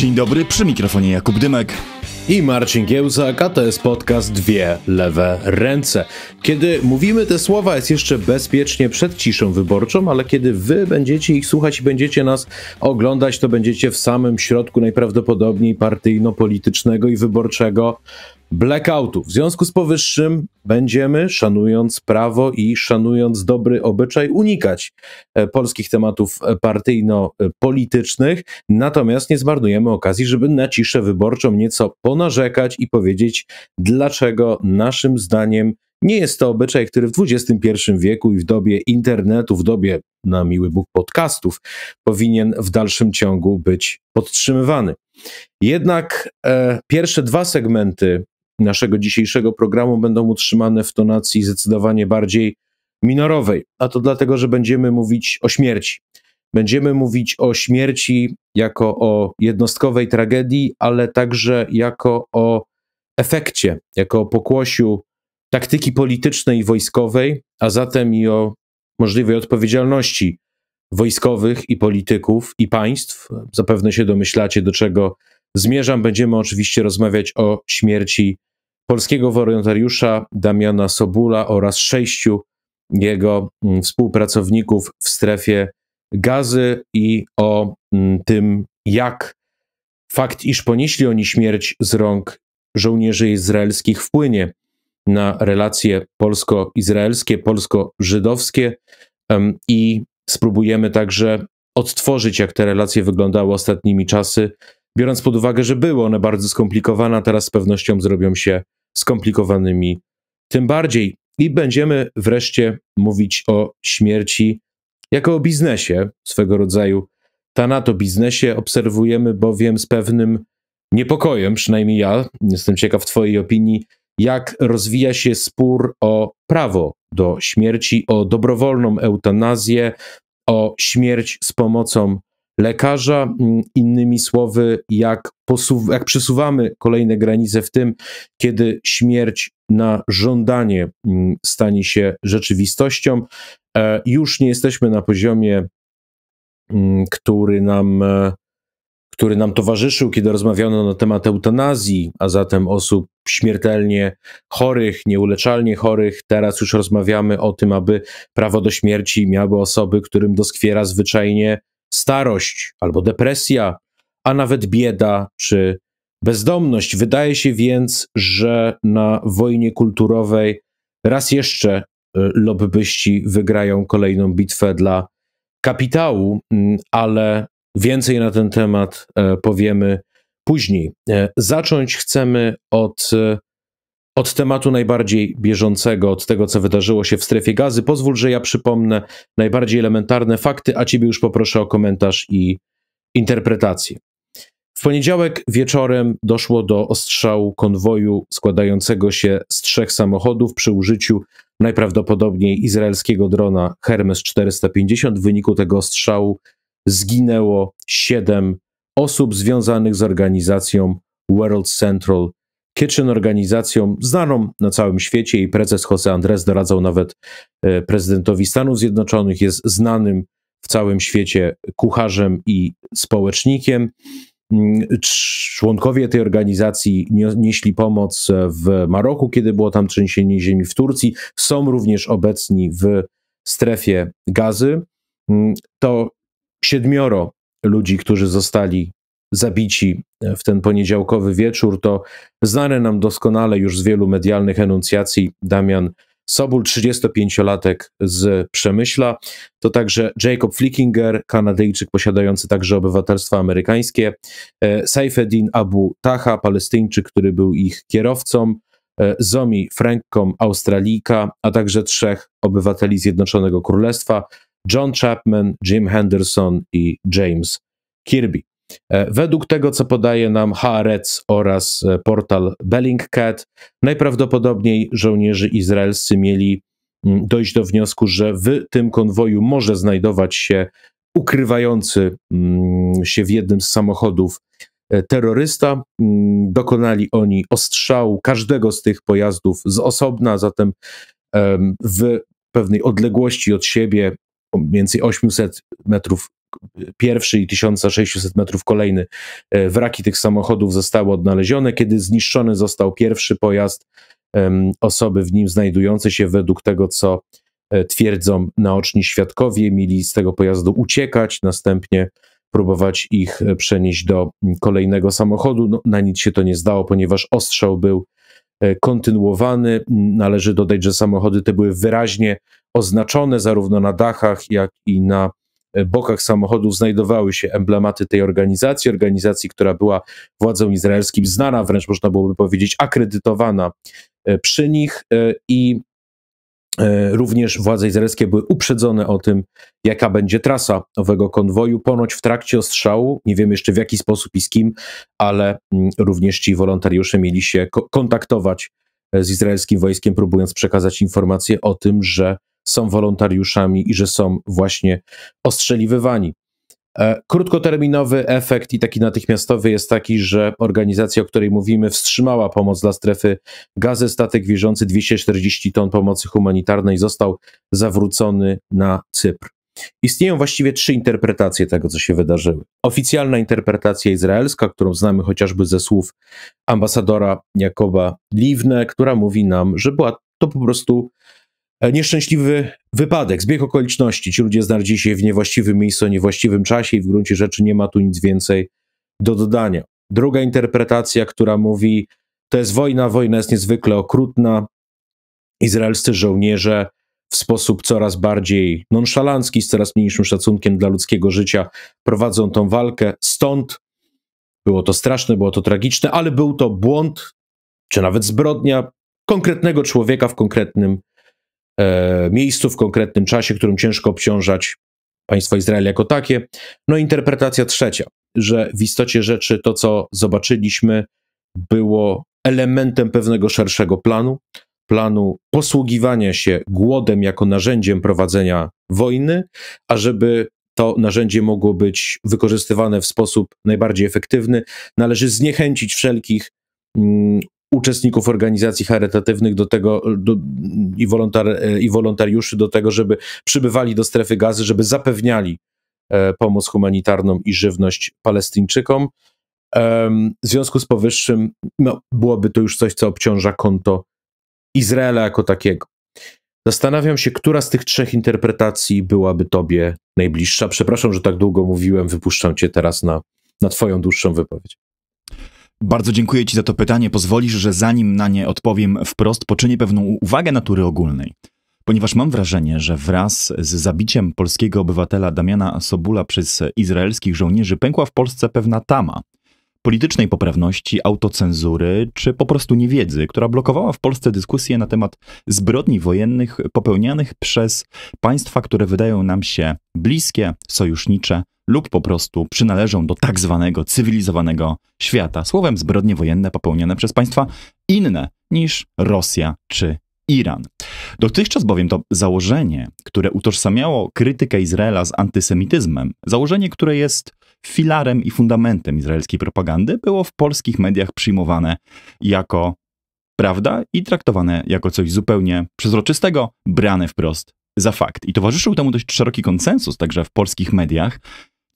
Dzień dobry, przy mikrofonie Jakub Dymek i Marcin Giełzak, a to jest podcast Dwie Lewe Ręce. Kiedy mówimy te słowa, jest jeszcze bezpiecznie przed ciszą wyborczą, ale kiedy wy będziecie ich słuchać i będziecie nas oglądać, to będziecie w samym środku najprawdopodobniej partyjno-politycznego i wyborczego blackoutu. W związku z powyższym będziemy, szanując prawo i szanując dobry obyczaj, unikać e, polskich tematów e, partyjno-politycznych, natomiast nie zmarnujemy okazji, żeby na ciszę wyborczą nieco ponarzekać i powiedzieć, dlaczego naszym zdaniem nie jest to obyczaj, który w XXI wieku i w dobie internetu, w dobie, na miły Bóg, podcastów, powinien w dalszym ciągu być podtrzymywany. Jednak e, pierwsze dwa segmenty naszego dzisiejszego programu będą utrzymane w tonacji zdecydowanie bardziej minorowej. A to dlatego, że będziemy mówić o śmierci. Będziemy mówić o śmierci jako o jednostkowej tragedii, ale także jako o efekcie, jako o pokłosiu taktyki politycznej i wojskowej, a zatem i o możliwej odpowiedzialności wojskowych i polityków i państw. Zapewne się domyślacie, do czego zmierzam. Będziemy oczywiście rozmawiać o śmierci polskiego wolontariusza Damiana Sobula oraz sześciu jego mm, współpracowników w strefie gazy i o mm, tym, jak fakt, iż ponieśli oni śmierć z rąk żołnierzy izraelskich, wpłynie na relacje polsko-izraelskie, polsko-żydowskie i spróbujemy także odtworzyć, jak te relacje wyglądały ostatnimi czasy, biorąc pod uwagę, że były one bardzo skomplikowane, a teraz z pewnością zrobią się skomplikowanymi tym bardziej. I będziemy wreszcie mówić o śmierci jako o biznesie swego rodzaju. Tanato biznesie obserwujemy bowiem z pewnym niepokojem, przynajmniej ja, jestem ciekaw Twojej opinii, jak rozwija się spór o prawo do śmierci, o dobrowolną eutanazję, o śmierć z pomocą lekarza. Mm, innymi słowy, jak, posuw- jak przesuwamy kolejne granice w tym, kiedy śmierć na żądanie mm, stanie się rzeczywistością, e, już nie jesteśmy na poziomie, mm, który nam e, który nam towarzyszył, kiedy rozmawiano na temat eutanazji, a zatem osób śmiertelnie chorych, nieuleczalnie chorych. Teraz już rozmawiamy o tym, aby prawo do śmierci miały osoby, którym doskwiera zwyczajnie starość albo depresja, a nawet bieda czy bezdomność. Wydaje się więc, że na wojnie kulturowej raz jeszcze y, lobbyści wygrają kolejną bitwę dla kapitału, mm, ale więcej na ten temat e, powiemy później. E, zacząć chcemy od e, od tematu najbardziej bieżącego, od tego, co wydarzyło się w strefie gazy, pozwól, że ja przypomnę najbardziej elementarne fakty, a ciebie już poproszę o komentarz i interpretację. W poniedziałek wieczorem doszło do ostrzału konwoju składającego się z trzech samochodów przy użyciu najprawdopodobniej izraelskiego drona Hermes 450. W wyniku tego ostrzału zginęło siedem osób związanych z organizacją World Central Kitchen, organizacją znaną na całym świecie i prezes Jose Andres doradzał nawet e, prezydentowi Stanów Zjednoczonych, jest znanym w całym świecie kucharzem i społecznikiem. Mm, członkowie tej organizacji nieśli pomoc e, w Maroku, kiedy było tam trzęsienie ziemi, w Turcji. Są również obecni w strefie gazy. Mm, to siedmioro ludzi, którzy zostali zabici e, w ten poniedziałkowy wieczór, to znane nam doskonale już z wielu medialnych enuncjacji Damian Sobul, 35-latek z Przemyśla, to także Jacob Flickinger, Kanadyjczyk posiadający także obywatelstwo amerykańskie, e, Saifedin Abu Taha, Palestyńczyk, który był ich kierowcą, e, Zomi Frankom, Australijka, a także trzech obywateli Zjednoczonego Królestwa, John Chapman, Jim Henderson i James Kirby. E, według tego, co podaje nam Haaretz oraz e, portal Bellingcat, najprawdopodobniej żołnierze izraelscy mieli mm, dojść do wniosku, że w tym konwoju może znajdować się ukrywający mm, się w jednym z samochodów e, terrorysta. Mm, dokonali oni ostrzału każdego z tych pojazdów z osobna, zatem w pewnej odległości od siebie, mniej więcej 800 metrów pierwszy i 1600 metrów kolejny e, wraki tych samochodów zostały odnalezione, kiedy zniszczony został pierwszy pojazd osoby w nim znajdujące się według tego, co e, twierdzą naoczni świadkowie, mieli z tego pojazdu uciekać, następnie próbować ich e, przenieść do kolejnego samochodu. No, na nic się to nie zdało, ponieważ ostrzał był kontynuowany. Należy dodać, że samochody te były wyraźnie oznaczone zarówno na dachach, jak i na E, bokach samochodów znajdowały się emblematy tej organizacji, organizacji, która była władzą izraelskim znana, wręcz można byłoby powiedzieć akredytowana e, przy nich e, i Również władze izraelskie były uprzedzone o tym, jaka będzie trasa owego konwoju. Ponoć w trakcie ostrzału, nie wiemy jeszcze w jaki sposób i z kim, ale mm, również ci wolontariusze mieli się kontaktować z izraelskim wojskiem, próbując przekazać informacje o tym, że są wolontariuszami i że są właśnie ostrzeliwywani. E, krótkoterminowy efekt i taki natychmiastowy jest taki, że organizacja, o której mówimy, wstrzymała pomoc dla strefy gazy. Statek wierzący 240 ton pomocy humanitarnej został zawrócony na Cypr. Istnieją właściwie trzy interpretacje tego, co się wydarzyło. Oficjalna interpretacja izraelska, którą znamy chociażby ze słów ambasadora Jakoba Liwne, która mówi nam, że była to po prostu E, nieszczęśliwy wypadek, zbieg okoliczności. Ci ludzie znaleźli się w niewłaściwym miejscu, niewłaściwym czasie i w gruncie rzeczy nie ma tu nic więcej do dodania. Druga interpretacja, która mówi, to jest wojna, wojna jest niezwykle okrutna. Izraelscy żołnierze w sposób coraz bardziej nonszalancki, z coraz mniejszym szacunkiem dla ludzkiego życia prowadzą tą walkę. Stąd było to straszne, było to tragiczne, ale był to błąd, czy nawet zbrodnia konkretnego człowieka w konkretnym E, miejscu, w konkretnym czasie, którym ciężko obciążać państwo Izrael jako takie. No interpretacja trzecia, że w istocie rzeczy to, co zobaczyliśmy, było elementem pewnego szerszego planu, planu posługiwania się głodem jako narzędziem prowadzenia wojny, a żeby to narzędzie mogło być wykorzystywane w sposób najbardziej efektywny, należy zniechęcić wszelkich mm, uczestników organizacji charytatywnych do tego do, i, e, i wolontariuszy do tego, żeby przybywali do strefy gazy, żeby zapewniali e, pomoc humanitarną i żywność Palestyńczykom. E, w związku z powyższym no, byłoby to już coś, co obciąża konto Izraela jako takiego. Zastanawiam się, która z tych trzech interpretacji byłaby tobie najbliższa. Przepraszam, że tak długo mówiłem, wypuszczam cię teraz na, na twoją dłuższą wypowiedź. Bardzo dziękuję Ci za to pytanie. Pozwolisz, że zanim na nie odpowiem wprost, poczynię pewną uwagę natury ogólnej. Ponieważ mam wrażenie, że wraz z zabiciem polskiego obywatela Damiana Sobula przez izraelskich żołnierzy pękła w Polsce pewna tama politycznej poprawności, autocenzury czy po prostu niewiedzy, która blokowała w Polsce dyskusję na temat zbrodni wojennych popełnianych przez państwa, które wydają nam się bliskie, sojusznicze lub po prostu przynależą do tak zwanego cywilizowanego świata. Słowem zbrodnie wojenne popełniane przez państwa inne niż Rosja czy Iran. Dotychczas bowiem to założenie, które utożsamiało krytykę Izraela z antysemityzmem, założenie, które jest filarem i fundamentem izraelskiej propagandy, było w polskich mediach przyjmowane jako prawda i traktowane jako coś zupełnie przezroczystego, brane wprost za fakt. I towarzyszył temu dość szeroki konsensus, także w polskich mediach,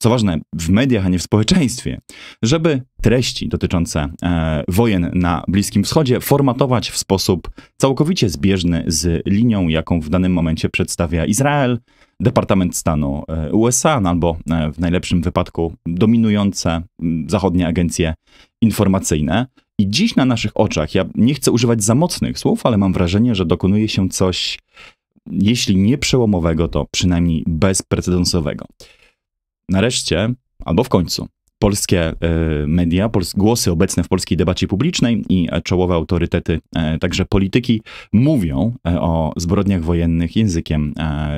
co ważne, w mediach, a nie w społeczeństwie, żeby treści dotyczące e, wojen na Bliskim Wschodzie formatować w sposób całkowicie zbieżny z linią, jaką w danym momencie przedstawia Izrael, Departament Stanu e, USA, no albo e, w najlepszym wypadku dominujące m, zachodnie agencje informacyjne. I dziś na naszych oczach, ja nie chcę używać za mocnych słów, ale mam wrażenie, że dokonuje się coś, jeśli nie przełomowego, to przynajmniej bezprecedensowego nareszcie, albo w końcu, polskie e, media, głosy obecne w polskiej debacie publicznej i czołowe autorytety, e, także polityki, mówią e, o zbrodniach wojennych językiem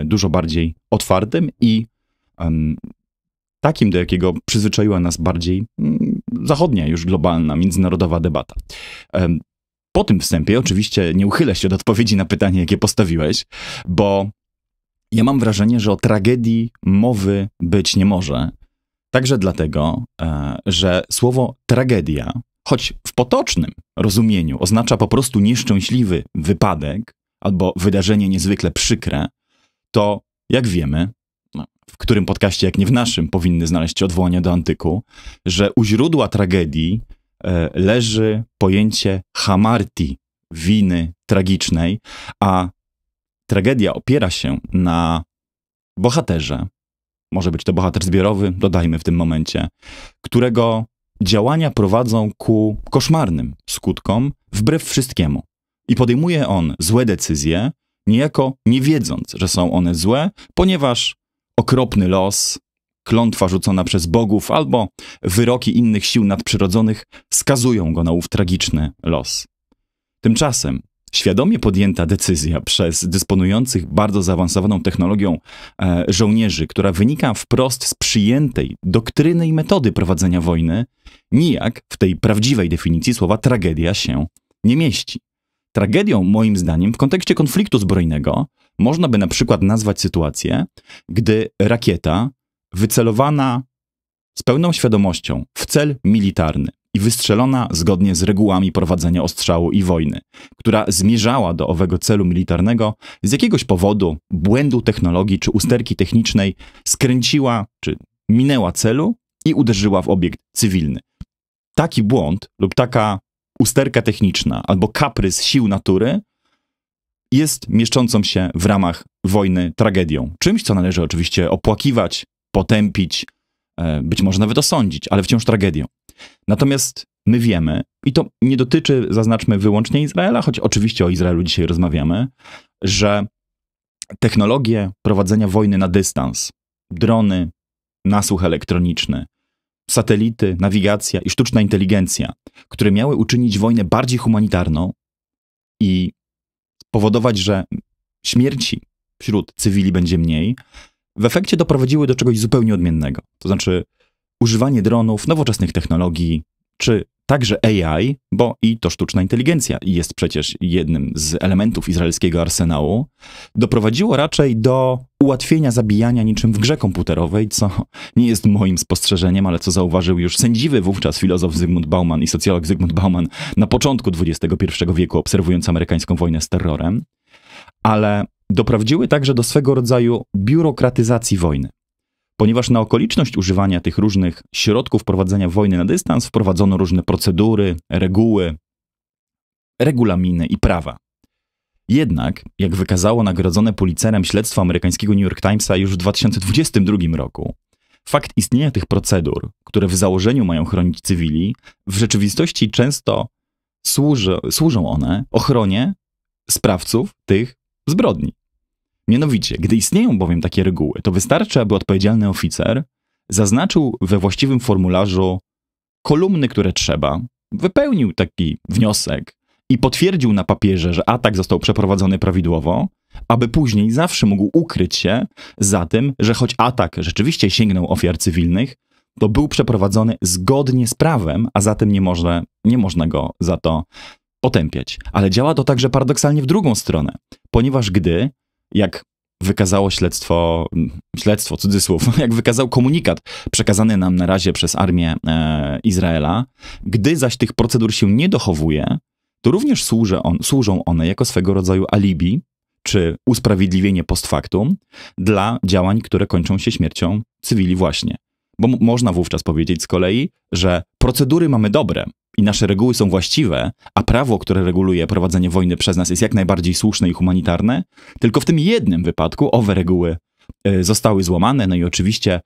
dużo bardziej otwartym i takim, do jakiego przyzwyczaiła nas bardziej zachodnia, już globalna, międzynarodowa debata. Po tym wstępie oczywiście nie uchylę się od odpowiedzi na pytanie, jakie postawiłeś, bo ja mam wrażenie, że o tragedii mowy być nie może. Także dlatego, e, że słowo tragedia, choć w potocznym rozumieniu oznacza po prostu nieszczęśliwy wypadek albo wydarzenie niezwykle przykre, to jak wiemy, no, w którym podcaście, jak nie w naszym, powinny znaleźć się odwołania do antyku, że u źródła tragedii e, leży pojęcie hamarti, winy tragicznej, a tragedia opiera się na bohaterze, może być to bohater zbiorowy, dodajmy w tym momencie, którego działania prowadzą ku koszmarnym skutkom wbrew wszystkiemu. I podejmuje on złe decyzje, niejako nie wiedząc, że są one złe, ponieważ okropny los, klątwa rzucona przez bogów albo wyroki innych sił nadprzyrodzonych skazują go na ów tragiczny los. Tymczasem Świadomie podjęta decyzja przez dysponujących bardzo zaawansowaną technologią e, żołnierzy, która wynika wprost z przyjętej doktryny i metody prowadzenia wojny, nijak w tej prawdziwej definicji słowa tragedia się nie mieści. Tragedią, moim zdaniem, w kontekście konfliktu zbrojnego można by na przykład nazwać sytuację, gdy rakieta wycelowana z pełną świadomością w cel militarny i wystrzelona zgodnie z regułami prowadzenia ostrzału i wojny, która zmierzała do owego celu militarnego, z jakiegoś powodu, błędu technologii czy usterki technicznej, skręciła czy minęła celu i uderzyła w obiekt cywilny. Taki błąd lub taka usterka techniczna albo kaprys sił natury jest mieszczącą się w ramach wojny tragedią. Czymś, co należy oczywiście opłakiwać, potępić, e, być może nawet osądzić, ale wciąż tragedią. Natomiast my wiemy, i to nie dotyczy, zaznaczmy, wyłącznie Izraela, choć oczywiście o Izraelu dzisiaj rozmawiamy, że technologie prowadzenia wojny na dystans, drony, nasłuch elektroniczny, satelity, nawigacja i sztuczna inteligencja, które miały uczynić wojnę bardziej humanitarną i powodować, że śmierci wśród cywili będzie mniej, w efekcie doprowadziły do czegoś zupełnie odmiennego. To znaczy, używanie dronów, nowoczesnych technologii, czy także AI, bo i to sztuczna inteligencja jest przecież jednym z elementów izraelskiego arsenału, doprowadziło raczej do ułatwienia zabijania niczym w grze komputerowej, co nie jest moim spostrzeżeniem, ale co zauważył już sędziwy wówczas filozof Zygmunt Bauman i socjolog Zygmunt Bauman na początku XXI wieku, obserwując amerykańską wojnę z terrorem, ale doprowadziły także do swego rodzaju biurokratyzacji wojny ponieważ na okoliczność używania tych różnych środków prowadzenia wojny na dystans wprowadzono różne procedury, reguły, regulaminy i prawa. Jednak, jak wykazało nagrodzone policerem śledztwo amerykańskiego New York Timesa już w 2022 roku, fakt istnienia tych procedur, które w założeniu mają chronić cywili, w rzeczywistości często służy, służą one ochronie sprawców tych zbrodni. Mianowicie, gdy istnieją bowiem takie reguły, to wystarczy, aby odpowiedzialny oficer zaznaczył we właściwym formularzu kolumny, które trzeba, wypełnił taki wniosek i potwierdził na papierze, że atak został przeprowadzony prawidłowo, aby później zawsze mógł ukryć się za tym, że choć atak rzeczywiście sięgnął ofiar cywilnych, to był przeprowadzony zgodnie z prawem, a zatem nie można, nie można go za to potępiać. Ale działa to także paradoksalnie w drugą stronę, ponieważ gdy jak wykazało śledztwo, śledztwo cudzysłów, jak wykazał komunikat przekazany nam na razie przez armię e, Izraela, gdy zaś tych procedur się nie dochowuje, to również służy on, służą one jako swego rodzaju alibi czy usprawiedliwienie post factum dla działań, które kończą się śmiercią cywili właśnie. Bo można wówczas powiedzieć z kolei, że procedury mamy dobre, i nasze reguły są właściwe, a prawo, które reguluje prowadzenie wojny przez nas jest jak najbardziej słuszne i humanitarne, tylko w tym jednym wypadku owe reguły e, zostały złamane. No i oczywiście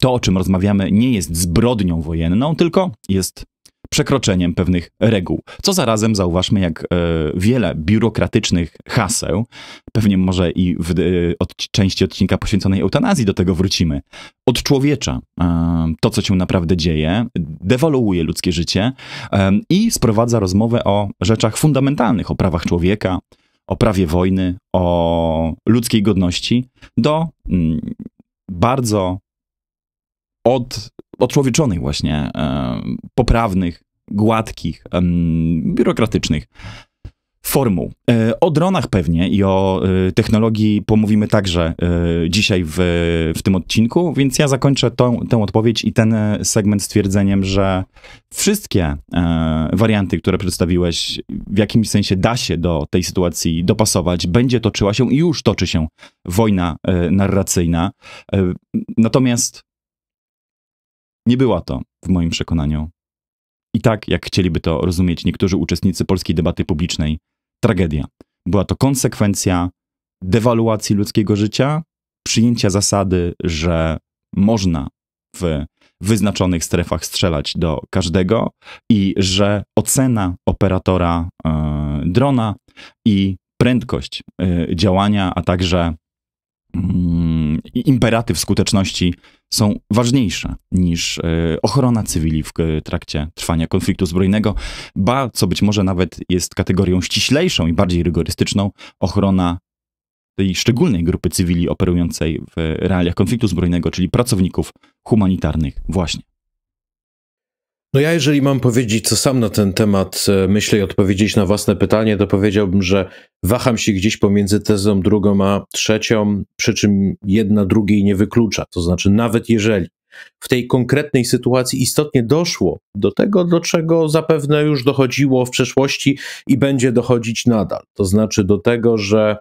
to, o czym rozmawiamy, nie jest zbrodnią wojenną, tylko jest przekroczeniem pewnych reguł. Co zarazem zauważmy, jak e, wiele biurokratycznych haseł, pewnie może i w e, od, części odcinka poświęconej eutanazji do tego wrócimy, odczłowiecza e, to, co się naprawdę dzieje, dewoluuje ludzkie życie e, i sprowadza rozmowę o rzeczach fundamentalnych, o prawach człowieka, o prawie wojny, o ludzkiej godności do mm, bardzo od odczłowieczonych właśnie, e, poprawnych, gładkich, biurokratycznych formuł. E, o dronach pewnie i o e, technologii pomówimy także dzisiaj w, w tym odcinku, więc ja zakończę tą, tę odpowiedź i ten segment stwierdzeniem, że wszystkie warianty, które przedstawiłeś, w jakimś sensie da się do tej sytuacji dopasować, będzie toczyła się i już toczy się wojna narracyjna. Natomiast nie była to, w moim przekonaniu. I tak, jak chcieliby to rozumieć niektórzy uczestnicy polskiej debaty publicznej, tragedia. Była to konsekwencja dewaluacji ludzkiego życia, przyjęcia zasady, że można w wyznaczonych strefach strzelać do każdego i że ocena operatora y, drona i prędkość y, działania, a także y, imperatyw skuteczności są ważniejsze niż e, ochrona cywili w e, trakcie trwania konfliktu zbrojnego, ba, co być może nawet jest kategorią ściślejszą i bardziej rygorystyczną, ochrona tej szczególnej grupy cywili operującej w e, realiach konfliktu zbrojnego, czyli pracowników humanitarnych właśnie. No ja jeżeli mam powiedzieć, co sam na ten temat e, myślę i odpowiedzieć na własne pytanie, to powiedziałbym, że waham się gdzieś pomiędzy tezą drugą a trzecią, przy czym jedna drugiej nie wyklucza. To znaczy, nawet jeżeli w tej konkretnej sytuacji istotnie doszło do tego, do czego zapewne już dochodziło w przeszłości i będzie dochodzić nadal. To znaczy do tego, że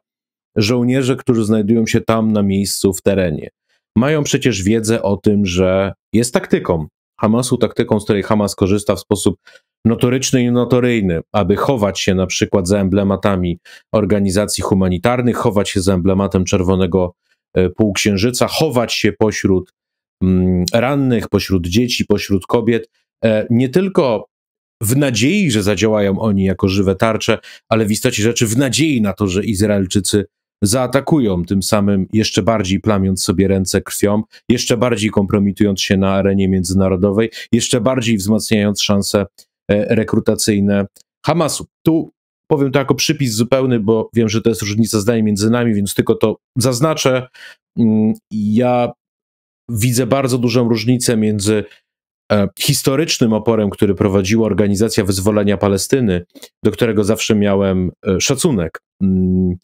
żołnierze, którzy znajdują się tam na miejscu w terenie, mają przecież wiedzę o tym, że jest taktyką Hamasu taktyką, z której Hamas korzysta w sposób notoryczny i notoryjny, aby chować się na przykład za emblematami organizacji humanitarnych, chować się za emblematem Czerwonego e, Półksiężyca, chować się pośród mm, rannych, pośród dzieci, pośród kobiet, e, nie tylko w nadziei, że zadziałają oni jako żywe tarcze, ale w istocie rzeczy w nadziei na to, że Izraelczycy zaatakują, tym samym jeszcze bardziej plamiąc sobie ręce krwią, jeszcze bardziej kompromitując się na arenie międzynarodowej, jeszcze bardziej wzmacniając szanse e, rekrutacyjne Hamasu. Tu powiem to jako przypis zupełny, bo wiem, że to jest różnica zdań między nami, więc tylko to zaznaczę. Mm, ja widzę bardzo dużą różnicę między E, historycznym oporem, który prowadziła Organizacja Wyzwolenia Palestyny, do którego zawsze miałem e, szacunek, mm,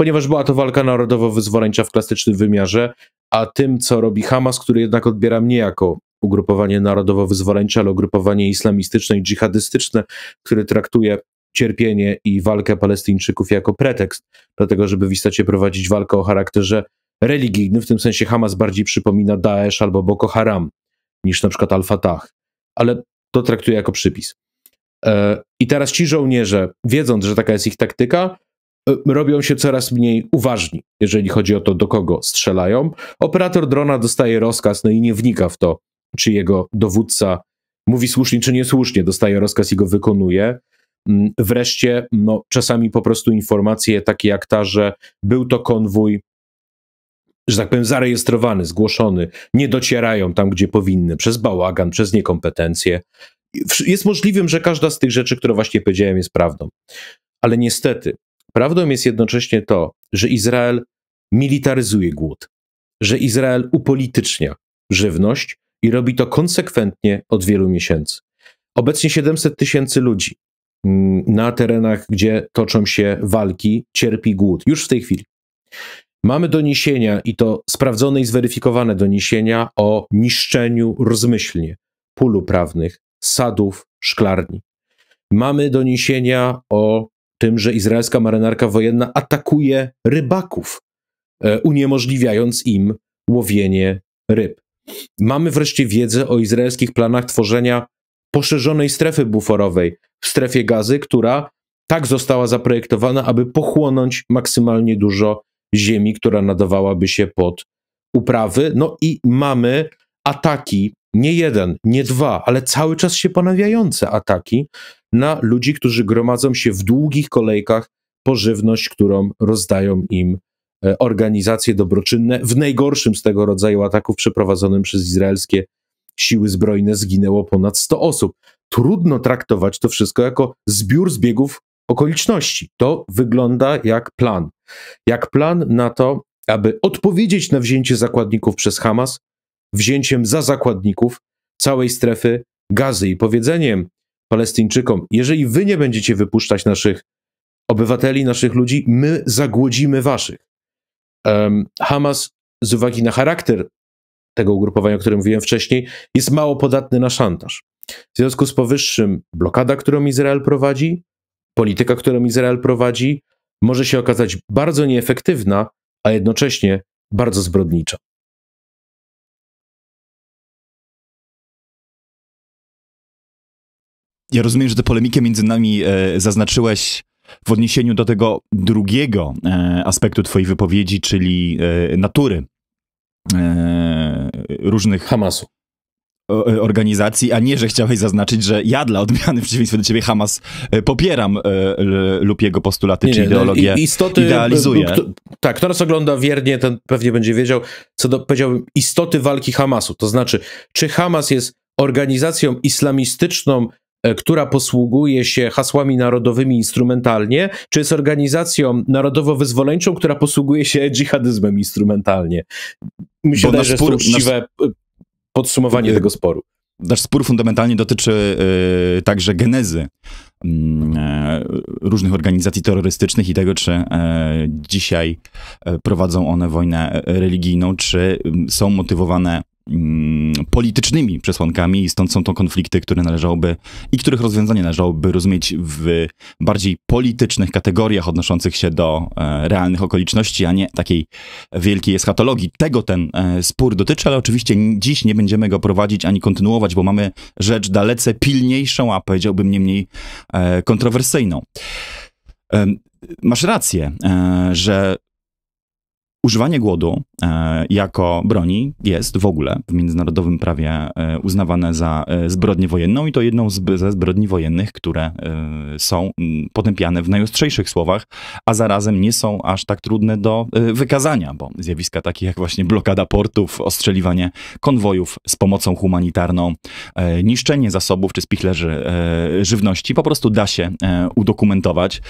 ponieważ była to walka narodowo-wyzwoleńcza w klasycznym wymiarze, a tym, co robi Hamas, który jednak odbiera mnie jako ugrupowanie narodowo-wyzwoleńcze, ale ugrupowanie islamistyczne i dżihadystyczne, które traktuje cierpienie i walkę Palestyńczyków jako pretekst, tego, żeby w istocie prowadzić walkę o charakterze religijny, w tym sensie Hamas bardziej przypomina Daesh albo Boko Haram niż na przykład al ale to traktuję jako przypis. E, I teraz ci żołnierze, wiedząc, że taka jest ich taktyka, e, robią się coraz mniej uważni, jeżeli chodzi o to, do kogo strzelają. Operator drona dostaje rozkaz, no i nie wnika w to, czy jego dowódca mówi słusznie, czy niesłusznie, dostaje rozkaz i go wykonuje. Mm, wreszcie, no, czasami po prostu informacje takie jak ta, że był to konwój że tak powiem, zarejestrowany, zgłoszony, nie docierają tam, gdzie powinny, przez bałagan, przez niekompetencje. Jest możliwym, że każda z tych rzeczy, które właśnie powiedziałem, jest prawdą. Ale niestety, prawdą jest jednocześnie to, że Izrael militaryzuje głód, że Izrael upolitycznia żywność i robi to konsekwentnie od wielu miesięcy. Obecnie 700 tysięcy ludzi mm, na terenach, gdzie toczą się walki, cierpi głód, już w tej chwili. Mamy doniesienia, i to sprawdzone i zweryfikowane doniesienia o niszczeniu rozmyślnie pól uprawnych, sadów, szklarni. Mamy doniesienia o tym, że izraelska marynarka wojenna atakuje rybaków, e, uniemożliwiając im łowienie ryb. Mamy wreszcie wiedzę o izraelskich planach tworzenia poszerzonej strefy buforowej w strefie gazy, która tak została zaprojektowana, aby pochłonąć maksymalnie dużo ziemi, która nadawałaby się pod uprawy. No i mamy ataki, nie jeden, nie dwa, ale cały czas się ponawiające ataki na ludzi, którzy gromadzą się w długich kolejkach po żywność, którą rozdają im e, organizacje dobroczynne. W najgorszym z tego rodzaju ataków przeprowadzonym przez izraelskie siły zbrojne zginęło ponad 100 osób. Trudno traktować to wszystko jako zbiór zbiegów okoliczności. To wygląda jak plan jak plan na to, aby odpowiedzieć na wzięcie zakładników przez Hamas wzięciem za zakładników całej strefy gazy i powiedzeniem Palestyńczykom: Jeżeli wy nie będziecie wypuszczać naszych obywateli, naszych ludzi, my zagłodzimy waszych. Um, Hamas, z uwagi na charakter tego ugrupowania, o którym mówiłem wcześniej, jest mało podatny na szantaż. W związku z powyższym, blokada, którą Izrael prowadzi, polityka, którą Izrael prowadzi, może się okazać bardzo nieefektywna, a jednocześnie bardzo zbrodnicza. Ja rozumiem, że tę polemikę między nami e, zaznaczyłeś w odniesieniu do tego drugiego e, aspektu Twojej wypowiedzi, czyli e, natury e, różnych. Hamasu. E, organizacji, a nie, że chciałeś zaznaczyć, że ja dla odmiany w przeciwieństwie do ciebie Hamas e, popieram e, lub jego postulaty nie, czy no ideologię no, istoty, idealizuję. Kto, tak, kto nas ogląda wiernie, ten pewnie będzie wiedział, co do, powiedziałbym, istoty walki Hamasu. To znaczy, czy Hamas jest organizacją islamistyczną, która posługuje się hasłami narodowymi instrumentalnie, czy jest organizacją narodowo-wyzwoleńczą, która posługuje się dżihadyzmem instrumentalnie. Myślę, że spór, jest uczciwe podsumowanie y, tego sporu. Nasz spór fundamentalnie dotyczy y, także genezy y, różnych organizacji terrorystycznych i tego, czy y, dzisiaj e, prowadzą one wojnę religijną, czy mm, są motywowane mm, politycznymi przesłankami i stąd są to konflikty, które należałoby i których rozwiązanie należałoby rozumieć w bardziej politycznych kategoriach odnoszących się do e, realnych okoliczności, a nie takiej wielkiej eschatologii. Tego ten e, spór dotyczy, ale oczywiście dziś nie będziemy go prowadzić ani kontynuować, bo mamy rzecz dalece pilniejszą, a powiedziałbym nie mniej e, kontrowersyjną. Masz rację, że Używanie głodu e, jako broni jest w ogóle w międzynarodowym prawie e, uznawane za e, zbrodnię wojenną i to jedną z, ze zbrodni wojennych, które e, są potępiane w najostrzejszych słowach, a zarazem nie są aż tak trudne do e, wykazania, bo zjawiska takie jak właśnie blokada portów, ostrzeliwanie konwojów z pomocą humanitarną, e, niszczenie zasobów czy spichlerzy żywności po prostu da się udokumentować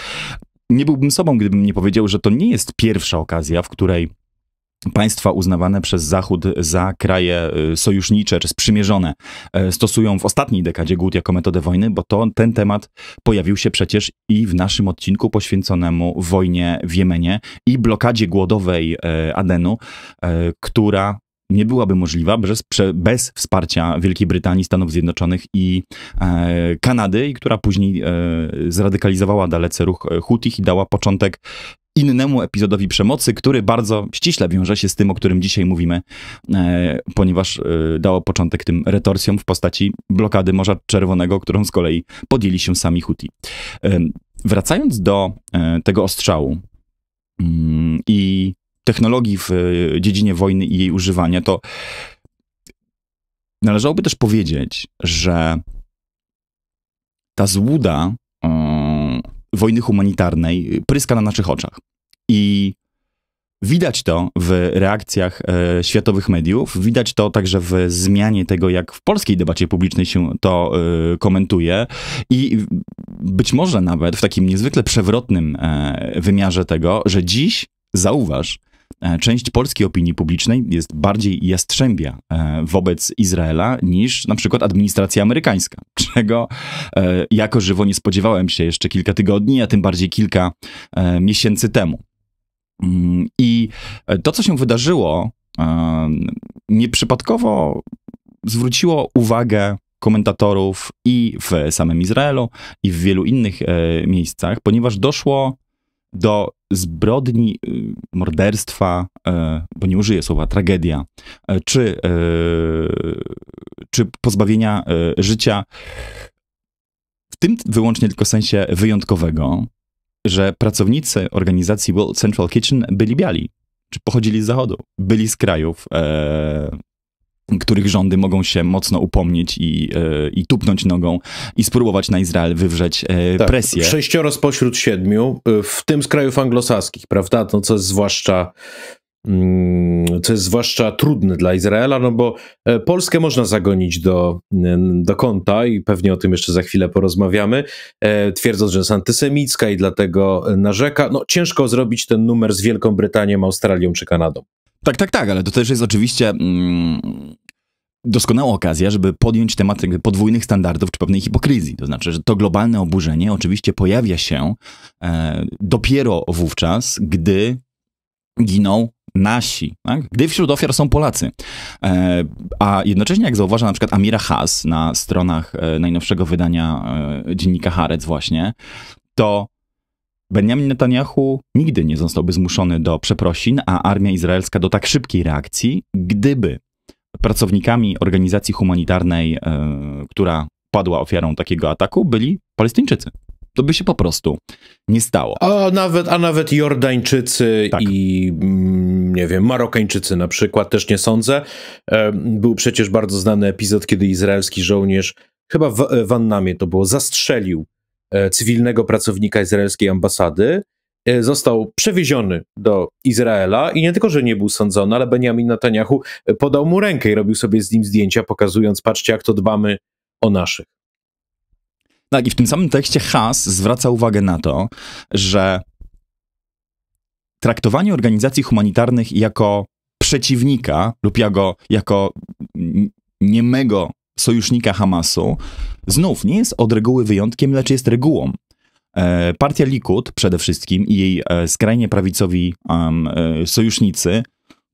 nie byłbym sobą, gdybym nie powiedział, że to nie jest pierwsza okazja, w której państwa uznawane przez Zachód za kraje y, sojusznicze czy sprzymierzone y, stosują w ostatniej dekadzie głód jako metodę wojny, bo to ten temat pojawił się przecież i w naszym odcinku poświęconemu wojnie w Jemenie i blokadzie głodowej y, Adenu, która nie byłaby możliwa bez, bez wsparcia Wielkiej Brytanii, Stanów Zjednoczonych i e, Kanady, i która później e, zradykalizowała dalece ruch e, Hutich i dała początek innemu epizodowi przemocy, który bardzo ściśle wiąże się z tym, o którym dzisiaj mówimy, e, ponieważ e, dało początek tym retorsjom w postaci blokady Morza Czerwonego, którą z kolei podjęli się sami Huti. E, wracając do e, tego ostrzału mm, i technologii w e, dziedzinie wojny i jej używania, to należałoby też powiedzieć, że ta złuda e, wojny humanitarnej pryska na naszych oczach. I widać to w reakcjach e, światowych mediów, widać to także w zmianie tego, jak w polskiej debacie publicznej się to komentuje i być może nawet w takim niezwykle przewrotnym wymiarze tego, że dziś, zauważ, E, część polskiej opinii publicznej jest bardziej jastrzębia e, wobec Izraela niż na przykład administracja amerykańska, czego e, jako żywo nie spodziewałem się jeszcze kilka tygodni, a tym bardziej kilka miesięcy temu. Mm, I to, co się wydarzyło, nieprzypadkowo zwróciło uwagę komentatorów i w samym Izraelu, i w wielu innych miejscach, ponieważ doszło do zbrodni, y, morderstwa, e, bo nie użyję słowa tragedia, e, czy, e, czy pozbawienia życia w tym wyłącznie tylko sensie wyjątkowego, że pracownicy organizacji World Central Kitchen byli biali, czy pochodzili z zachodu, byli z krajów których rządy mogą się mocno upomnieć i, yy, i tupnąć nogą i spróbować na Izrael wywrzeć yy, tak, presję. Sześcioro spośród siedmiu, e, w tym z krajów anglosaskich, prawda? No, co jest zwłaszcza mm, co jest zwłaszcza trudne dla Izraela, no bo Polskę można zagonić do, do konta i pewnie o tym jeszcze za chwilę porozmawiamy, twierdząc, że jest antysemicka i dlatego narzeka. No ciężko zrobić ten numer z Wielką Brytanią, Australią czy Kanadą. Tak, tak, tak, ale to też jest oczywiście mm, doskonała okazja, żeby podjąć temat podwójnych standardów czy pewnej hipokryzji. To znaczy, że to globalne oburzenie oczywiście pojawia się e, dopiero wówczas, gdy giną nasi, tak? gdy wśród ofiar są Polacy. E, a jednocześnie, jak zauważa na przykład Amira Haas na stronach e, najnowszego wydania e, dziennika Harec właśnie, to Benjamin Netanyahu nigdy nie zostałby zmuszony do przeprosin, a armia izraelska do tak szybkiej reakcji, gdyby pracownikami organizacji humanitarnej, e, która padła ofiarą takiego ataku, byli Palestyńczycy. To by się po prostu nie stało. A nawet, a nawet Jordańczycy tak. i mm, nie wiem, Marokańczycy na przykład, też nie sądzę. E, był przecież bardzo znany epizod, kiedy izraelski żołnierz, chyba w, w e, Annamie to było, zastrzelił cywilnego pracownika izraelskiej ambasady E, został przewieziony do Izraela i nie tylko, że nie był sądzony, ale Benjamin Netanyahu e, podał mu rękę i robił sobie z nim zdjęcia, pokazując, patrzcie, jak to dbamy o naszych. Tak, i w tym samym tekście Haas zwraca uwagę na to, że traktowanie organizacji humanitarnych jako przeciwnika lub jako, jako niemego sojusznika Hamasu znów nie jest od reguły wyjątkiem, lecz jest regułą. E, Partia Likud przede wszystkim i jej e, skrajnie prawicowi e, sojusznicy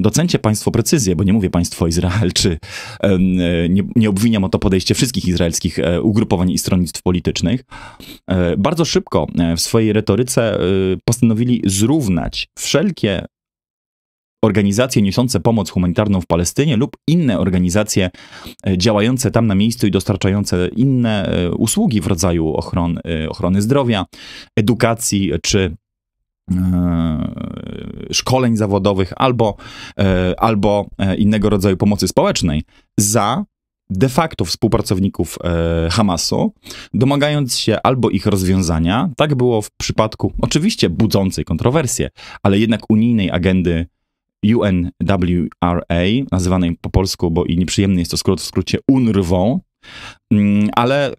docencie Państwo precyzję, bo nie mówię Państwo Izrael, czy nie, nie, obwiniam o to podejście wszystkich izraelskich ugrupowań i stronnictw politycznych, bardzo szybko w swojej retoryce postanowili zrównać wszelkie organizacje niosące pomoc humanitarną w Palestynie lub inne organizacje e, działające tam na miejscu i dostarczające inne e, usługi w rodzaju e, ochrony zdrowia, edukacji czy szkoleń zawodowych albo, albo innego rodzaju pomocy społecznej za de facto współpracowników Hamasu, domagając się albo ich rozwiązania. Tak było w przypadku oczywiście budzącej kontrowersje, ale jednak unijnej agendy UNWRA, nazywanej po polsku, bo i nieprzyjemny jest to skrót, w skrócie UNRWA, mm, ale y,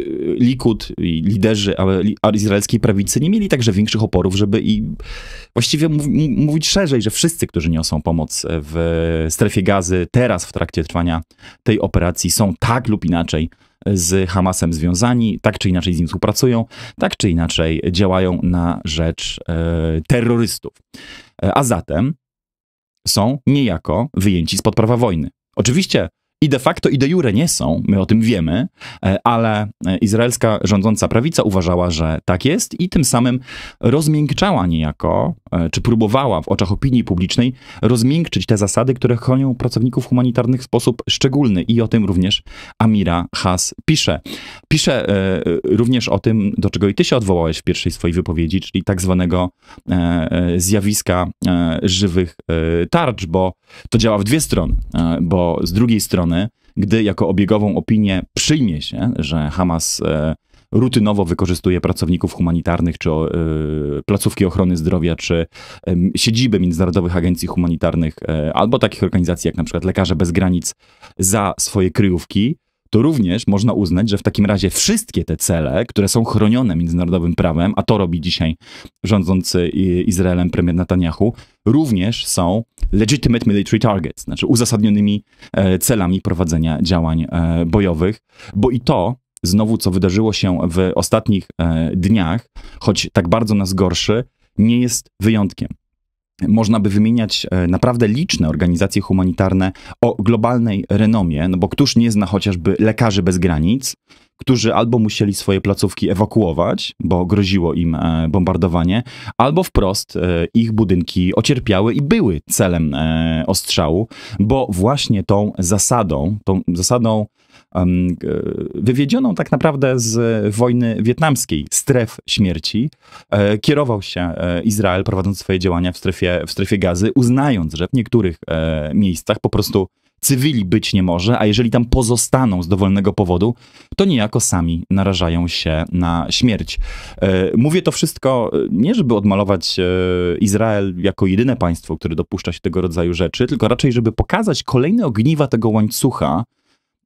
y, Likud i liderzy izraelskiej prawicy nie mieli także większych oporów, żeby i właściwie mówić szerzej, że wszyscy, którzy niosą pomoc w strefie gazy teraz w trakcie trwania tej operacji są tak lub inaczej z Hamasem związani, tak czy inaczej z nim współpracują, tak czy inaczej działają na rzecz e, terrorystów. E, a zatem są niejako wyjęci spod prawa wojny. Oczywiście i de facto i de jure nie są, my o tym wiemy, e, ale e, izraelska rządząca prawica uważała, że tak jest i tym samym rozmiękczała niejako, e, czy próbowała w oczach opinii publicznej rozmiękczyć te zasady, które chronią pracowników humanitarnych w sposób szczególny i o tym również Amira Has pisze. Pisze również o tym, do czego i ty się odwołałeś w pierwszej swojej wypowiedzi, czyli tak zwanego zjawiska żywych tarcz, bo to działa w dwie strony, bo z drugiej strony strony, gdy jako obiegową opinię przyjmie się, że Hamas e, rutynowo wykorzystuje pracowników humanitarnych, czy e, placówki ochrony zdrowia, czy siedziby międzynarodowych agencji humanitarnych, e, albo takich organizacji jak na przykład Lekarze Bez Granic za swoje kryjówki, to również można uznać, że w takim razie wszystkie te cele, które są chronione międzynarodowym prawem, a to robi dzisiaj rządzący Izraelem premier Netanyahu, również są legitimate military targets, znaczy uzasadnionymi e, celami prowadzenia działań e, bojowych, bo i to znowu, co wydarzyło się w ostatnich e, dniach, choć tak bardzo nas gorszy, nie jest wyjątkiem można by wymieniać e, naprawdę liczne organizacje humanitarne o globalnej renomie, no bo któż nie zna chociażby Lekarzy Bez Granic, którzy albo musieli swoje placówki ewakuować, bo groziło im e, bombardowanie, albo wprost e, ich budynki ocierpiały i były celem ostrzału, bo właśnie tą zasadą, tą zasadą E, wywiedzioną tak naprawdę z wojny wietnamskiej, stref śmierci, e, kierował się e, Izrael prowadząc swoje działania w strefie, w strefie gazy, uznając, że w niektórych miejscach po prostu cywili być nie może, a jeżeli tam pozostaną z dowolnego powodu, to niejako sami narażają się na śmierć. Mówię to wszystko nie, żeby odmalować Izrael jako jedyne państwo, które dopuszcza się tego rodzaju rzeczy, tylko raczej, żeby pokazać kolejne ogniwa tego łańcucha,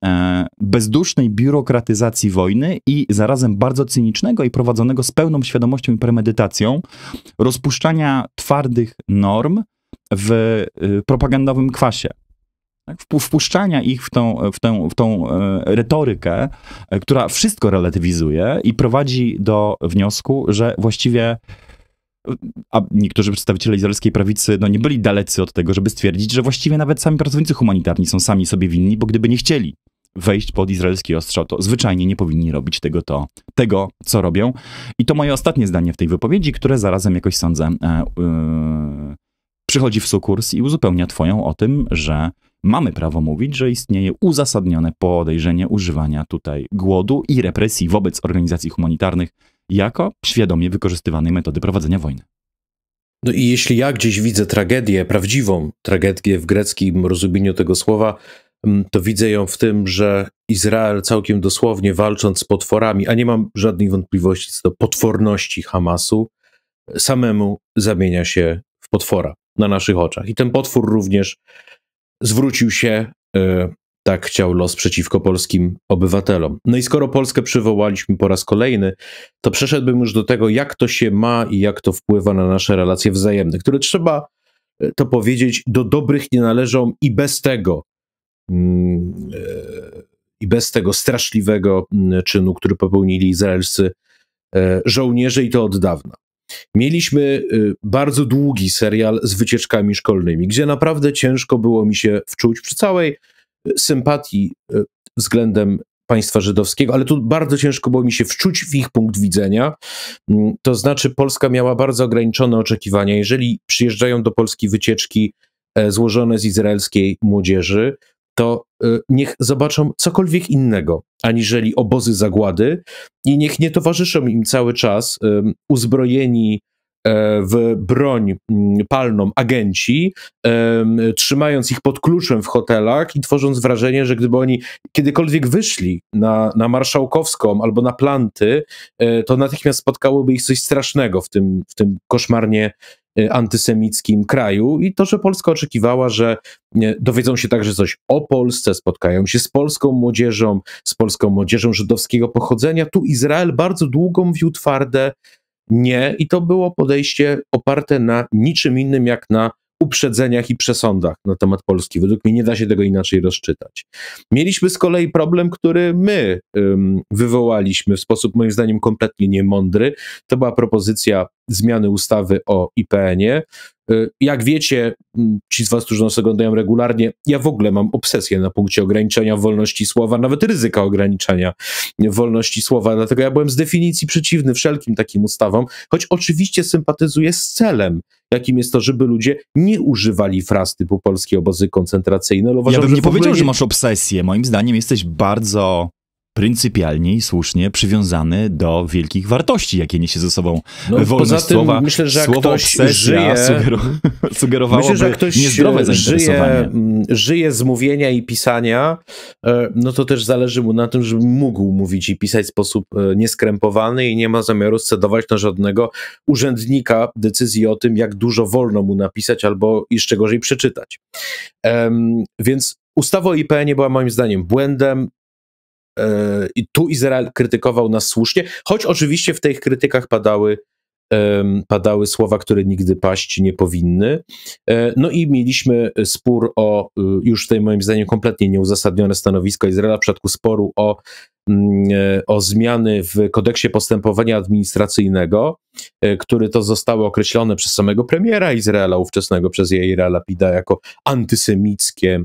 E, bezdusznej biurokratyzacji wojny i zarazem bardzo cynicznego i prowadzonego z pełną świadomością i premedytacją rozpuszczania twardych norm w e, propagandowym kwasie. Tak, wpuszczania ich w tą, w, w tą e, retorykę, która wszystko relatywizuje i prowadzi do wniosku, że właściwie a niektórzy przedstawiciele izraelskiej prawicy no, nie byli dalecy od tego, żeby stwierdzić, że właściwie nawet sami pracownicy humanitarni są sami sobie winni, bo gdyby nie chcieli, wejść pod izraelski ostrzał, to zwyczajnie nie powinni robić tego, to, tego co robią. I to moje ostatnie zdanie w tej wypowiedzi, które zarazem jakoś sądzę e, e, przychodzi w sukurs i uzupełnia twoją o tym, że mamy prawo mówić, że istnieje uzasadnione podejrzenie używania tutaj głodu i represji wobec organizacji humanitarnych jako świadomie wykorzystywanej metody prowadzenia wojny. No i jeśli ja gdzieś widzę tragedię, prawdziwą tragedię w greckim rozumieniu tego słowa, to widzę ją w tym, że Izrael całkiem dosłownie walcząc z potworami, a nie mam żadnych wątpliwości co do potworności Hamasu, samemu zamienia się w potwora na naszych oczach. I ten potwór również zwrócił się, e, tak chciał los przeciwko polskim obywatelom. No i skoro Polskę przywołaliśmy po raz kolejny, to przeszedłbym już do tego, jak to się ma i jak to wpływa na nasze relacje wzajemne, które trzeba e, to powiedzieć, do dobrych nie należą i bez tego Mm, e, i bez tego straszliwego mm, czynu, który popełnili izraelscy e, żołnierze i to od dawna. Mieliśmy y, bardzo długi serial z wycieczkami szkolnymi, gdzie naprawdę ciężko było mi się wczuć przy całej y, sympatii y, względem państwa żydowskiego, ale tu bardzo ciężko było mi się wczuć w ich punkt widzenia. Mm, to znaczy, Polska miała bardzo ograniczone oczekiwania. Jeżeli przyjeżdżają do Polski wycieczki e, złożone z izraelskiej młodzieży, to y, niech zobaczą cokolwiek innego, aniżeli obozy zagłady i niech nie towarzyszą im cały czas uzbrojeni e, w broń mm, palną agenci, trzymając ich pod kluczem w hotelach i tworząc wrażenie, że gdyby oni kiedykolwiek wyszli na, na marszałkowską albo na planty, e, to natychmiast spotkałoby ich coś strasznego w tym, w tym koszmarnie Y, antysemickim kraju i to, że Polska oczekiwała, że dowiedzą się także coś o Polsce, spotkają się z polską młodzieżą, z polską młodzieżą żydowskiego pochodzenia. Tu Izrael bardzo długo mówił twarde nie i to było podejście oparte na niczym innym jak na uprzedzeniach i przesądach na temat Polski. Według mnie nie da się tego inaczej rozczytać. Mieliśmy z kolei problem, który my ym, wywołaliśmy w sposób moim zdaniem kompletnie niemądry. To była propozycja zmiany ustawy o IPN-ie. Y, jak wiecie, ci z Was, którzy nas oglądają regularnie, ja w ogóle mam obsesję na punkcie ograniczenia wolności słowa, nawet ryzyka ograniczenia wolności słowa, dlatego ja byłem z definicji przeciwny wszelkim takim ustawom, choć oczywiście sympatyzuję z celem, jakim jest to, żeby ludzie nie używali fraz typu polskie obozy koncentracyjne. Uważam, ja bym nie powiedział, nie... że masz obsesję. Moim zdaniem jesteś bardzo pryncypialnie i słusznie przywiązany do wielkich wartości, jakie niesie ze sobą no, wolność słowa. Myślę, że słowo ktoś żyje, sugerowałoby myślę, że ktoś niezdrowe zainteresowanie. Żyje, mm, żyje z mówienia i pisania, e, no to też zależy mu na tym, żeby mógł mówić i pisać w sposób e, nieskrępowany i nie ma zamiaru scedować na żadnego urzędnika decyzji o tym, jak dużo wolno mu napisać albo jeszcze gorzej przeczytać. więc Ustawa o IPN nie była moim zdaniem błędem i tu Izrael krytykował nas słusznie, choć oczywiście w tych krytykach padały, padały słowa, które nigdy paść nie powinny. E, no i mieliśmy spór o, y, już tutaj moim zdaniem kompletnie nieuzasadnione stanowisko Izraela w przypadku sporu o, mm, e, o zmiany w kodeksie postępowania administracyjnego, e, który to zostało określone przez samego premiera Izraela, ówczesnego przez Jaira Lapida, jako antysemickie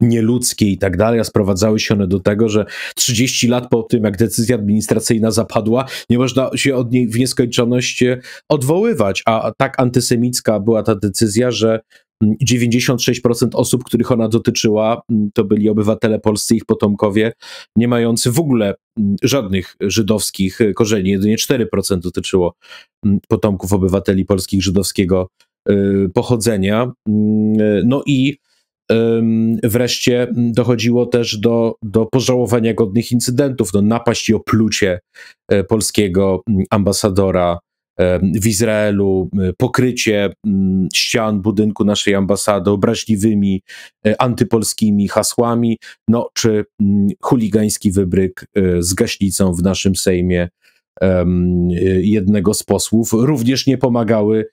nieludzkie i tak dalej, a sprowadzały się one do tego, że 30 lat po tym, jak decyzja administracyjna zapadła, nie można się od niej w nieskończoność odwoływać, a tak antysemicka była ta decyzja, że 96% mm, osób, których ona dotyczyła, mm, to byli obywatele polscy, ich potomkowie, nie mający w ogóle mm, żadnych żydowskich korzeni. Jedynie 4% dotyczyło potomków obywateli polskich żydowskiego y, pochodzenia. No i Wreszcie mm, dochodziło też do, do pożałowania godnych incydentów, do napaść i oplucie e, polskiego mm, ambasadora w Izraelu, pokrycie mm, ścian budynku naszej ambasady obraźliwymi, e, antypolskimi hasłami, no czy chuligański wybryk e, z gaśnicą w naszym Sejmie jednego z posłów również nie pomagały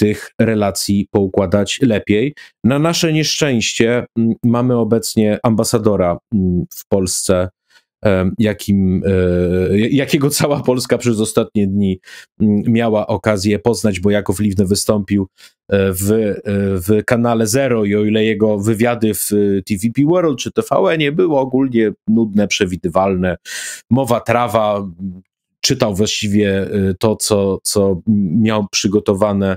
tych relacji poukładać lepiej. Na nasze nieszczęście mamy obecnie ambasadora w Polsce, jakim, e, jakiego cała Polska przez ostatnie dni miała okazję poznać, bo Jakow Liwny wystąpił e, w, e, w kanale Zero i o ile jego wywiady w TVP World czy TVN nie były ogólnie nudne, przewidywalne, mowa trawa, czytał właściwie y, to, co, co miał przygotowane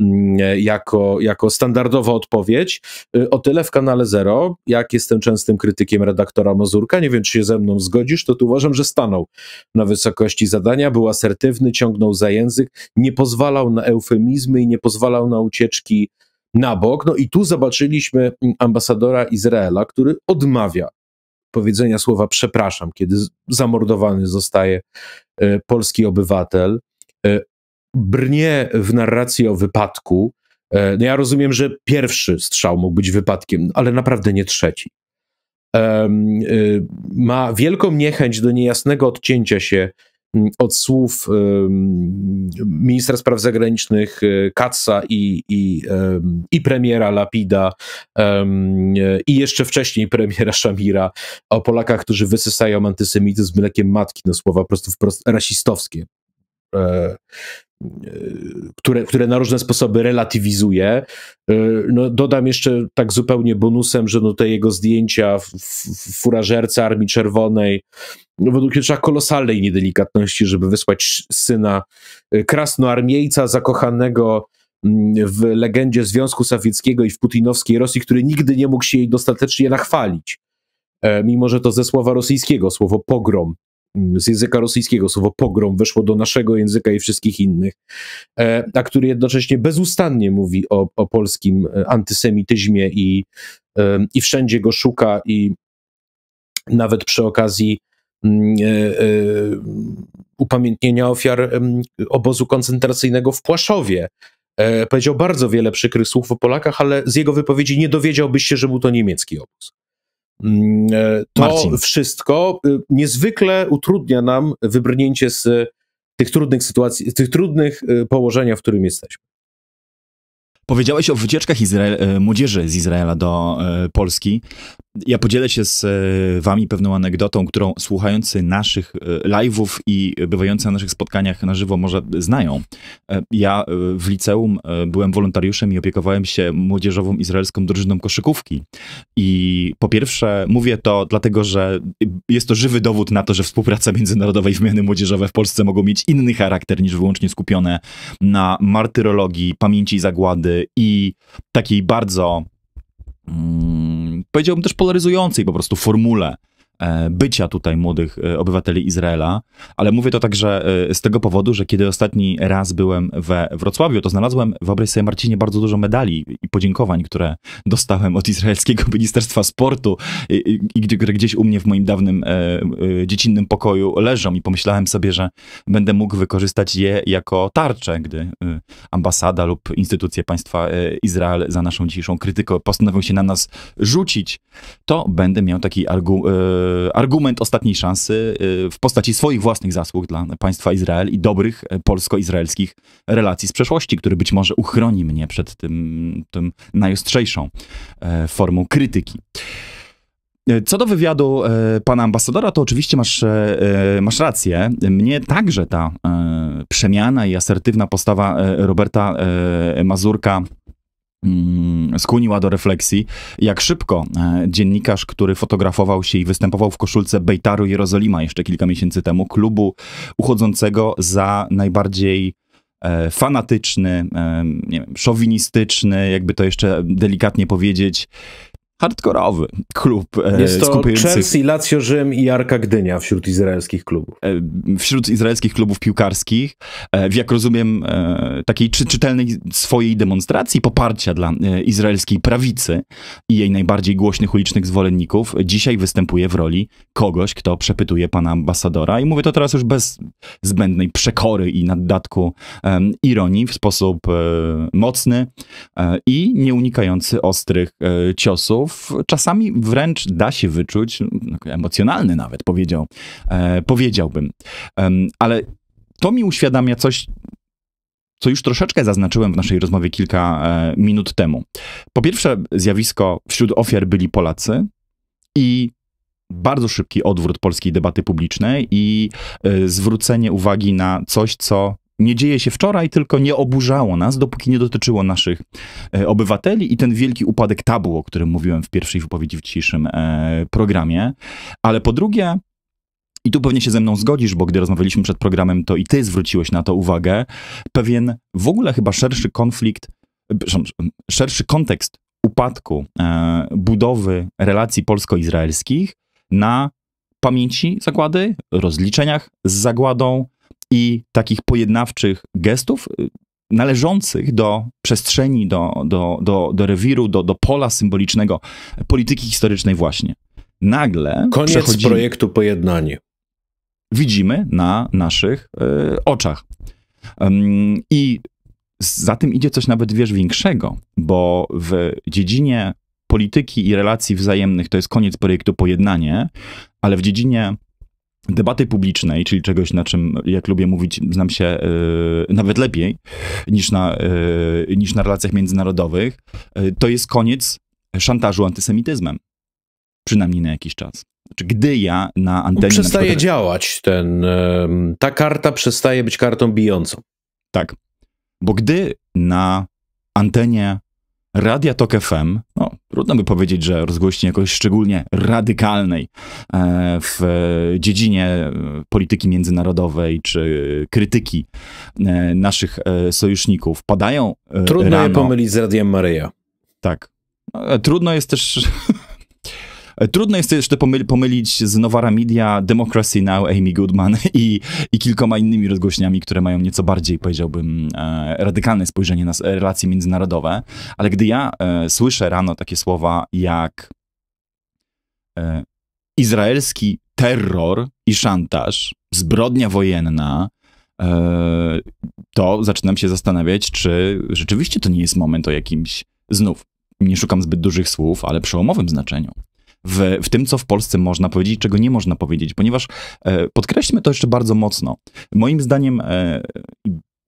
mm, jako, jako standardowa odpowiedź. Y, o tyle w kanale Zero, jak jestem częstym krytykiem redaktora Mazurka, nie wiem, czy się ze mną zgodzisz, to tu uważam, że stanął na wysokości zadania, był asertywny, ciągnął za język, nie pozwalał na eufemizmy i nie pozwalał na ucieczki na bok. No i tu zobaczyliśmy mm, ambasadora Izraela, który odmawia powiedzenia słowa przepraszam, kiedy zamordowany zostaje e, polski obywatel. E, brnie w narracji o wypadku. E, no ja rozumiem, że pierwszy strzał mógł być wypadkiem, ale naprawdę nie trzeci. Ma wielką niechęć do niejasnego odcięcia się Mm, od słów ministra spraw zagranicznych e, Katza i, i, i premiera Lapida i jeszcze wcześniej premiera Szamira o Polakach, którzy wysysają antysemityzm mlekiem matki, no słowa po prostu wprost rasistowskie e, które, które na różne sposoby relatywizuje. E, no, dodam jeszcze tak zupełnie bonusem, że no te jego zdjęcia w, w furażerce Armii Czerwonej, no według mnie trzeba kolosalnej niedelikatności, żeby wysłać syna e, krasnoarmiejca zakochanego mm, w legendzie Związku Sowieckiego i w putinowskiej Rosji, który nigdy nie mógł się jej dostatecznie nachwalić. E, mimo, że to ze słowa rosyjskiego, słowo pogrom Mm, z języka rosyjskiego słowo pogrom weszło do naszego języka i wszystkich innych, e, a który jednocześnie bezustannie mówi o, o polskim e, antysemityzmie i, e, i wszędzie go szuka i nawet przy okazji mm, upamiętnienia ofiar mm, obozu koncentracyjnego w Płaszowie. Powiedział bardzo wiele przykrych słów o Polakach, ale z jego wypowiedzi nie dowiedziałbyś się, że był to niemiecki obóz. Mm, e, to Marcin. wszystko y, niezwykle utrudnia nam wybrnięcie z tych trudnych sytuacji, tych trudnych y, położenia, w którym jesteśmy. Powiedziałeś o wycieczkach Izrael, e, młodzieży z Izraela do e, Polski. Ja podzielę się z e, wami pewną anegdotą, którą słuchający naszych e, live'ów i bywający na naszych spotkaniach na żywo może znają. E, ja w liceum byłem wolontariuszem i opiekowałem się młodzieżową izraelską drużyną koszykówki. I po pierwsze mówię to dlatego, że jest to żywy dowód na to, że współpraca międzynarodowa i wymiany młodzieżowe w Polsce mogą mieć inny charakter niż wyłącznie skupione na martyrologii, pamięci zagłady i takiej bardzo... Mm, powiedziałbym też polaryzującej po prostu formule E, bycia tutaj młodych e, obywateli Izraela, ale mówię to także e, z tego powodu, że kiedy ostatni raz byłem we Wrocławiu, to znalazłem, w sobie Marcinie, bardzo dużo medali i podziękowań, które dostałem od izraelskiego Ministerstwa Sportu i, i które gdzieś u mnie w moim dawnym dziecinnym pokoju leżą i pomyślałem sobie, że będę mógł wykorzystać je jako tarczę, gdy ambasada lub instytucje państwa Izrael za naszą dzisiejszą krytykę postanowią się na nas rzucić, to będę miał taki argument Y, argument ostatniej szansy y, w postaci swoich własnych zasług dla państwa Izrael i dobrych y, polsko-izraelskich relacji z przeszłości, który być może uchroni mnie przed tym, tym najostrzejszą e, formą krytyki. E, co do wywiadu e, pana ambasadora, to oczywiście masz, masz rację. Mnie także ta przemiana i asertywna postawa Roberta Mazurka Mm, skłoniła do refleksji, jak szybko e, dziennikarz, który fotografował się i występował w koszulce Bejtaru Jerozolima jeszcze kilka miesięcy temu, klubu uchodzącego za najbardziej e, fanatyczny, e, nie wiem, szowinistyczny, jakby to jeszcze delikatnie powiedzieć, hardkorowy klub e, Jest to skupiający... Chelsea, Lazio, Rzym i Arka Gdynia wśród izraelskich klubów. E, wśród izraelskich klubów piłkarskich, w e, jak rozumiem takiej czytelnej swojej demonstracji poparcia dla izraelskiej prawicy i jej najbardziej głośnych ulicznych zwolenników, dzisiaj występuje w roli kogoś, kto przepytuje pana ambasadora i mówię to teraz już bez zbędnej przekory i naddatku ironii, w sposób mocny i nieunikający ostrych ciosów czasami wręcz da się wyczuć, no, emocjonalny nawet powiedział, e, powiedziałbym. E, ale to mi uświadamia coś, co już troszeczkę zaznaczyłem w naszej rozmowie kilka e, minut temu. Po pierwsze, zjawisko wśród ofiar byli Polacy i bardzo szybki odwrót polskiej debaty publicznej i e, zwrócenie uwagi na coś, co nie dzieje się wczoraj, tylko nie oburzało nas, dopóki nie dotyczyło naszych e, obywateli i ten wielki upadek tabu, o którym mówiłem w pierwszej wypowiedzi w dzisiejszym e, programie. Ale po drugie, i tu pewnie się ze mną zgodzisz, bo gdy rozmawialiśmy przed programem, to i ty zwróciłeś na to uwagę, pewien w ogóle chyba szerszy konflikt, e, szerszy kontekst upadku e, budowy relacji polsko-izraelskich na pamięci zagłady, rozliczeniach z zagładą, i takich pojednawczych gestów y, należących do przestrzeni, do, do, do, do rewiru, do, do pola symbolicznego polityki historycznej właśnie. Nagle... Koniec przechodzimy... projektu Pojednanie. Widzimy na naszych y, oczach. Ym, I za tym idzie coś nawet, wiesz, większego, bo w dziedzinie polityki i relacji wzajemnych to jest koniec projektu Pojednanie, ale w dziedzinie debaty publicznej, czyli czegoś, na czym, jak lubię mówić, znam się yy, nawet lepiej niż na, yy, niż na relacjach międzynarodowych, yy, to jest koniec szantażu antysemityzmem. Przynajmniej na jakiś czas. Znaczy, gdy ja na antenie... Przestaje na przykład, działać ten... Ta karta przestaje być kartą bijącą. Tak. Bo gdy na antenie Radia Tok FM, no, trudno by powiedzieć, że rozgłośni jakoś szczególnie radykalnej e, w dziedzinie e, polityki międzynarodowej czy krytyki e, naszych sojuszników padają. Trudno rano. je pomylić z Radiem Maryja. Tak. No, trudno jest też E, trudno jest jeszcze pomylić z Nowara Media Democracy Now! Amy Goodman i, i kilkoma innymi rozgłośniami, które mają nieco bardziej, powiedziałbym, e, radykalne spojrzenie na relacje międzynarodowe. Ale gdy ja e, słyszę rano takie słowa jak izraelski terror i szantaż, zbrodnia wojenna, to zaczynam się zastanawiać, czy rzeczywiście to nie jest moment o jakimś, znów, nie szukam zbyt dużych słów, ale przełomowym znaczeniu w, w tym, co w Polsce można powiedzieć, czego nie można powiedzieć, ponieważ e, podkreślmy to jeszcze bardzo mocno. Moim zdaniem, e,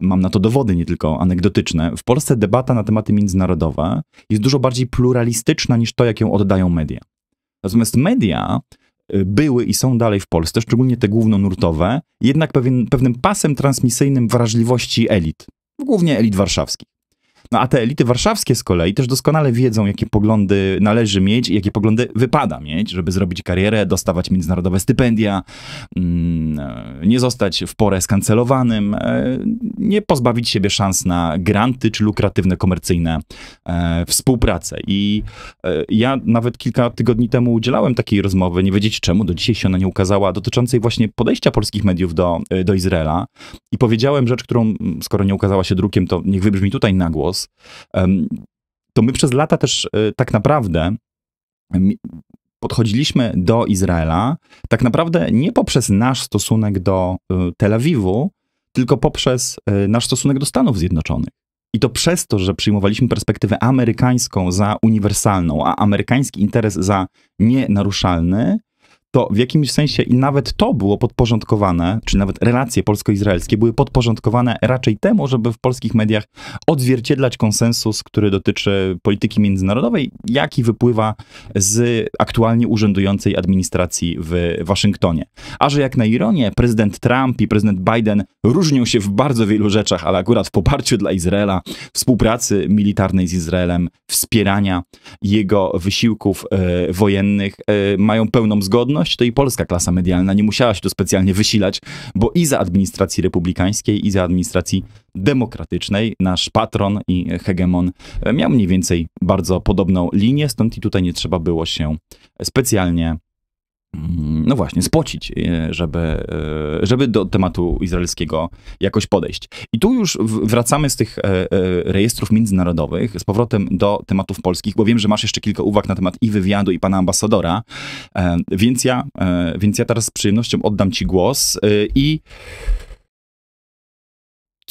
mam na to dowody, nie tylko anegdotyczne, w Polsce debata na tematy międzynarodowe jest dużo bardziej pluralistyczna niż to, jak ją oddają media. Natomiast media e, były i są dalej w Polsce, szczególnie te głównonurtowe, jednak pewien, pewnym pasem transmisyjnym wrażliwości elit, głównie elit warszawskich. No a te elity warszawskie z kolei też doskonale wiedzą, jakie poglądy należy mieć i jakie poglądy wypada mieć, żeby zrobić karierę, dostawać międzynarodowe stypendia, mm, e, nie zostać w porę skancelowanym, e, nie pozbawić siebie szans na granty czy lukratywne komercyjne e, współprace. I ja nawet kilka tygodni temu udzielałem takiej rozmowy, nie wiedzieć czemu, do dzisiaj się ona nie ukazała, dotyczącej właśnie podejścia polskich mediów do, do Izraela. I powiedziałem rzecz, którą, skoro nie ukazała się drukiem, to niech wybrzmi tutaj na głos to my przez lata też e, tak naprawdę podchodziliśmy do Izraela tak naprawdę nie poprzez nasz stosunek do e, Tel Awiwu, tylko poprzez e, nasz stosunek do Stanów Zjednoczonych. I to przez to, że przyjmowaliśmy perspektywę amerykańską za uniwersalną, a amerykański interes za nienaruszalny, to w jakimś sensie i nawet to było podporządkowane, czy nawet relacje polsko-izraelskie były podporządkowane raczej temu, żeby w polskich mediach odzwierciedlać konsensus, który dotyczy polityki międzynarodowej, jaki wypływa z aktualnie urzędującej administracji w Waszyngtonie. A że jak na ironię, prezydent Trump i prezydent Biden różnią się w bardzo wielu rzeczach, ale akurat w poparciu dla Izraela, współpracy militarnej z Izraelem, wspierania jego wysiłków e, wojennych, e, mają pełną zgodność wolność, to i polska klasa medialna nie musiała się to specjalnie wysilać, bo i za administracji republikańskiej, i za administracji demokratycznej nasz patron i hegemon e, miał mniej więcej bardzo podobną linię, stąd i tutaj nie trzeba było się specjalnie Mm, no właśnie, spocić, e, żeby, e, żeby do tematu izraelskiego jakoś podejść. I tu już wracamy z tych e, rejestrów międzynarodowych z powrotem do tematów polskich, bo wiem, że masz jeszcze kilka uwag na temat i wywiadu, i pana ambasadora, więc ja, więc ja teraz z przyjemnością oddam ci głos i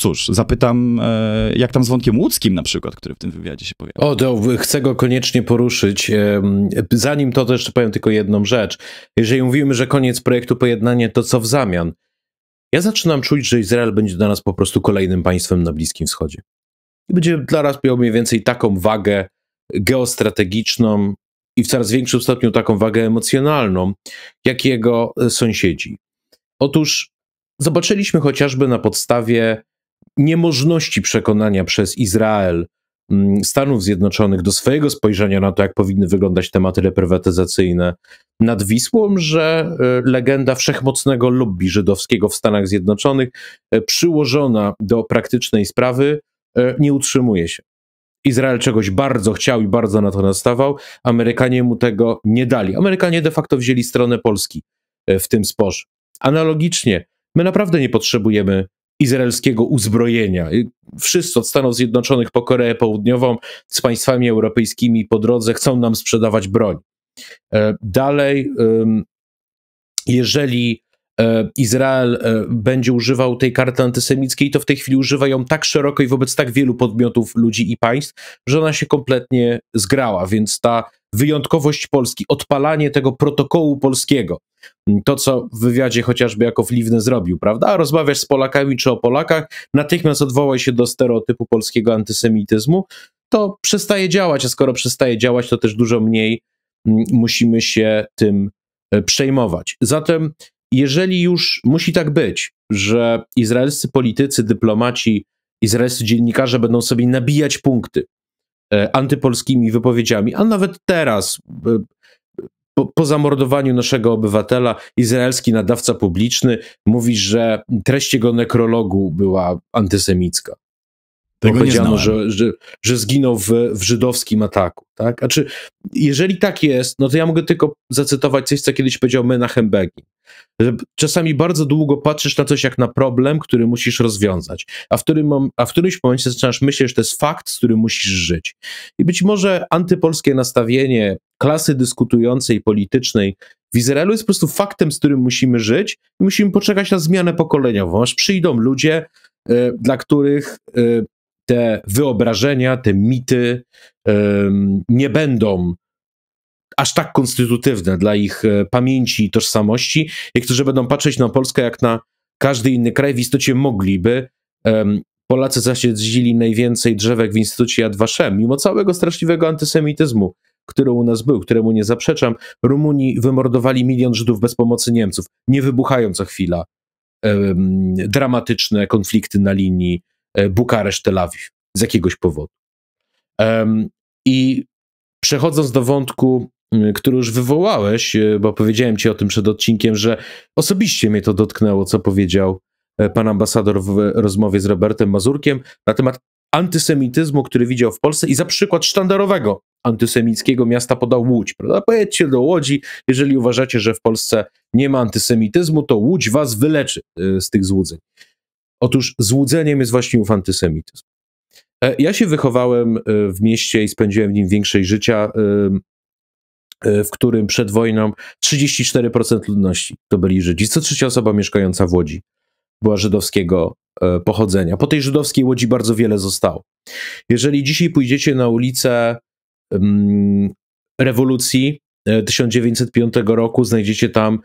cóż, zapytam, e, jak tam z wątkiem łódzkim na przykład, który w tym wywiadzie się pojawia. O, to chcę go koniecznie poruszyć. Zanim to też powiem tylko jedną rzecz. Jeżeli mówimy, że koniec projektu pojednanie, to co w zamian? Ja zaczynam czuć, że Izrael będzie dla nas po prostu kolejnym państwem na Bliskim Wschodzie. Będzie dla nas miał mniej więcej taką wagę geostrategiczną i w coraz większym stopniu taką wagę emocjonalną, jak jego e, sąsiedzi. Otóż zobaczyliśmy chociażby na podstawie niemożności przekonania przez Izrael mm, Stanów Zjednoczonych do swojego spojrzenia na to, jak powinny wyglądać tematy reprywatyzacyjne nad Wisłą, że e, legenda wszechmocnego lobby żydowskiego w Stanach Zjednoczonych e, przyłożona do praktycznej sprawy e, nie utrzymuje się. Izrael czegoś bardzo chciał i bardzo na to nastawał, Amerykanie mu tego nie dali. Amerykanie de facto wzięli stronę Polski w tym sporze. Analogicznie, my naprawdę nie potrzebujemy izraelskiego uzbrojenia. Wszyscy od Stanów Zjednoczonych po Koreę Południową z państwami europejskimi po drodze chcą nam sprzedawać broń. E, dalej, jeżeli E, Izrael e, będzie używał tej karty antysemickiej, to w tej chwili używa ją tak szeroko i wobec tak wielu podmiotów, ludzi i państw, że ona się kompletnie zgrała, więc ta wyjątkowość Polski, odpalanie tego protokołu polskiego, to co w wywiadzie chociażby jako Liwny zrobił, prawda? Rozmawiasz z Polakami czy o Polakach, natychmiast odwołaj się do stereotypu polskiego antysemityzmu, to przestaje działać, a skoro przestaje działać, to też dużo mniej mm, musimy się tym e, przejmować. Zatem jeżeli już musi tak być, że izraelscy politycy, dyplomaci, izraelscy dziennikarze będą sobie nabijać punkty e, antypolskimi wypowiedziami, a nawet teraz, e, po, po, zamordowaniu naszego obywatela, izraelski nadawca publiczny mówi, że treść jego nekrologu była antysemicka. Tego powiedziano, że, że, że, zginął w, w żydowskim ataku. Tak? czy jeżeli tak jest, no to ja mogę tylko zacytować coś, co kiedyś powiedział Menachem Begin. Czasami bardzo długo patrzysz na coś jak na problem, który musisz rozwiązać, a w, którym, a w którymś momencie zaczynasz myśleć, że to jest fakt, z którym musisz żyć. I być może antypolskie nastawienie klasy dyskutującej, politycznej w Izraelu jest po prostu faktem, z którym musimy żyć i musimy poczekać na zmianę pokoleniową, aż przyjdą ludzie, e, dla których e, te wyobrażenia, te mity nie będą aż tak konstytutywne dla ich e, pamięci i tożsamości, i którzy będą patrzeć na Polskę jak na każdy inny kraj, w istocie mogliby. Polacy zasiedzili najwięcej drzewek w Instytucie Yad mimo całego straszliwego antysemityzmu, który u nas był, któremu nie zaprzeczam. Rumuni wymordowali milion Żydów bez pomocy Niemców. Nie wybuchają co chwila dramatyczne konflikty na linii E, Bukareszt-Tel Awiw z jakiegoś powodu. I przechodząc do wątku, który już wywołałeś, e, bo powiedziałem ci o tym przed odcinkiem, że osobiście mnie to dotknęło, co powiedział e, pan ambasador w rozmowie z Robertem Mazurkiem na temat antysemityzmu, który widział w Polsce i za przykład sztandarowego antysemickiego miasta podał Łódź. Prawda? Pojedźcie do Łodzi, jeżeli uważacie, że w Polsce nie ma antysemityzmu, to Łódź was wyleczy z tych złudzeń. Otóż złudzeniem jest właśnie ów antysemityzm. E, ja się wychowałem e, w mieście i spędziłem w nim większość życia, e, w którym przed wojną 34% ludności to byli Żydzi. Co trzecia osoba mieszkająca w Łodzi była żydowskiego pochodzenia. Po tej żydowskiej Łodzi bardzo wiele zostało. Jeżeli dzisiaj pójdziecie na ulicę mm, rewolucji 1905 roku, znajdziecie tam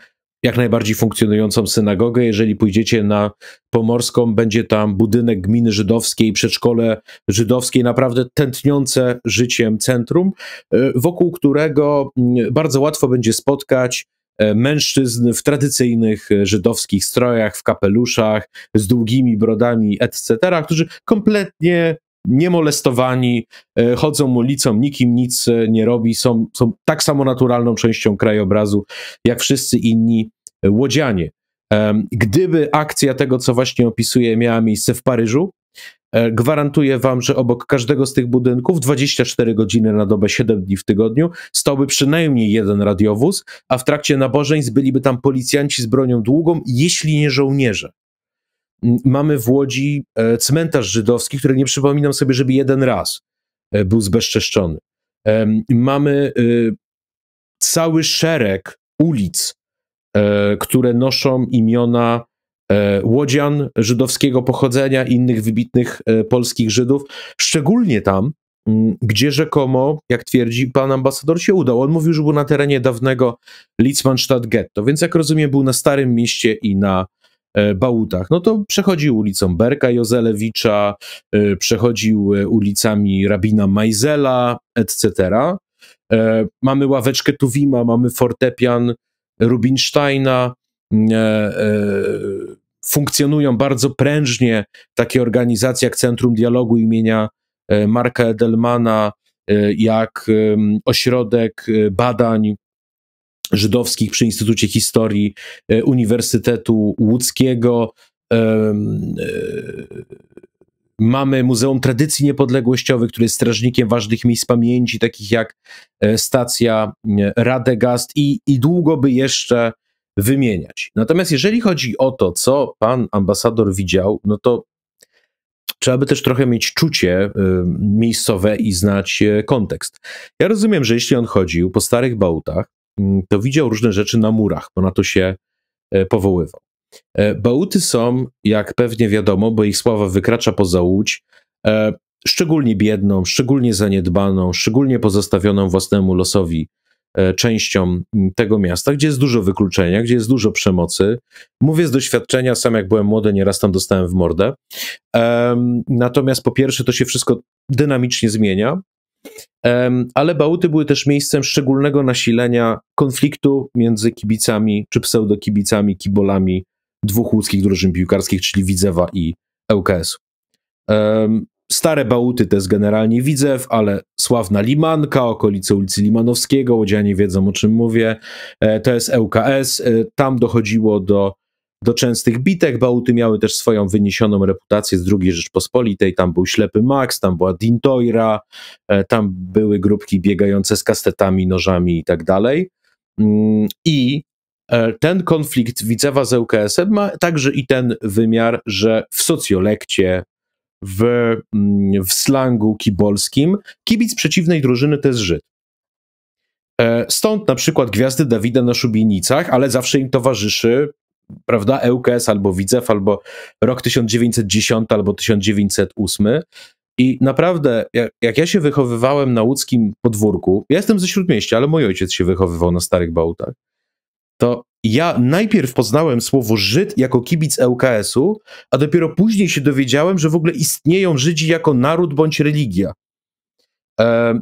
jak najbardziej funkcjonującą synagogę. Jeżeli pójdziecie na Pomorską, będzie tam budynek gminy żydowskiej, przedszkole żydowskie, naprawdę tętniące życiem centrum, e, wokół którego mm, bardzo łatwo będzie spotkać e, mężczyzn w tradycyjnych e, żydowskich strojach, w kapeluszach, z długimi brodami, etc., którzy kompletnie niemolestowani, e, chodzą ulicą, nikim nic e, nie robi, są, są tak samo naturalną częścią krajobrazu jak wszyscy inni e, łodzianie. Gdyby akcja tego, co właśnie opisuję, miała miejsce w Paryżu, gwarantuję wam, że obok każdego z tych budynków 24 godziny na dobę, 7 dni w tygodniu stałby przynajmniej jeden radiowóz, a w trakcie nabożeń byliby tam policjanci z bronią długą, jeśli nie żołnierze mamy w Łodzi e, cmentarz żydowski, który nie przypominam sobie, żeby jeden raz e, był zbezczeszczony. Mamy e, cały szereg ulic, które noszą imiona Łodzian żydowskiego pochodzenia i innych wybitnych polskich Żydów, szczególnie tam, gdzie rzekomo, jak twierdzi pan ambasador, się udał. On mówił, że był na terenie dawnego Litzmannstadt ghetto, więc jak rozumiem, był na Starym Mieście i na E, bałutach. No to przechodził ulicą Berka Jozelewicza, e, przechodził e, ulicami rabina Majzela, etc. Mamy ławeczkę Tuwima, mamy fortepian Rubinsteina, funkcjonują bardzo prężnie takie organizacje jak Centrum Dialogu imienia Marka Edelmana, jak Ośrodek Badań żydowskich przy Instytucie Historii e, Uniwersytetu Łódzkiego. E, mamy Muzeum Tradycji Niepodległościowych, które jest strażnikiem ważnych miejsc pamięci, takich jak e, stacja Radegast i, i długo by jeszcze wymieniać. Natomiast jeżeli chodzi o to, co pan ambasador widział, no to trzeba by też trochę mieć czucie miejscowe i znać kontekst. Ja rozumiem, że jeśli on chodził po starych bałtach, Mm, to widział różne rzeczy na murach, bo na to się e, powoływał. E, Bałuty są, jak pewnie wiadomo, bo ich sława wykracza poza Łódź, e, szczególnie biedną, szczególnie zaniedbaną, szczególnie pozostawioną własnemu losowi częścią mm, tego miasta, gdzie jest dużo wykluczenia, gdzie jest dużo przemocy. Mówię z doświadczenia, sam jak byłem młody, nieraz tam dostałem w mordę. Natomiast po pierwsze, to się wszystko dynamicznie zmienia, ale bauty były też miejscem szczególnego nasilenia konfliktu między kibicami czy pseudokibicami, kibolami dwóch łódzkich drużyn piłkarskich, czyli Widzewa i ŁKS. Stare bauty to jest generalnie Widzew, ale sławna Limanka, okolice ulicy Limanowskiego, łodzianie wiedzą o czym mówię, e, to jest ŁKS, e, tam dochodziło do do częstych bitek. Bałty miały też swoją wyniesioną reputację z II Rzeczpospolitej. Tam był Ślepy Max, tam była Dintoira, e, tam były grupki biegające z kastetami, nożami i tak dalej. Mm, I e, ten konflikt Widzewa z em ma także i ten wymiar, że w socjolekcie, w, mm, w slangu kibolskim, kibic przeciwnej drużyny to jest Żyd. E, stąd na przykład gwiazdy Dawida na szubienicach, ale zawsze im towarzyszy prawda, ŁKS albo Widzew, albo rok 1910 albo 1908. I naprawdę, jak, jak, ja się wychowywałem na łódzkim podwórku, ja jestem ze Śródmieścia, ale mój ojciec się wychowywał na Starych Bałtach, to ja najpierw poznałem słowo Żyd jako kibic euks u a dopiero później się dowiedziałem, że w ogóle istnieją Żydzi jako naród bądź religia.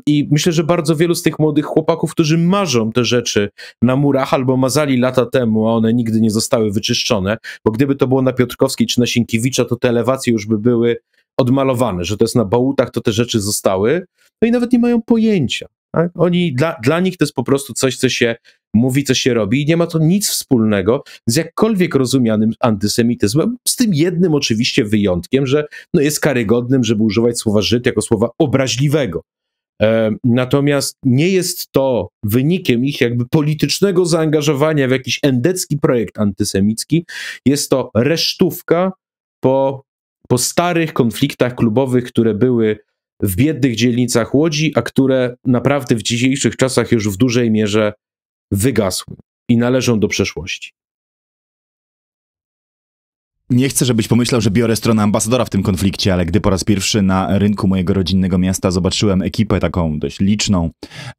I myślę, że bardzo wielu z tych młodych chłopaków, którzy marzą te rzeczy na murach albo mazali lata temu, a one nigdy nie zostały wyczyszczone, bo gdyby to było na Piotrkowskiej czy na Sienkiewicza, to te elewacje już by były odmalowane, że to jest na bałutach, to te rzeczy zostały, no i nawet nie mają pojęcia. Tak? Oni, dla, dla nich to jest po prostu coś, co się mówi, co się robi i nie ma to nic wspólnego z jakkolwiek rozumianym antysemityzmem, z tym jednym oczywiście wyjątkiem, że no jest karygodnym, żeby używać słowa Żyd jako słowa obraźliwego, E, natomiast nie jest to wynikiem ich jakby politycznego zaangażowania w jakiś endecki projekt antysemicki. Jest to resztówka po, po starych konfliktach klubowych, które były w biednych dzielnicach Łodzi, a które naprawdę w dzisiejszych czasach już w dużej mierze wygasły i należą do przeszłości. Nie chcę, żebyś pomyślał, że biorę stronę ambasadora w tym konflikcie, ale gdy po raz pierwszy na rynku mojego rodzinnego miasta zobaczyłem ekipę taką dość liczną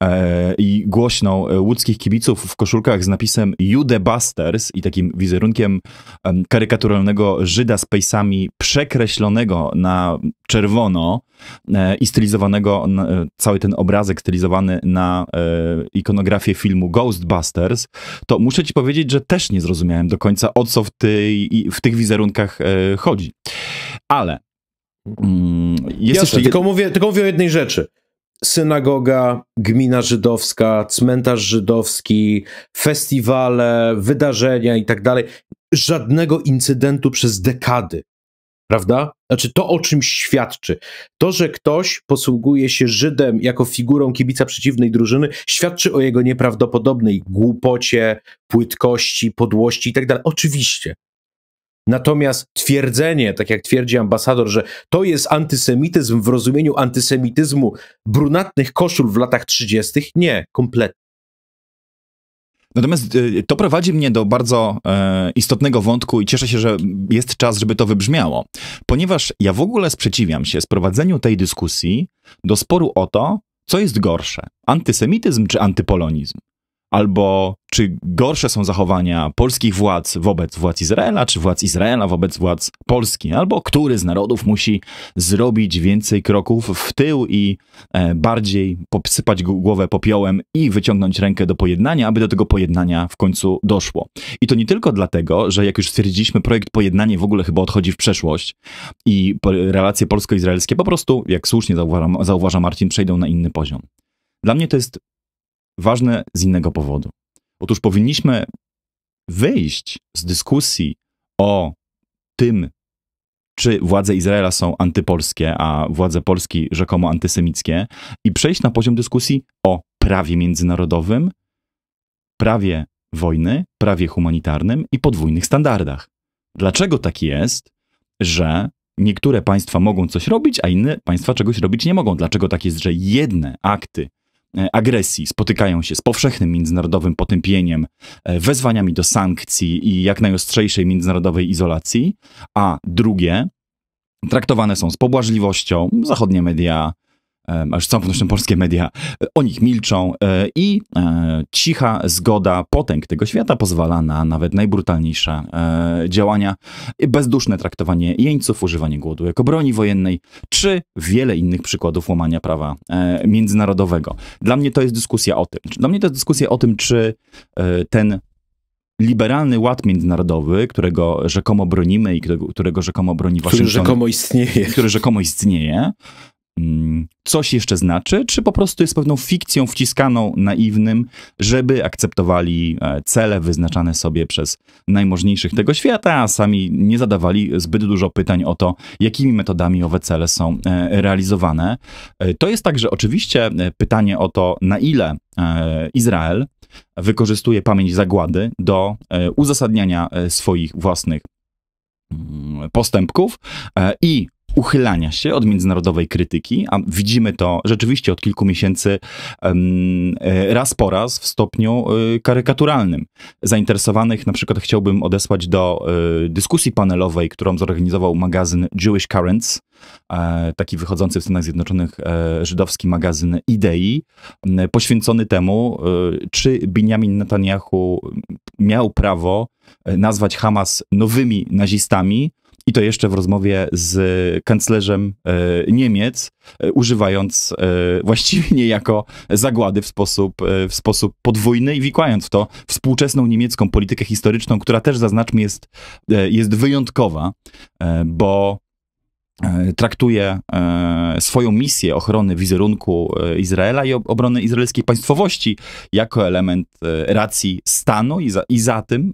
e, i głośną e, łódzkich kibiców w koszulkach z napisem Jude Busters i takim wizerunkiem e, karykaturalnego Żyda z pejsami przekreślonego na czerwono e, i stylizowanego, na, e, cały ten obrazek stylizowany na e, ikonografię filmu Ghostbusters, to muszę ci powiedzieć, że też nie zrozumiałem do końca o co w, tej, w tych wizerunkach wizerunkach e, chodzi. Ale mm, jest Jasne, jeszcze... tylko, mówię, tylko mówię o jednej rzeczy. Synagoga, gmina żydowska, cmentarz żydowski, festiwale, wydarzenia i tak dalej. Żadnego incydentu przez dekady. Prawda? Znaczy to o czym świadczy. To, że ktoś posługuje się Żydem jako figurą kibica przeciwnej drużyny, świadczy o jego nieprawdopodobnej głupocie, płytkości, podłości i tak dalej. Oczywiście. Natomiast twierdzenie, tak jak twierdzi ambasador, że to jest antysemityzm w rozumieniu antysemityzmu brunatnych koszul w latach 30., nie, kompletnie. Natomiast y, to prowadzi mnie do bardzo e, istotnego wątku i cieszę się, że jest czas, żeby to wybrzmiało, ponieważ ja w ogóle sprzeciwiam się sprowadzeniu tej dyskusji do sporu o to, co jest gorsze: antysemityzm czy antypolonizm, albo czy gorsze są zachowania polskich władz wobec władz Izraela, czy władz Izraela wobec władz Polski, albo który z narodów musi zrobić więcej kroków w tył i e, bardziej popsypać głowę popiołem i wyciągnąć rękę do pojednania, aby do tego pojednania w końcu doszło. I to nie tylko dlatego, że jak już stwierdziliśmy, projekt pojednanie w ogóle chyba odchodzi w przeszłość i relacje polsko-izraelskie po prostu, jak słusznie zauważa, zauważa Marcin, przejdą na inny poziom. Dla mnie to jest ważne z innego powodu. Otóż powinniśmy wyjść z dyskusji o tym, czy władze Izraela są antypolskie, a władze Polski rzekomo antysemickie, i przejść na poziom dyskusji o prawie międzynarodowym, prawie wojny, prawie humanitarnym i podwójnych standardach. Dlaczego tak jest, że niektóre państwa mogą coś robić, a inne państwa czegoś robić nie mogą? Dlaczego tak jest, że jedne akty E, agresji, spotykają się z powszechnym międzynarodowym potępieniem, e, wezwaniami do sankcji i jak najostrzejszej międzynarodowej izolacji, a drugie, traktowane są z pobłażliwością. Zachodnie media aż z całą pewnością polskie media e, o nich milczą e, i e, cicha zgoda potęg tego świata pozwala na nawet najbrutalniejsze działania, bezduszne traktowanie jeńców, używanie głodu jako broni wojennej, czy wiele innych przykładów łamania prawa międzynarodowego. Dla mnie to jest dyskusja o tym. Dla mnie to jest dyskusja o tym, czy ten liberalny ład międzynarodowy, którego rzekomo bronimy i którego, którego rzekomo broni Waszyngton. Który rzekomo istnieje. Który rzekomo istnieje. Mm, coś jeszcze znaczy, czy po prostu jest pewną fikcją wciskaną naiwnym, żeby akceptowali e, cele wyznaczane sobie przez najmożniejszych tego świata, a sami nie zadawali zbyt dużo pytań o to, jakimi metodami owe cele są e, realizowane. E, to jest także oczywiście pytanie o to, na ile Izrael wykorzystuje pamięć zagłady do uzasadniania swoich własnych mm, postępków i uchylania się od międzynarodowej krytyki, a widzimy to rzeczywiście od kilku miesięcy e, raz po raz w stopniu e, karykaturalnym. Zainteresowanych na przykład chciałbym odesłać do e, dyskusji panelowej, którą zorganizował magazyn Jewish Currents, taki wychodzący w Stanach Zjednoczonych żydowski magazyn Idei, poświęcony temu, czy Benjamin Netanyahu miał prawo nazwać Hamas nowymi nazistami, i to jeszcze w rozmowie z kanclerzem e, Niemiec, e, używając e, właściwie niejako zagłady w sposób, w sposób podwójny i wikłając w to współczesną niemiecką politykę historyczną, która też zaznaczmy jest, jest wyjątkowa, bo traktuje swoją misję ochrony wizerunku Izraela i obrony izraelskiej państwowości jako element racji stanu i za, i za tym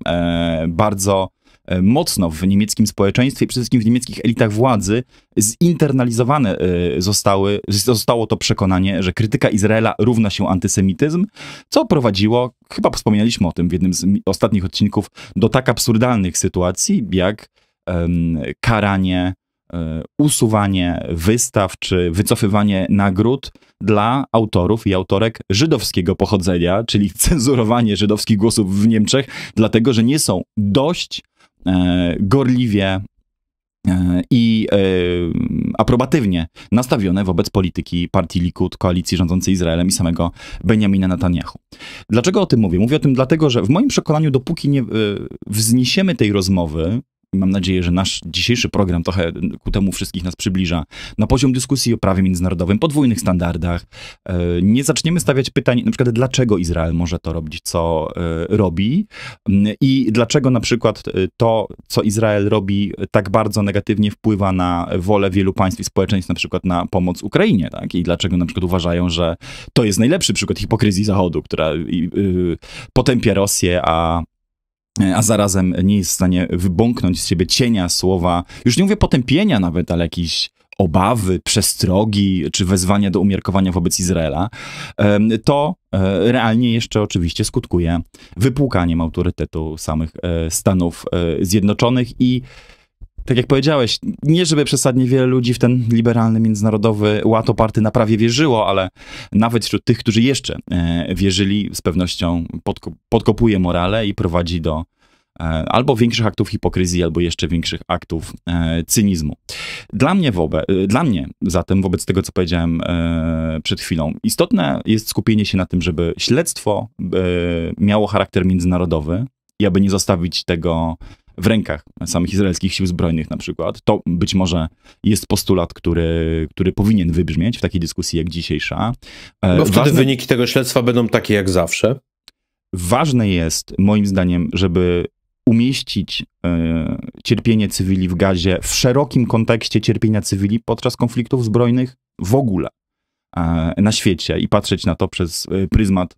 bardzo E, mocno w niemieckim społeczeństwie i przede wszystkim w niemieckich elitach władzy zinternalizowane e, zostały, zostało to przekonanie, że krytyka Izraela równa się antysemityzm, co prowadziło, chyba wspominaliśmy o tym w jednym z ostatnich odcinków, do tak absurdalnych sytuacji, jak um, karanie e, usuwanie wystaw czy wycofywanie nagród dla autorów i autorek żydowskiego pochodzenia, czyli cenzurowanie żydowskich głosów w Niemczech, dlatego że nie są dość E, gorliwie e, i e, aprobatywnie nastawione wobec polityki partii Likud, koalicji rządzącej Izraelem i samego Benjamina Netanyahu. Dlaczego o tym mówię? Mówię o tym dlatego, że w moim przekonaniu dopóki nie wzniesiemy tej rozmowy Mam nadzieję, że nasz dzisiejszy program trochę ku temu wszystkich nas przybliża. Na poziom dyskusji o prawie międzynarodowym, podwójnych standardach. E, nie zaczniemy stawiać pytań, na przykład dlaczego Izrael może to robić, co e, robi mm, i dlaczego na przykład e, to, co Izrael robi, tak bardzo negatywnie wpływa na wolę wielu państw i społeczeństw, na przykład na pomoc Ukrainie, tak? I dlaczego na przykład uważają, że to jest najlepszy przykład hipokryzji Zachodu, która y, potępia Rosję, a E, a zarazem nie jest w stanie wybąknąć z siebie cienia słowa, już nie mówię potępienia nawet, ale jakichś obawy, przestrogi czy wezwania do umiarkowania wobec Izraela, to e, realnie jeszcze oczywiście skutkuje wypłukaniem autorytetu samych e, Stanów Zjednoczonych i tak jak powiedziałeś, nie żeby przesadnie wiele ludzi w ten liberalny, międzynarodowy ład oparty na prawie wierzyło, ale nawet wśród tych, którzy jeszcze e, wierzyli, z pewnością podko podkopuje morale i prowadzi do e, albo większych aktów hipokryzji, albo jeszcze większych aktów e, cynizmu. Dla mnie, wobec, dla mnie zatem, wobec tego, co powiedziałem przed chwilą, istotne jest skupienie się na tym, żeby śledztwo miało charakter międzynarodowy, i aby nie zostawić tego w rękach samych izraelskich sił zbrojnych na przykład. To być może jest postulat, który, który powinien wybrzmieć w takiej dyskusji jak dzisiejsza. E, Bo wtedy Ważne... wyniki tego śledztwa będą takie jak zawsze. Ważne jest, moim zdaniem, żeby umieścić y, cierpienie cywili w gazie w szerokim kontekście cierpienia cywili podczas konfliktów zbrojnych w ogóle y, na świecie i patrzeć na to przez pryzmat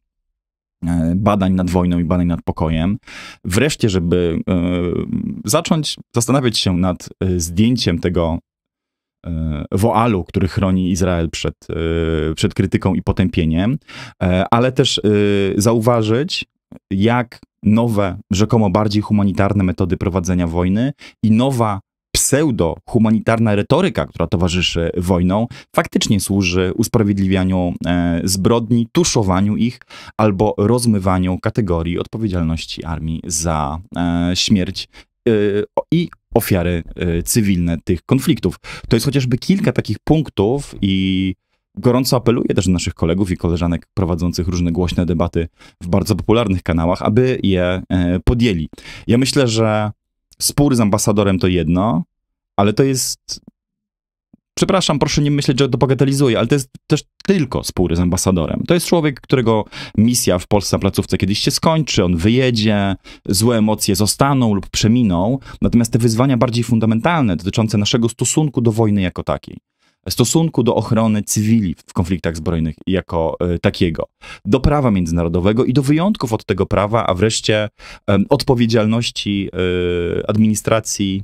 E, badań nad wojną i badań nad pokojem. Wreszcie, żeby e, zacząć zastanawiać się nad e, zdjęciem tego woalu, który chroni Izrael przed, przed krytyką i potępieniem, ale też zauważyć, jak nowe, rzekomo bardziej humanitarne metody prowadzenia wojny i nowa pseudo-humanitarna retoryka, która towarzyszy wojną, faktycznie służy usprawiedliwianiu e, zbrodni, tuszowaniu ich albo rozmywaniu kategorii odpowiedzialności armii za e, śmierć e, i ofiary cywilne tych konfliktów. To jest chociażby kilka takich punktów i gorąco apeluję też do naszych kolegów i koleżanek prowadzących różne głośne debaty w bardzo popularnych kanałach, aby je podjęli. Ja myślę, że spór z ambasadorem to jedno, ale to jest. Przepraszam, proszę nie myśleć, że to bagatelizuję, ale to jest też tylko spór z ambasadorem. To jest człowiek, którego misja w Polsce na placówce kiedyś się skończy, on wyjedzie, złe emocje zostaną lub przeminą, natomiast te wyzwania bardziej fundamentalne dotyczące naszego stosunku do wojny jako takiej, stosunku do ochrony cywili w konfliktach zbrojnych jako y, takiego, do prawa międzynarodowego i do wyjątków od tego prawa, a wreszcie y, odpowiedzialności y, administracji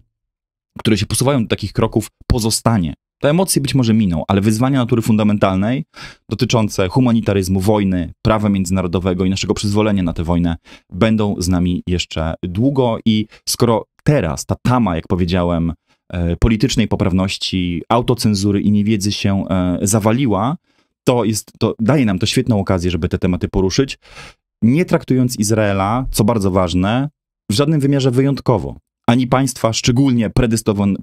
które się posuwają do takich kroków, pozostanie. Te emocje być może miną, ale wyzwania natury fundamentalnej dotyczące humanitaryzmu, wojny, prawa międzynarodowego i naszego przyzwolenia na tę wojnę będą z nami jeszcze długo i skoro teraz ta tama, jak powiedziałem, e, politycznej poprawności, autocenzury i niewiedzy się e, zawaliła, to, jest, to daje nam to świetną okazję, żeby te tematy poruszyć, nie traktując Izraela, co bardzo ważne, w żadnym wymiarze wyjątkowo ani państwa szczególnie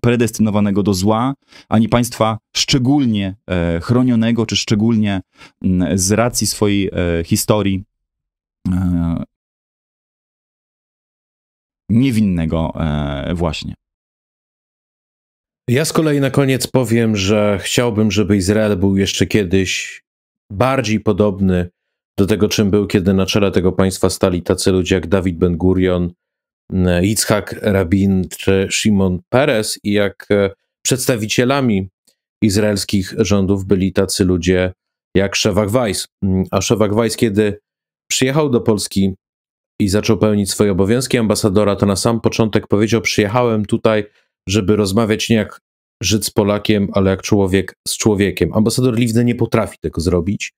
predestynowanego do zła, ani państwa szczególnie e, chronionego, czy szczególnie mm, z racji swojej e, historii e, niewinnego właśnie. Ja z kolei na koniec powiem, że chciałbym, żeby Izrael był jeszcze kiedyś bardziej podobny do tego, czym był, kiedy na czele tego państwa stali tacy ludzie jak Dawid Ben Gurion, Yitzhak e, Rabin czy Shimon Peres i jak e, przedstawicielami izraelskich rządów byli tacy ludzie jak Szewak Weiss. Mm, a Szewak Weiss, kiedy przyjechał do Polski i zaczął pełnić swoje obowiązki ambasadora, to na sam początek powiedział: Przyjechałem tutaj, żeby rozmawiać nie jak Żyd z Polakiem, ale jak człowiek z człowiekiem. Ambasador Liwny nie potrafi tego zrobić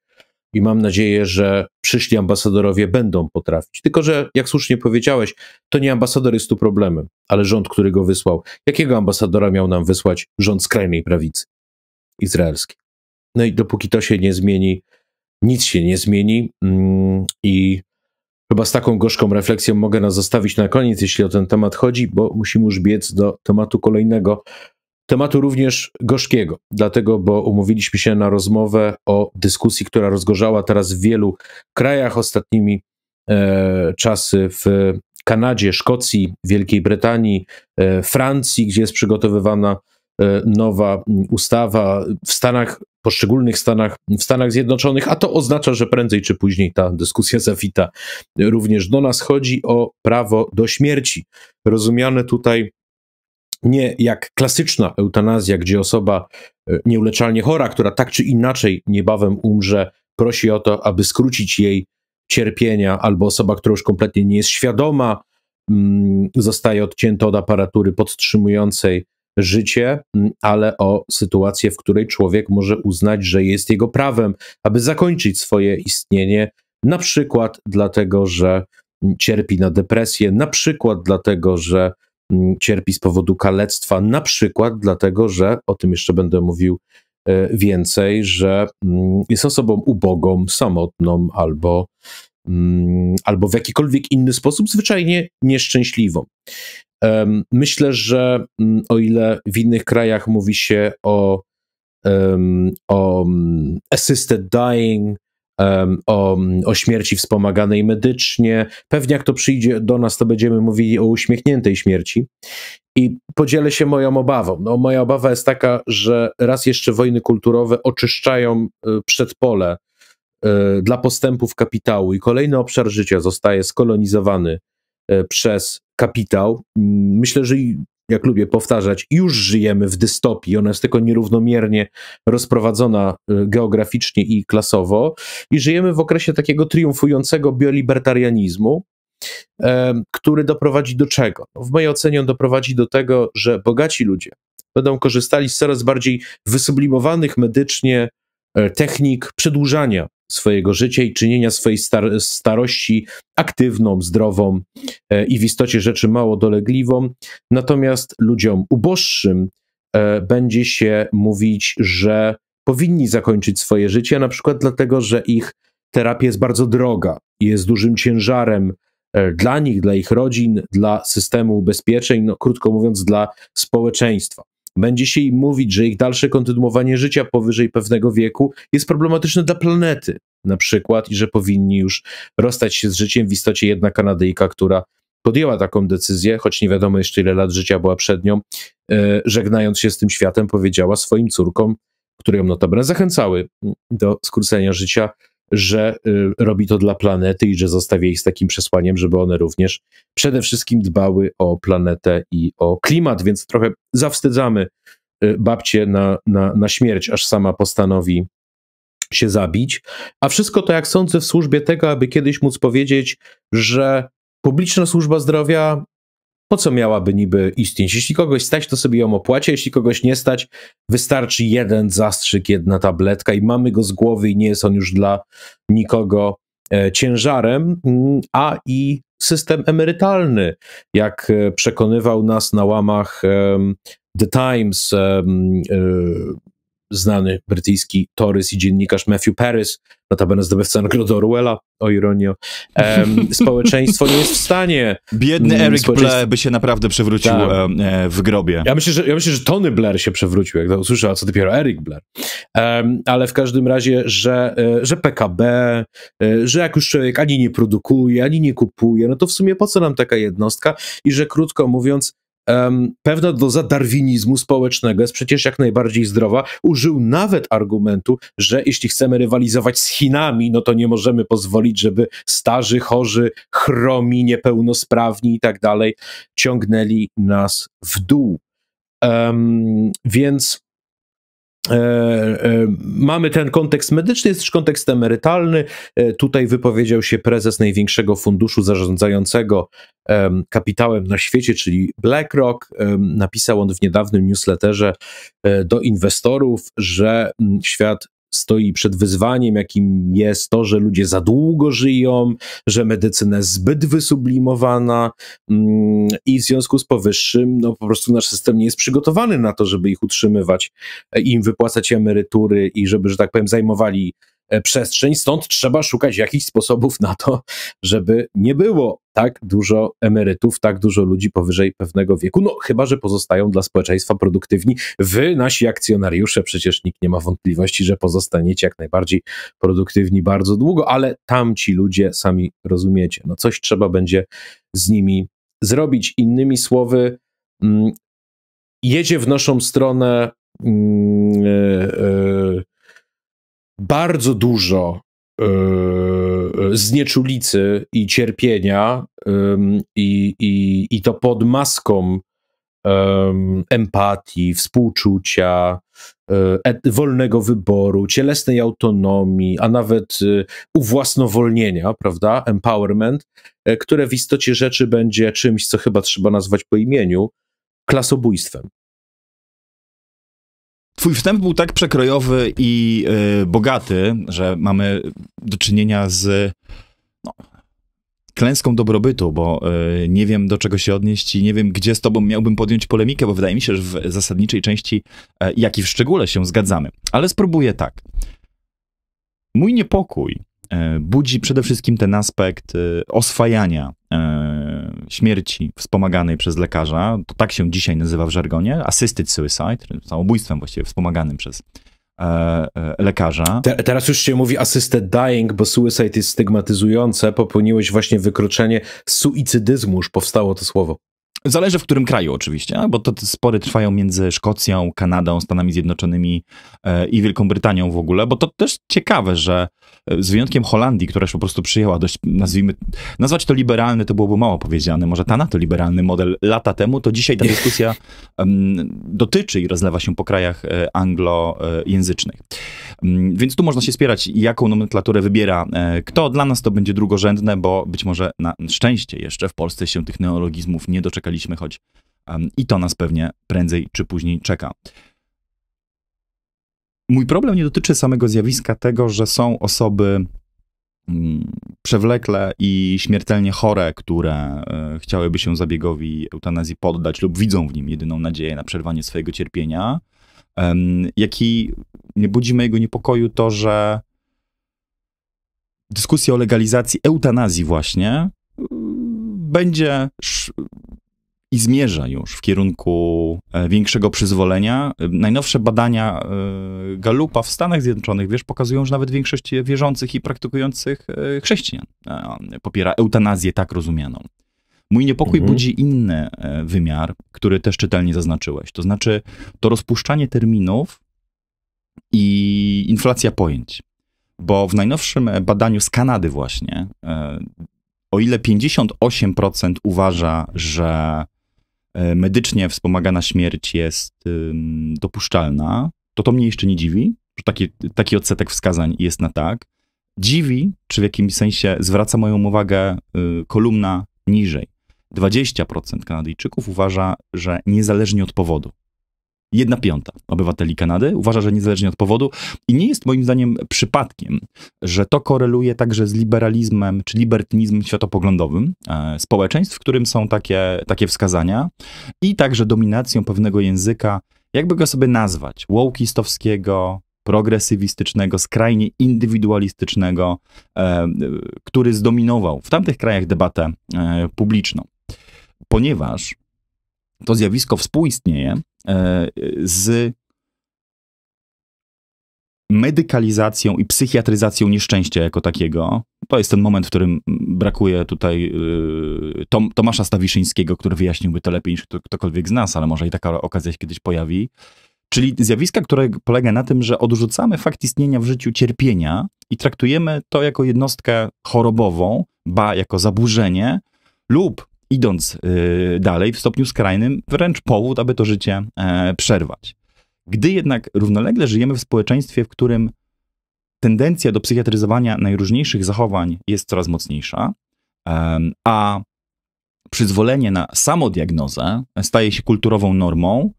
i mam nadzieję, że przyszli ambasadorowie będą potrafić. Tylko, że jak słusznie powiedziałeś, to nie ambasador jest tu problemem, ale rząd, który go wysłał. Jakiego ambasadora miał nam wysłać rząd skrajnej prawicy izraelskiej? No i dopóki to się nie zmieni, nic się nie zmieni mm, i chyba z taką gorzką refleksją mogę nas zostawić na koniec, jeśli o ten temat chodzi, bo musimy już biec do tematu kolejnego tematu również gorzkiego, dlatego, bo umówiliśmy się na rozmowę o dyskusji, która rozgorzała teraz w wielu krajach ostatnimi e, czasy w Kanadzie, Szkocji, Wielkiej Brytanii, e, Francji, gdzie jest przygotowywana e, nowa ustawa, w Stanach, poszczególnych Stanach, w Stanach Zjednoczonych, a to oznacza, że prędzej czy później ta dyskusja zawita również do nas. Chodzi o prawo do śmierci, rozumiane tutaj nie jak klasyczna eutanazja, gdzie osoba e, nieuleczalnie chora, która tak czy inaczej niebawem umrze, prosi o to, aby skrócić jej cierpienia, albo osoba, która już kompletnie nie jest świadoma, mm, zostaje odcięta od aparatury podtrzymującej życie, mm, ale o sytuację, w której człowiek może uznać, że jest jego prawem, aby zakończyć swoje istnienie, na przykład dlatego, że mm, cierpi na depresję, na przykład dlatego, że cierpi z powodu kalectwa, na przykład dlatego, że o tym jeszcze będę mówił e, więcej, że jest osobą ubogą, samotną albo, albo w jakikolwiek inny sposób zwyczajnie nieszczęśliwą. Myślę, że o ile w innych krajach mówi się o, o assisted dying, o, o śmierci wspomaganej medycznie. Pewnie jak to przyjdzie do nas, to będziemy mówili o uśmiechniętej śmierci. I podzielę się moją obawą. No, moja obawa jest taka, że raz jeszcze wojny kulturowe oczyszczają y, przedpole y, dla postępów kapitału i kolejny obszar życia zostaje skolonizowany y, przez kapitał. Myślę, że jak lubię powtarzać, już żyjemy w dystopii. Ona jest tylko nierównomiernie rozprowadzona e, geograficznie i klasowo. I żyjemy w okresie takiego triumfującego biolibertarianizmu, który doprowadzi do czego? No, w mojej ocenie on doprowadzi do tego, że bogaci ludzie będą korzystali z coraz bardziej wysublimowanych medycznie e, technik przedłużania swojego życia i czynienia swojej star- starości aktywną, zdrową e, i w istocie rzeczy mało dolegliwą. Natomiast ludziom uboższym e, będzie się mówić, że powinni zakończyć swoje życie, na przykład dlatego, że ich terapia jest bardzo droga i jest dużym ciężarem e, dla nich, dla ich rodzin, dla systemu ubezpieczeń, no, krótko mówiąc, dla społeczeństwa będzie się im mówić, że ich dalsze kontynuowanie życia powyżej pewnego wieku jest problematyczne dla planety, na przykład, i że powinni już rozstać się z życiem. W istocie jedna Kanadyjka, która podjęła taką decyzję, choć nie wiadomo jeszcze ile lat życia była przed nią, e, żegnając się z tym światem, powiedziała swoim córkom, które ją notabene zachęcały do skrócenia życia, że y, robi to dla planety i że zostawia ich z takim przesłaniem, żeby one również przede wszystkim dbały o planetę i o klimat, więc trochę zawstydzamy y, babcie na, na, na śmierć, aż sama postanowi się zabić. A wszystko to, jak sądzę, w służbie tego, aby kiedyś móc powiedzieć, że publiczna służba zdrowia po co miałaby niby istnieć? Jeśli kogoś stać, to sobie ją opłaci, jeśli kogoś nie stać, wystarczy jeden zastrzyk, jedna tabletka i mamy go z głowy i nie jest on już dla nikogo e, ciężarem, mm, a i system emerytalny, jak e, przekonywał nas na łamach The Times e, znany brytyjski torys i dziennikarz Matthew Paris, notabene zdobywca nagrody Orwella, o ironio, um, społeczeństwo nie jest w stanie... Biedny mm, Eric Blair by się naprawdę przewrócił tak. E, w grobie. Ja myślę, że, ja myślę, że Tony Blair się przewrócił, jak to usłyszał, a co dopiero Eric Blair. Um, ale w każdym razie, że, e, że PKB, e, że jak już człowiek ani nie produkuje, ani nie kupuje, no to w sumie po co nam taka jednostka i że krótko mówiąc, pewna doza darwinizmu społecznego jest przecież jak najbardziej zdrowa. Użył nawet argumentu, że jeśli chcemy rywalizować z Chinami, no to nie możemy pozwolić, żeby starzy, chorzy, chromi, niepełnosprawni i tak dalej ciągnęli nas w dół. Um, więc E, e, mamy ten kontekst medyczny, jest też kontekst emerytalny. E, tutaj wypowiedział się prezes największego funduszu zarządzającego kapitałem na świecie, czyli BlackRock. Napisał on w niedawnym newsletterze do inwestorów, że świat stoi przed wyzwaniem, jakim jest to, że ludzie za długo żyją, że medycyna jest zbyt wysublimowana mm, i w związku z powyższym, no po prostu nasz system nie jest przygotowany na to, żeby ich utrzymywać e, im wypłacać emerytury i żeby, że tak powiem, zajmowali E, przestrzeń, stąd trzeba szukać jakichś sposobów na to, żeby nie było tak dużo emerytów, tak dużo ludzi powyżej pewnego wieku, no chyba, że pozostają dla społeczeństwa produktywni. Wy, nasi akcjonariusze, przecież nikt nie ma wątpliwości, że pozostaniecie jak najbardziej produktywni bardzo długo, ale tamci ludzie, sami rozumiecie, no coś trzeba będzie z nimi zrobić. Innymi słowy, mm, jedzie w naszą stronę yy, yy, bardzo dużo e, znieczulicy i cierpienia i, i, i to pod maską empatii, współczucia, e, e, wolnego wyboru, cielesnej autonomii, a nawet uwłasnowolnienia, prawda? Empowerment, które w istocie rzeczy będzie czymś, co chyba trzeba nazwać po imieniu klasobójstwem. Twój wstęp był tak przekrojowy i y, bogaty, że mamy do czynienia z no, klęską dobrobytu, bo y, nie wiem do czego się odnieść i nie wiem, gdzie z tobą miałbym podjąć polemikę, bo wydaje mi się, że w zasadniczej części, y, jak i w szczególe się zgadzamy. Ale spróbuję tak. Mój niepokój E, budzi przede wszystkim ten aspekt e, oswajania e, śmierci wspomaganej przez lekarza. To tak się dzisiaj nazywa w żargonie, assisted suicide, samobójstwem właściwie wspomaganym przez lekarza. Te, teraz już się mówi assisted dying, bo suicide jest stygmatyzujące. Popełniłeś właśnie wykroczenie suicydyzmu, już powstało to słowo. Zależy w którym kraju oczywiście, bo te spory trwają między Szkocją, Kanadą, Stanami Zjednoczonymi e, i Wielką Brytanią w ogóle, bo to też ciekawe, że e, z wyjątkiem Holandii, która już po prostu przyjęła dość, nazwijmy, nazwać to liberalny to byłoby mało powiedziane, może ta NATO liberalny model lata temu, to dzisiaj ta dyskusja dotyczy i rozlewa się po krajach e, anglojęzycznych. Mm, więc tu można się spierać, jaką nomenklaturę wybiera kto. Dla nas to będzie drugorzędne, bo być może na szczęście jeszcze w Polsce się tych neologizmów nie doczeka czekaliśmy, choć um, i to nas pewnie prędzej czy później czeka. Mój problem nie dotyczy samego zjawiska tego, że są osoby um, przewlekle i śmiertelnie chore, które um, chciałyby się zabiegowi eutanazji poddać lub widzą w nim jedyną nadzieję na przerwanie swojego cierpienia, jaki nie budzi mojego niepokoju to, że dyskusja o legalizacji eutanazji właśnie mm, będzie i zmierza już w kierunku e, większego przyzwolenia. Najnowsze badania e, Galupa w Stanach Zjednoczonych, wiesz, pokazują, że nawet większość wierzących i praktykujących e, chrześcijan popiera eutanazję tak rozumianą. Mój niepokój mhm. budzi inny wymiar, który też czytelnie zaznaczyłeś. To znaczy to rozpuszczanie terminów i inflacja pojęć. Bo w najnowszym badaniu z Kanady właśnie, o ile 58% uważa, że E, medycznie wspomagana śmierć jest dopuszczalna, to to mnie jeszcze nie dziwi, że taki, taki odsetek wskazań jest na tak. Dziwi, czy w jakimś sensie zwraca moją uwagę y, kolumna niżej. 20% Kanadyjczyków uważa, że niezależnie od powodu, Jedna piąta obywateli Kanady uważa, że niezależnie od powodu i nie jest moim zdaniem przypadkiem, że to koreluje także z liberalizmem czy libertinizmem światopoglądowym e, społeczeństw, w którym są takie, takie wskazania i także dominacją pewnego języka, jakby go sobie nazwać, wołkistowskiego, progresywistycznego, skrajnie indywidualistycznego, e, który zdominował w tamtych krajach debatę e, publiczną. Ponieważ to zjawisko współistnieje e, z medykalizacją i psychiatryzacją nieszczęścia jako takiego. To jest ten moment, w którym brakuje tutaj y, Tom, Tomasza Stawiszyńskiego, który wyjaśniłby to lepiej niż ktokolwiek z nas, ale może i taka okazja się kiedyś pojawi. Czyli zjawiska, które polega na tym, że odrzucamy fakt istnienia w życiu cierpienia i traktujemy to jako jednostkę chorobową, ba jako zaburzenie, lub idąc y, dalej w stopniu skrajnym, wręcz powód, aby to życie e, przerwać. Gdy jednak równolegle żyjemy w społeczeństwie, w którym tendencja do psychiatryzowania najróżniejszych zachowań jest coraz mocniejsza, a przyzwolenie na samodiagnozę staje się kulturową normą,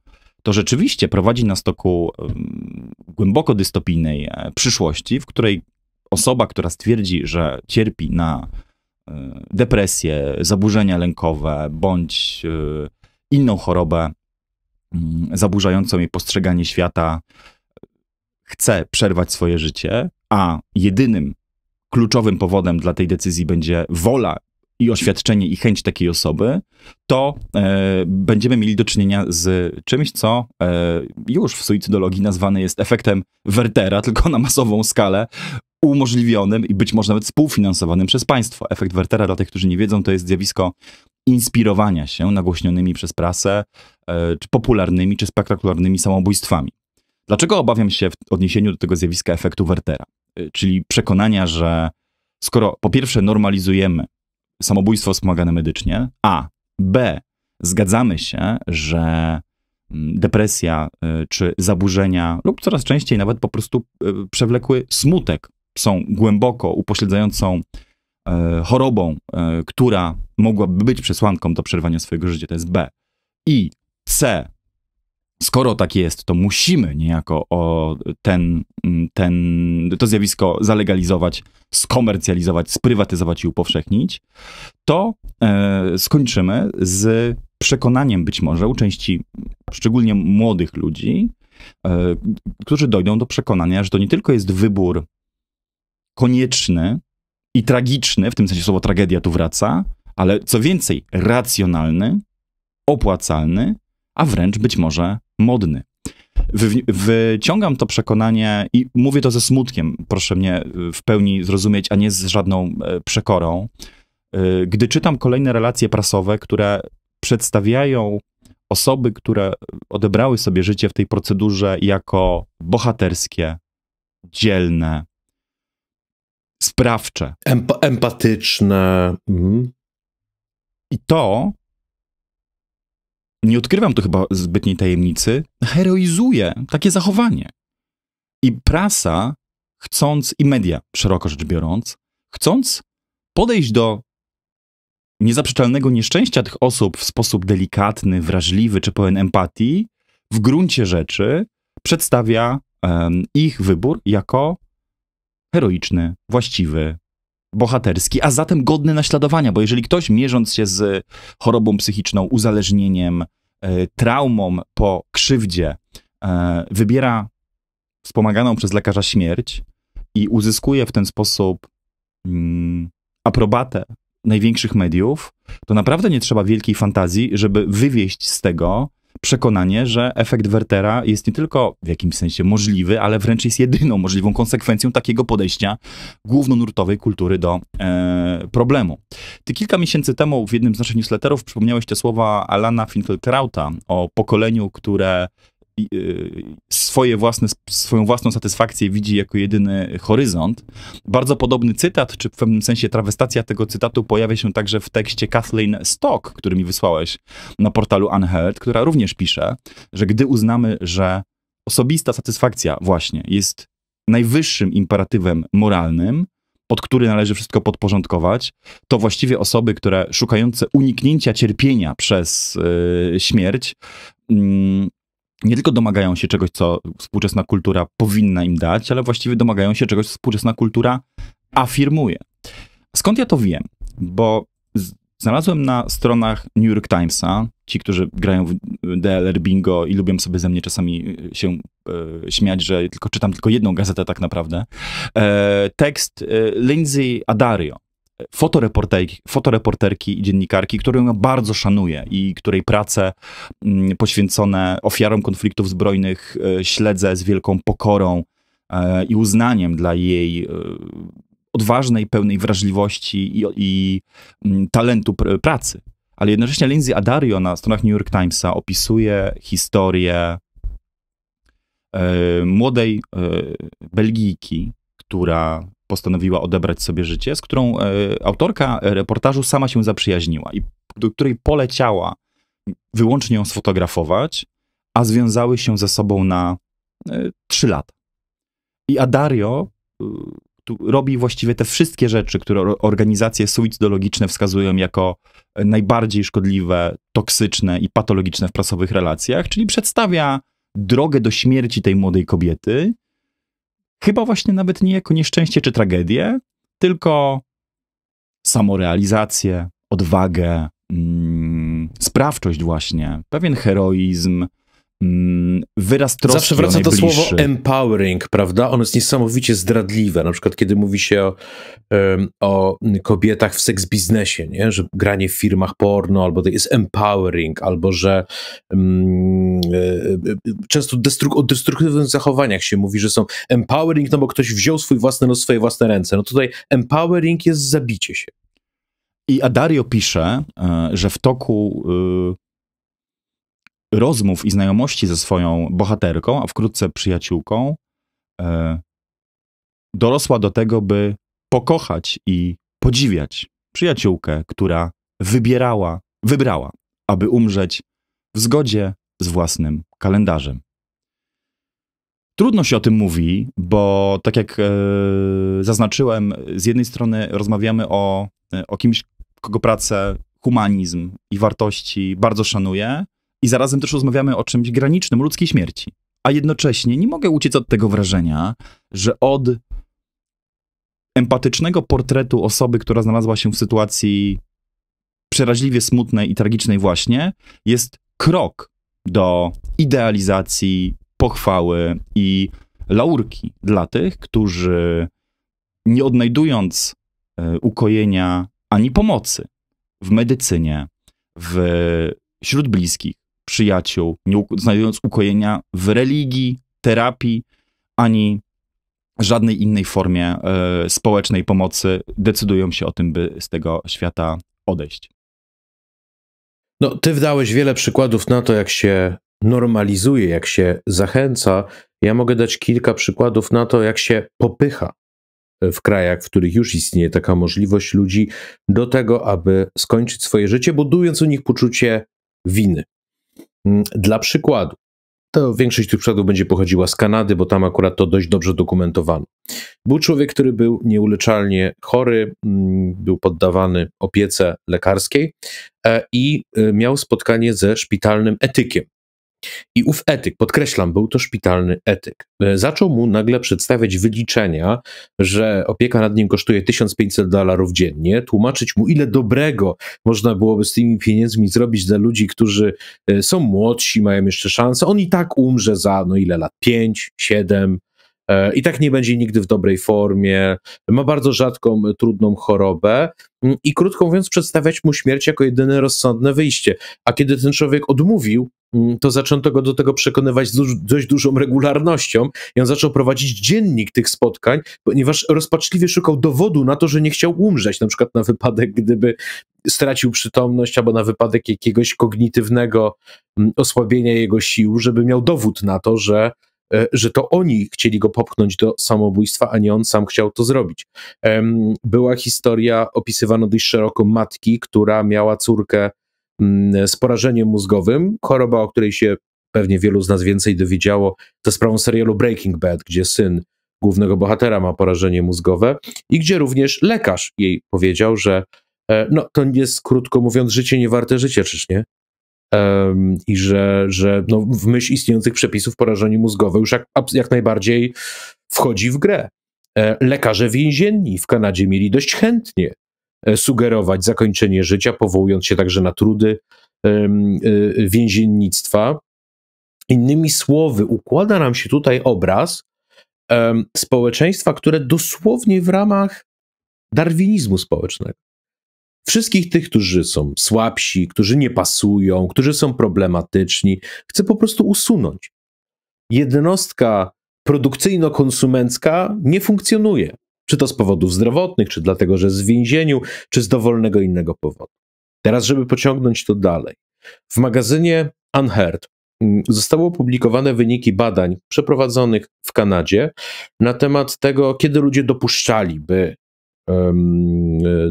to rzeczywiście prowadzi nas to ku głęboko dystopijnej e, przyszłości, w której osoba, która stwierdzi, że cierpi na Y, depresję, zaburzenia lękowe bądź y, inną chorobę mm, zaburzającą jej postrzeganie świata, chce przerwać swoje życie, a jedynym kluczowym powodem dla tej decyzji będzie wola i oświadczenie i chęć takiej osoby, to e, będziemy mieli do czynienia z czymś, co e, już w suicydologii nazwane jest efektem Wertera, tylko na masową skalę, umożliwionym i być może nawet współfinansowanym przez państwo. Efekt Wertera, dla tych, którzy nie wiedzą, to jest zjawisko inspirowania się nagłośnionymi przez prasę, e, czy popularnymi, czy spektakularnymi samobójstwami. Dlaczego obawiam się w odniesieniu do tego zjawiska efektu Wertera? E, czyli przekonania, że skoro po pierwsze normalizujemy samobójstwo wspomagane medycznie, a b zgadzamy się, że mm, depresja e, czy zaburzenia lub coraz częściej nawet po prostu przewlekły smutek są głęboko upośledzającą e, chorobą, e, która mogłaby być przesłanką do przerwania swojego życia, to jest B. I C. Skoro tak jest, to musimy niejako o ten, ten, to zjawisko zalegalizować, skomercjalizować, sprywatyzować i upowszechnić, to e, skończymy z przekonaniem być może u części szczególnie młodych ludzi, e, którzy dojdą do przekonania, że to nie tylko jest wybór konieczny i tragiczny, w tym sensie słowo tragedia tu wraca, ale co więcej, racjonalny, opłacalny, a wręcz być może modny. Wy, wyciągam to przekonanie i mówię to ze smutkiem, proszę mnie y, w pełni zrozumieć, a nie z żadną e, przekorą. Y, gdy czytam kolejne relacje prasowe, które przedstawiają osoby, które odebrały sobie życie w tej procedurze jako bohaterskie, dzielne, sprawcze. Emp empatyczne. Mhm. I to, nie odkrywam tu chyba zbytniej tajemnicy, heroizuje takie zachowanie. I prasa, chcąc, i media, szeroko rzecz biorąc, chcąc podejść do niezaprzeczalnego nieszczęścia tych osób w sposób delikatny, wrażliwy czy pełen empatii, w gruncie rzeczy przedstawia um, ich wybór jako heroiczny, właściwy, bohaterski, a zatem godny naśladowania, bo jeżeli ktoś mierząc się z chorobą psychiczną, uzależnieniem, e, traumą po krzywdzie, e, wybiera wspomaganą przez lekarza śmierć i uzyskuje w ten sposób mm, aprobatę największych mediów, to naprawdę nie trzeba wielkiej fantazji, żeby wywieść z tego przekonanie, że efekt Wertera jest nie tylko w jakimś sensie możliwy, ale wręcz jest jedyną możliwą konsekwencją takiego podejścia głównonurtowej kultury do e, problemu. Ty kilka miesięcy temu w jednym z naszych newsletterów przypomniałeś te słowa Alana Finkelkrauta o pokoleniu, które Y, swoje własne, swoją własną satysfakcję widzi jako jedyny horyzont. Bardzo podobny cytat, czy w pewnym sensie trawestacja tego cytatu pojawia się także w tekście Kathleen Stock, który mi wysłałeś na portalu Unheard, która również pisze, że gdy uznamy, że osobista satysfakcja właśnie jest najwyższym imperatywem moralnym, pod który należy wszystko podporządkować, to właściwie osoby, które szukające uniknięcia cierpienia przez yy, śmierć, mm, nie tylko domagają się czegoś, co współczesna kultura powinna im dać, ale właściwie domagają się czegoś, co współczesna kultura afirmuje. Skąd ja to wiem? Bo znalazłem na stronach New York Timesa, ci, którzy grają w DLR Bingo i lubią sobie ze mnie czasami e, się e, śmiać, że tylko czytam tylko jedną gazetę tak naprawdę, e, tekst e, Lindsay Adario, fotoreporterki, fotoreporterki i dziennikarki, którą ja bardzo szanuję i której prace mm, poświęcone ofiarom konfliktów zbrojnych e, śledzę z wielką pokorą e, i uznaniem dla jej e, odważnej, pełnej wrażliwości i, i mm, talentu pr pracy. Ale jednocześnie Lindsay Adario na stronach New York Timesa opisuje historię młodej Belgijki, która postanowiła odebrać sobie życie, z którą e, autorka reportażu sama się zaprzyjaźniła i do której poleciała wyłącznie ją sfotografować, a związały się ze sobą na e, trzy lata. I Adario e, robi właściwie te wszystkie rzeczy, które organizacje suicydologiczne wskazują jako najbardziej szkodliwe, toksyczne i patologiczne w prasowych relacjach, czyli przedstawia drogę do śmierci tej młodej kobiety, chyba właśnie nawet nie jako nieszczęście czy tragedię, tylko samorealizację, odwagę, mm, sprawczość właśnie, pewien heroizm, Mm, wyraz troski Zawsze wraca to słowo empowering, prawda? Ono jest niesamowicie zdradliwe. Na przykład, kiedy mówi się o, o kobietach w seks biznesie, nie? że granie w firmach porno albo to jest empowering, albo że um, często destruk o destruktywnych zachowaniach się mówi, że są empowering, no bo ktoś wziął swój własny los w swoje własne ręce. No tutaj empowering jest zabicie się. I Adario pisze, e, że w toku y, rozmów i znajomości ze swoją bohaterką, a wkrótce przyjaciółką, e, dorosła do tego, by pokochać i podziwiać przyjaciółkę, która wybierała, wybrała, aby umrzeć w zgodzie z własnym kalendarzem. Trudno się o tym mówi, bo tak jak e, zaznaczyłem, z jednej strony rozmawiamy o, e, o kimś, kogo pracę, humanizm i wartości bardzo szanuję, i zarazem też rozmawiamy o czymś granicznym, ludzkiej śmierci. A jednocześnie nie mogę uciec od tego wrażenia, że od empatycznego portretu osoby, która znalazła się w sytuacji przeraźliwie smutnej i tragicznej właśnie, jest krok do idealizacji, pochwały i laurki dla tych, którzy nie odnajdując e, ukojenia ani pomocy w medycynie, w, wśród bliskich, przyjaciół, nie znajdując ukojenia w religii, terapii, ani żadnej innej formie y, społecznej pomocy, decydują się o tym, by z tego świata odejść. No, ty wdałeś wiele przykładów na to, jak się normalizuje, jak się zachęca. Ja mogę dać kilka przykładów na to, jak się popycha e, w krajach, w których już istnieje taka możliwość ludzi do tego, aby skończyć swoje życie, budując u nich poczucie winy. Mm, dla przykładu, to większość tych przykładów będzie pochodziła z Kanady, bo tam akurat to dość dobrze dokumentowano. Był człowiek, który był nieuleczalnie chory, mm, był poddawany opiece lekarskiej e, i y, miał spotkanie ze szpitalnym etykiem. I ów etyk, podkreślam, był to szpitalny etyk. E, zaczął mu nagle przedstawiać wyliczenia, że opieka nad nim kosztuje 1500 dolarów dziennie, tłumaczyć mu, ile dobrego można byłoby z tymi pieniędzmi zrobić dla ludzi, którzy e, są młodsi, mają jeszcze szansę. On i tak umrze za no ile lat? 5, 7, E, i tak nie będzie nigdy w dobrej formie, ma bardzo rzadką, e, trudną chorobę mm, i krótko mówiąc przedstawiać mu śmierć jako jedyne rozsądne wyjście. A kiedy ten człowiek odmówił, mm, to zaczęto go do tego przekonywać z dość dużą regularnością i on zaczął prowadzić dziennik tych spotkań, ponieważ rozpaczliwie szukał dowodu na to, że nie chciał umrzeć, na przykład na wypadek, gdyby stracił przytomność albo na wypadek jakiegoś kognitywnego mm, osłabienia jego sił, żeby miał dowód na to, że E, że to oni chcieli go popchnąć do samobójstwa, a nie on sam chciał to zrobić. Była historia, opisywana dość szeroko matki, która miała córkę mm, z porażeniem mózgowym, choroba, o której się pewnie wielu z nas więcej dowiedziało, to sprawą serialu Breaking Bad, gdzie syn głównego bohatera ma porażenie mózgowe i gdzie również lekarz jej powiedział, że e, no to jest, krótko mówiąc, życie niewarte życie, czyż nie? um, i że, że no, w myśl istniejących przepisów porażenie mózgowe już jak, jak najbardziej wchodzi w grę. E, lekarze więzienni w Kanadzie mieli dość chętnie e, sugerować zakończenie życia, powołując się także na trudy e, więziennictwa. Innymi słowy, układa nam się tutaj obraz społeczeństwa, które dosłownie w ramach darwinizmu społecznego wszystkich tych, którzy są słabsi, którzy nie pasują, którzy są problematyczni, chcę po prostu usunąć. Jednostka produkcyjno-konsumencka nie funkcjonuje. Czy to z powodów zdrowotnych, czy dlatego, że jest w więzieniu, czy z dowolnego innego powodu. Teraz, żeby pociągnąć to dalej. W magazynie Unheard mm, zostały opublikowane wyniki badań przeprowadzonych w Kanadzie na temat tego, kiedy ludzie dopuszczaliby E,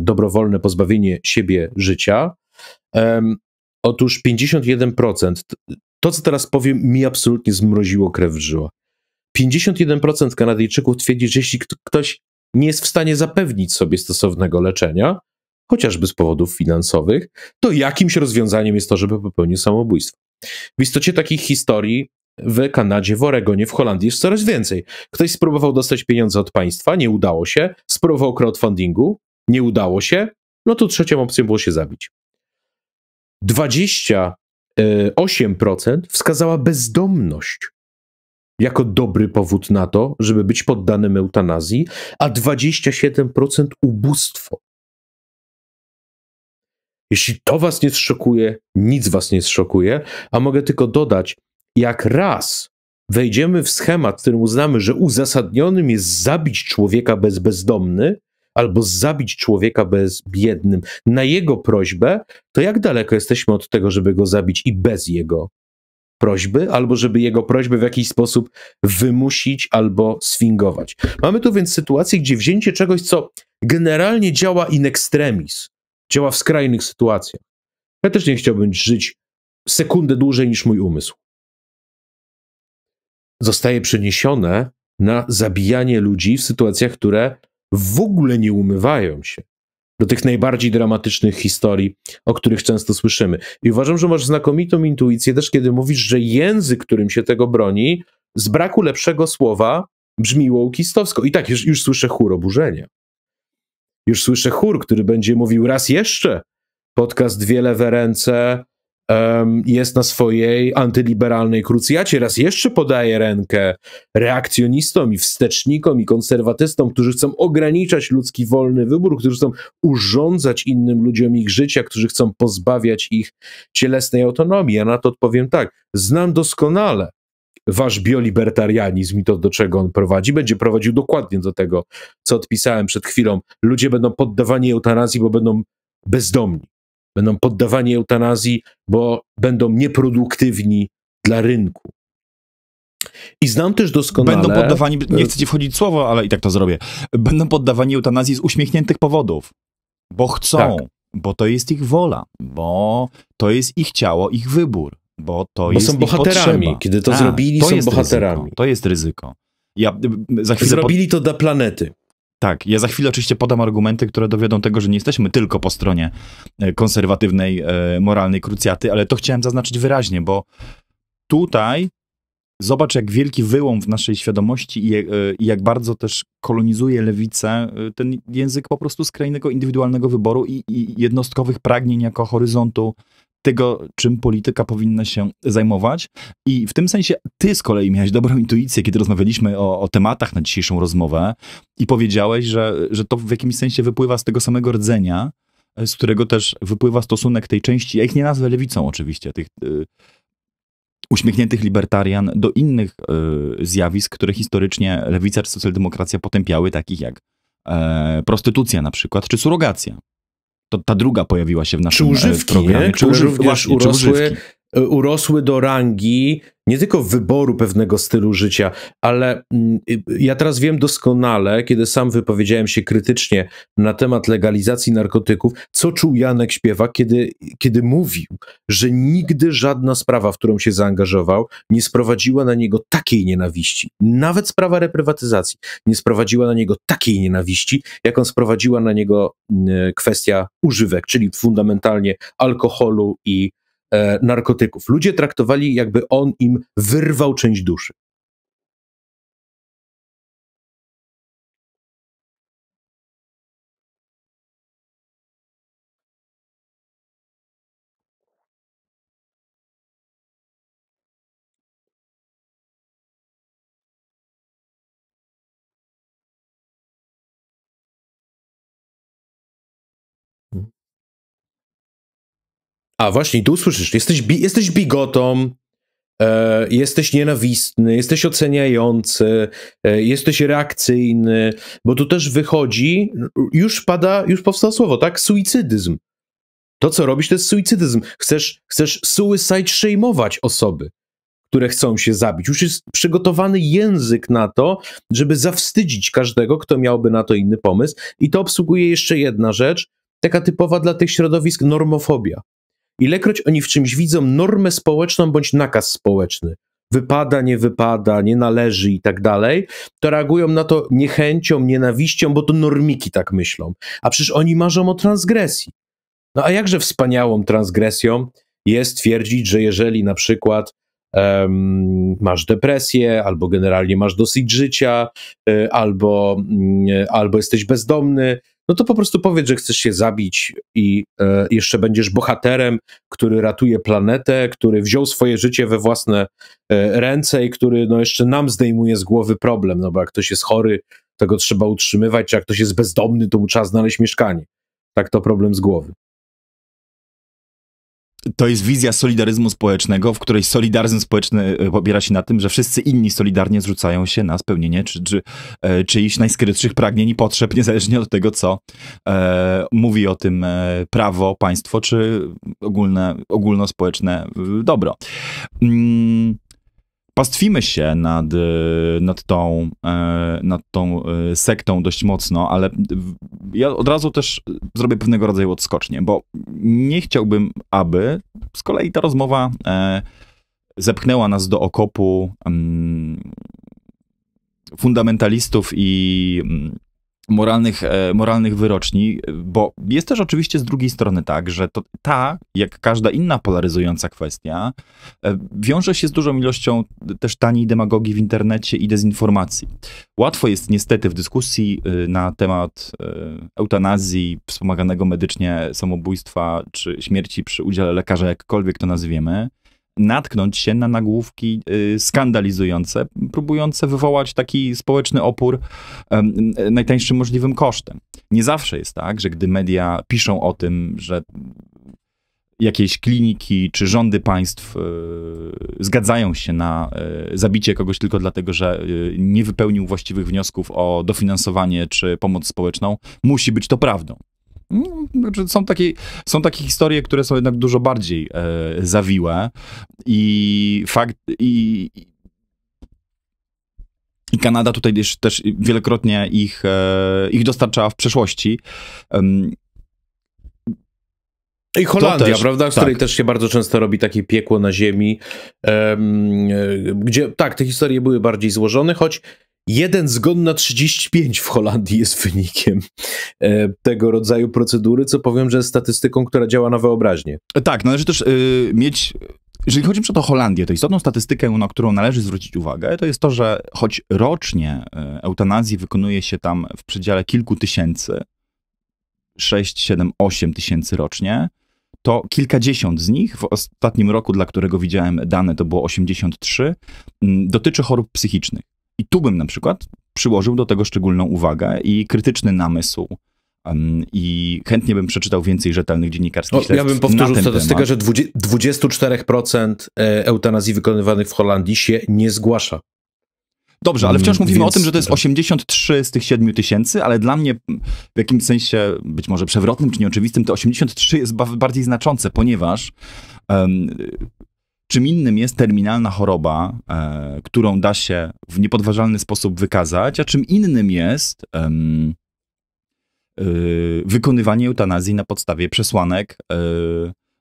dobrowolne pozbawienie siebie życia. Otóż 51%, to co teraz powiem, mi absolutnie zmroziło krew w żyłach. 51% Kanadyjczyków twierdzi, że jeśli ktoś nie jest w stanie zapewnić sobie stosownego leczenia, chociażby z powodów finansowych, to jakimś rozwiązaniem jest to, żeby popełnił samobójstwo. W istocie takich historii w Kanadzie, w Oregonie, w Holandii jest coraz więcej. Ktoś spróbował dostać pieniądze od państwa, nie udało się, spróbował crowdfundingu, nie udało się, no to trzecią opcją było się zabić. 28% e, wskazała bezdomność jako dobry powód na to, żeby być poddanym eutanazji, a 27% ubóstwo. Jeśli to was nie zszokuje, nic was nie zszokuje, a mogę tylko dodać, jak raz wejdziemy w schemat, w którym uznamy, że uzasadnionym jest zabić człowieka bez bezdomny, albo zabić człowieka bez biednym na jego prośbę, to jak daleko jesteśmy od tego, żeby go zabić i bez jego prośby, albo żeby jego prośbę w jakiś sposób wymusić albo sfingować. Mamy tu więc sytuację, gdzie wzięcie czegoś, co generalnie działa in extremis, działa w skrajnych sytuacjach. Ja też nie chciałbym żyć sekundę dłużej niż mój umysł zostaje przeniesione na zabijanie ludzi w sytuacjach, które w ogóle nie umywają się do tych najbardziej dramatycznych historii, o których często słyszymy. I uważam, że masz znakomitą intuicję też, kiedy mówisz, że język, którym się tego broni, z braku lepszego słowa brzmi łokistowsko. I tak, już, już słyszę chór oburzenia. Już słyszę chór, który będzie mówił raz jeszcze podcast Dwie lewe ręce, jest na swojej antyliberalnej krucjacie. Raz jeszcze podaje rękę reakcjonistom i wstecznikom i konserwatystom, którzy chcą ograniczać ludzki wolny wybór, którzy chcą urządzać innym ludziom ich życia, którzy chcą pozbawiać ich cielesnej autonomii. Ja na to odpowiem tak. Znam doskonale wasz biolibertarianizm i to, do czego on prowadzi, będzie prowadził dokładnie do tego, co odpisałem przed chwilą. Ludzie będą poddawani eutanazji, bo będą bezdomni będą poddawani eutanazji, bo będą nieproduktywni dla rynku. I znam też doskonale. Będą poddawani, nie chcę ci wchodzić słowo, ale i tak to zrobię. Będą poddawani eutanazji z uśmiechniętych powodów, bo chcą, tak. bo to jest ich wola, bo to jest ich ciało, ich wybór, bo to bo jest. Są ich bohaterami. Potrzeba. Kiedy to A, tak, zrobili, to są bohaterami. Ryzyko, to jest ryzyko. Ja, y, za chwilę Zrobili pod... to dla planety. Tak, ja za chwilę oczywiście podam argumenty, które dowiodą tego, że nie jesteśmy tylko po stronie e, konserwatywnej, e, moralnej krucjaty, ale to chciałem zaznaczyć wyraźnie, bo tutaj zobacz, jak wielki wyłom w naszej świadomości i, e, jak bardzo też kolonizuje lewicę ten język po prostu skrajnego indywidualnego wyboru i jednostkowych pragnień jako horyzontu tego, czym polityka powinna się zajmować. I w tym sensie ty z kolei miałeś dobrą intuicję, kiedy rozmawialiśmy o, o, tematach na dzisiejszą rozmowę i powiedziałeś, że, że to w jakimś sensie wypływa z tego samego rdzenia, e, z którego też wypływa stosunek tej części, ja ich nie nazwę lewicą oczywiście, tych y, uśmiechniętych libertarian do innych y, zjawisk, które historycznie lewica czy socjaldemokracja potępiały, takich jak y, prostytucja na przykład, czy surogacja to ta druga pojawiła się w naszym czy e, używki, programie. Nie? Czy używki, również urosły Y, urosły do rangi nie tylko wyboru pewnego stylu życia, ale mm, y, y, ja teraz wiem doskonale, kiedy sam wypowiedziałem się krytycznie na temat legalizacji narkotyków, co czuł Janek Śpiewak, kiedy, kiedy mówił, że nigdy żadna sprawa, w którą się zaangażował, nie sprowadziła na niego takiej nienawiści. Nawet sprawa reprywatyzacji nie sprowadziła na niego takiej nienawiści, jaką sprowadziła na niego mm, kwestia używek, czyli fundamentalnie alkoholu i E, narkotyków. Ludzie traktowali, jakby on im wyrwał część duszy. A właśnie, tu usłyszysz, jesteś, bi jesteś bigotą, e, jesteś nienawistny, jesteś oceniający, e, jesteś reakcyjny, bo tu też wychodzi, już pada, już powstało słowo, tak? Suicydyzm. To, co robisz, to jest suicydyzm. Chcesz, chcesz suicide szejmować osoby, które chcą się zabić. Już jest przygotowany język na to, żeby zawstydzić każdego, kto miałby na to inny pomysł. I to obsługuje jeszcze jedna rzecz, taka typowa dla tych środowisk normofobia. Ilekroć oni w czymś widzą normę społeczną bądź nakaz społeczny, wypada, nie wypada, nie należy i tak dalej, to reagują na to niechęcią, nienawiścią, bo to normiki tak myślą. A przecież oni marzą o transgresji. No a jakże wspaniałą transgresją jest twierdzić, że jeżeli na przykład um, masz depresję, albo generalnie masz dosyć życia, y, albo, y, albo jesteś bezdomny, no to po prostu powiedz, że chcesz się zabić i e, jeszcze będziesz bohaterem, który ratuje planetę, który wziął swoje życie we własne e, ręce i który no jeszcze nam zdejmuje z głowy problem, no bo jak ktoś jest chory, tego trzeba utrzymywać, czy jak ktoś jest bezdomny, to mu trzeba znaleźć mieszkanie. Tak to problem z głowy to jest wizja solidaryzmu społecznego, w której solidaryzm społeczny e, opiera się na tym, że wszyscy inni solidarnie zrzucają się na spełnienie czy, czy, e, czyichś najskrytszych pragnień i potrzeb, niezależnie od tego, co e, mówi o tym e, prawo, państwo czy ogólne, ogólnospołeczne dobro. Mm pastwimy się nad, y, nad tą, e, nad tą e, sektą dość mocno, ale ja od razu też zrobię pewnego rodzaju odskocznie, bo nie chciałbym, aby z kolei ta rozmowa e, zepchnęła nas do okopu mm, fundamentalistów i mm, moralnych, e, moralnych wyroczni, bo jest też oczywiście z drugiej strony tak, że to ta, jak każda inna polaryzująca kwestia, e, wiąże się z dużą ilością też taniej demagogii w internecie i dezinformacji. Łatwo jest niestety w dyskusji e, na temat eutanazji, wspomaganego medycznie samobójstwa czy śmierci przy udziale lekarza, jakkolwiek to nazwiemy, natknąć się na nagłówki y, skandalizujące, próbujące wywołać taki społeczny opór najtańszym możliwym kosztem. Nie zawsze jest tak, że gdy media piszą o tym, że jakieś kliniki czy rządy państw y, zgadzają się na y, zabicie kogoś tylko dlatego, że nie wypełnił właściwych wniosków o dofinansowanie czy pomoc społeczną, musi być to prawdą. No, znaczy są, takie, są takie historie, które są jednak dużo bardziej e, zawiłe i fakt i, i Kanada tutaj też, też wielokrotnie ich, e, ich dostarczała w przeszłości. i Holandia, też, prawda? Z tak. której też się bardzo często robi takie piekło na ziemi, um, gdzie tak, te historie były bardziej złożone, choć Jeden zgon na 35 w Holandii jest wynikiem e, tego rodzaju procedury, co powiem, że jest statystyką, która działa na wyobraźnię. E, tak, należy też y, mieć jeżeli chodzi o Holandię, to istotną statystykę, na którą należy zwrócić uwagę, to jest to, że choć rocznie e, eutanazji wykonuje się tam w przedziale kilku tysięcy, 6, 7, 8 tysięcy rocznie, to kilkadziesiąt z nich, w ostatnim roku, dla którego widziałem dane, to było 83, dotyczy chorób psychicznych. I tu bym na przykład przyłożył do tego szczególną uwagę i krytyczny namysł. I chętnie bym przeczytał więcej rzetelnych dziennikarskich No Ja bym powtórzył statystykę, że 24% e, eutanazji wykonywanych w Holandii się nie zgłasza. Dobrze, ale wciąż mm, mówimy Więc... o tym, że to jest 83 z tych 7 tysięcy, ale dla mnie w jakimś sensie, być może przewrotnym czy nieoczywistym, to 83 jest bardziej znaczące, ponieważ um, Czym innym jest terminalna choroba, e, którą da się w niepodważalny sposób wykazać, a czym innym jest e, wykonywanie eutanazji na podstawie przesłanek e,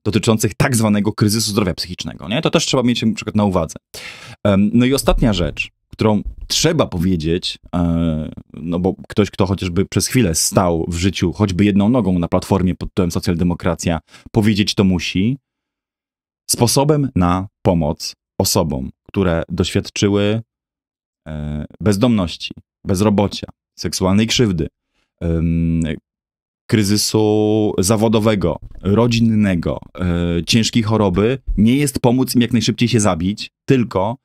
dotyczących tak zwanego kryzysu zdrowia psychicznego. Nie? To też trzeba mieć na przykład na uwadze. no i ostatnia rzecz, którą trzeba powiedzieć, e, no bo ktoś, kto chociażby przez chwilę stał w życiu, choćby jedną nogą na platformie pod tytułem Socjaldemokracja, powiedzieć to musi, sposobem na pomoc osobom, które doświadczyły e, bezdomności, bezrobocia, seksualnej krzywdy, kryzysu zawodowego, rodzinnego, e, ciężkiej choroby, nie jest pomóc im jak najszybciej się zabić, tylko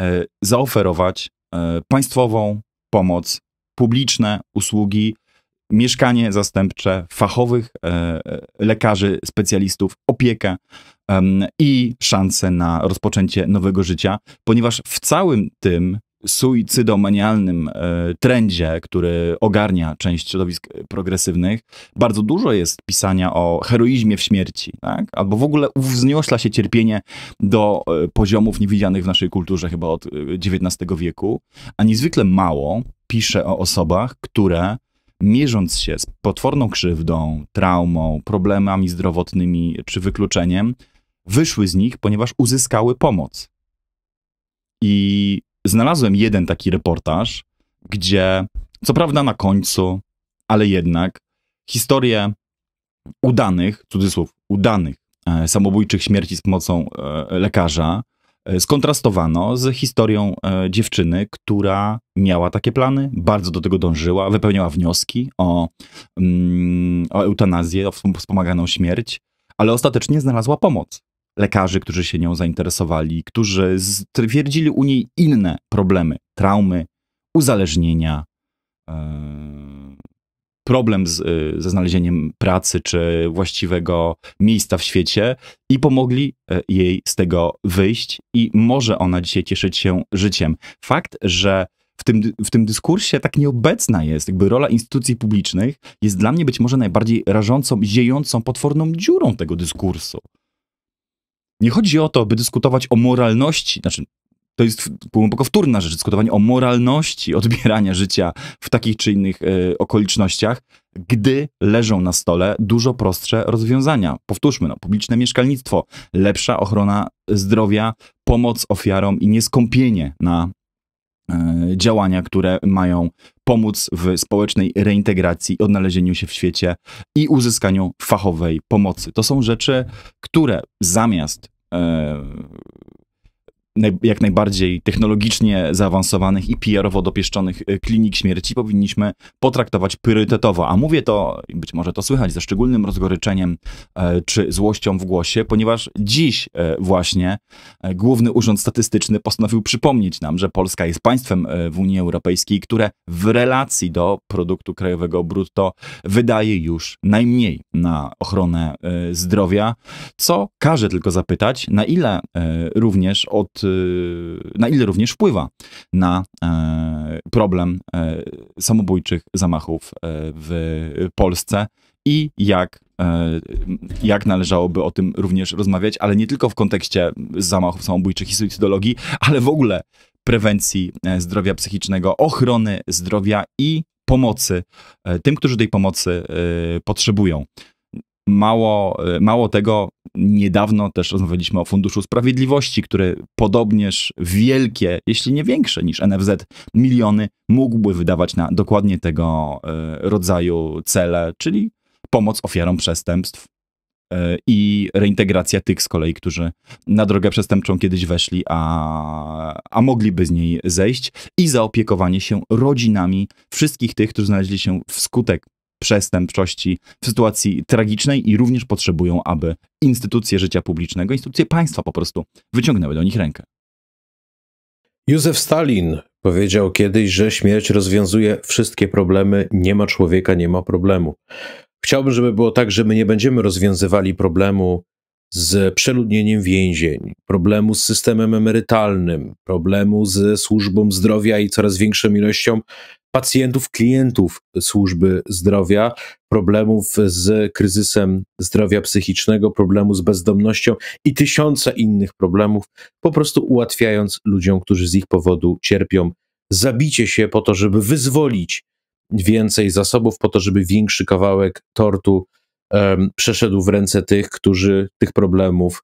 e, zaoferować państwową pomoc, publiczne usługi, mieszkanie zastępcze, fachowych lekarzy, specjalistów, opiekę, i szansę na rozpoczęcie nowego życia, ponieważ w całym tym suicydomanialnym e, trendzie, który ogarnia część środowisk e, progresywnych, bardzo dużo jest pisania o heroizmie w śmierci, tak? albo w ogóle wzniośla się cierpienie do e, poziomów niewidzianych w naszej kulturze chyba od XIX wieku, a niezwykle mało pisze o osobach, które mierząc się z potworną krzywdą, traumą, problemami zdrowotnymi czy wykluczeniem, wyszły z nich, ponieważ uzyskały pomoc. I znalazłem jeden taki reportaż, gdzie, co prawda na końcu, ale jednak, historię udanych, cudzysłów, udanych e, samobójczych śmierci z pomocą e, lekarza e, skontrastowano z historią e, dziewczyny, która miała takie plany, bardzo do tego dążyła, wypełniała wnioski o, mm, o eutanazję, o wspomaganą śmierć, ale ostatecznie znalazła pomoc lekarzy, którzy się nią zainteresowali, którzy stwierdzili u niej inne problemy, traumy, uzależnienia, e, problem z, e, ze znalezieniem pracy czy właściwego miejsca w świecie i pomogli e, jej z tego wyjść i może ona dzisiaj cieszyć się życiem. Fakt, że w tym, w tym dyskursie tak nieobecna jest, jakby rola instytucji publicznych jest dla mnie być może najbardziej rażącą, ziejącą, potworną dziurą tego dyskursu nie chodzi o to, by dyskutować o moralności, znaczy to jest głęboko wtórna rzecz, dyskutowanie o moralności odbierania życia w takich czy innych y, okolicznościach, gdy leżą na stole dużo prostsze rozwiązania. Powtórzmy, no, publiczne mieszkalnictwo, lepsza ochrona zdrowia, pomoc ofiarom i nieskąpienie na E, działania, które mają pomóc w społecznej reintegracji, odnalezieniu się w świecie i uzyskaniu fachowej pomocy. To są rzeczy, które zamiast e, jak najbardziej technologicznie zaawansowanych i PR-owo dopieszczonych y, klinik śmierci powinniśmy potraktować priorytetowo. A mówię to, być może to słychać ze szczególnym rozgoryczeniem e, czy złością w głosie, ponieważ dziś e, właśnie e, Główny Urząd Statystyczny postanowił przypomnieć nam, że Polska jest państwem w Unii Europejskiej, które w relacji do produktu krajowego brutto wydaje już najmniej na ochronę zdrowia, co każe tylko zapytać, na ile również od Y, na ile również wpływa na e, problem e, samobójczych zamachów e, w Polsce i jak, jak należałoby o tym również rozmawiać, ale nie tylko w kontekście zamachów samobójczych i suicydologii, ale w ogóle prewencji zdrowia psychicznego, ochrony zdrowia i pomocy tym, którzy tej pomocy potrzebują. Mało, mało tego, niedawno też rozmawialiśmy o Funduszu Sprawiedliwości, który podobnież wielkie, jeśli nie większe niż NFZ, miliony mógłby wydawać na dokładnie tego e, rodzaju cele, czyli pomoc ofiarom przestępstw e, i reintegracja tych z kolei, którzy na drogę przestępczą kiedyś weszli, a, a mogliby z niej zejść, i zaopiekowanie się rodzinami wszystkich tych, którzy znaleźli się wskutek przestępczości, w sytuacji tragicznej i również potrzebują, aby instytucje życia publicznego, instytucje państwa po prostu wyciągnęły do nich rękę. Józef Stalin powiedział kiedyś, że śmierć rozwiązuje wszystkie problemy, nie ma człowieka, nie ma problemu. Chciałbym, żeby było tak, że my nie będziemy rozwiązywali problemu z przeludnieniem więzień, problemu z systemem emerytalnym, problemu z służbą zdrowia i coraz większą ilością pacjentów, klientów służby zdrowia, problemów z kryzysem zdrowia psychicznego, problemu z bezdomnością i tysiące innych problemów, po prostu ułatwiając ludziom, którzy z ich powodu cierpią, zabicie się po to, żeby wyzwolić więcej zasobów, po to, żeby większy kawałek tortu um, przeszedł w ręce tych, którzy tych problemów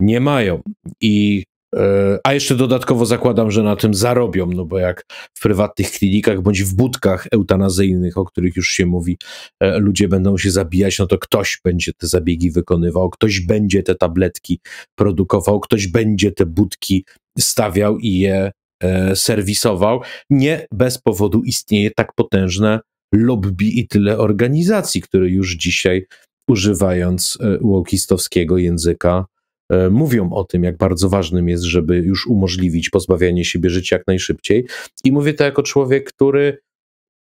nie mają. I E, a jeszcze dodatkowo zakładam, że na tym zarobią, no bo jak w prywatnych klinikach bądź w budkach eutanazyjnych, o których już się mówi, e, ludzie będą się zabijać, no to ktoś będzie te zabiegi wykonywał, ktoś będzie te tabletki produkował, ktoś będzie te budki stawiał i je e, serwisował. Nie bez powodu istnieje tak potężne lobby i tyle organizacji, które już dzisiaj używając łokistowskiego języka E, mówią o tym, jak bardzo ważnym jest, żeby już umożliwić pozbawianie siebie życia jak najszybciej. I mówię to jako człowiek, który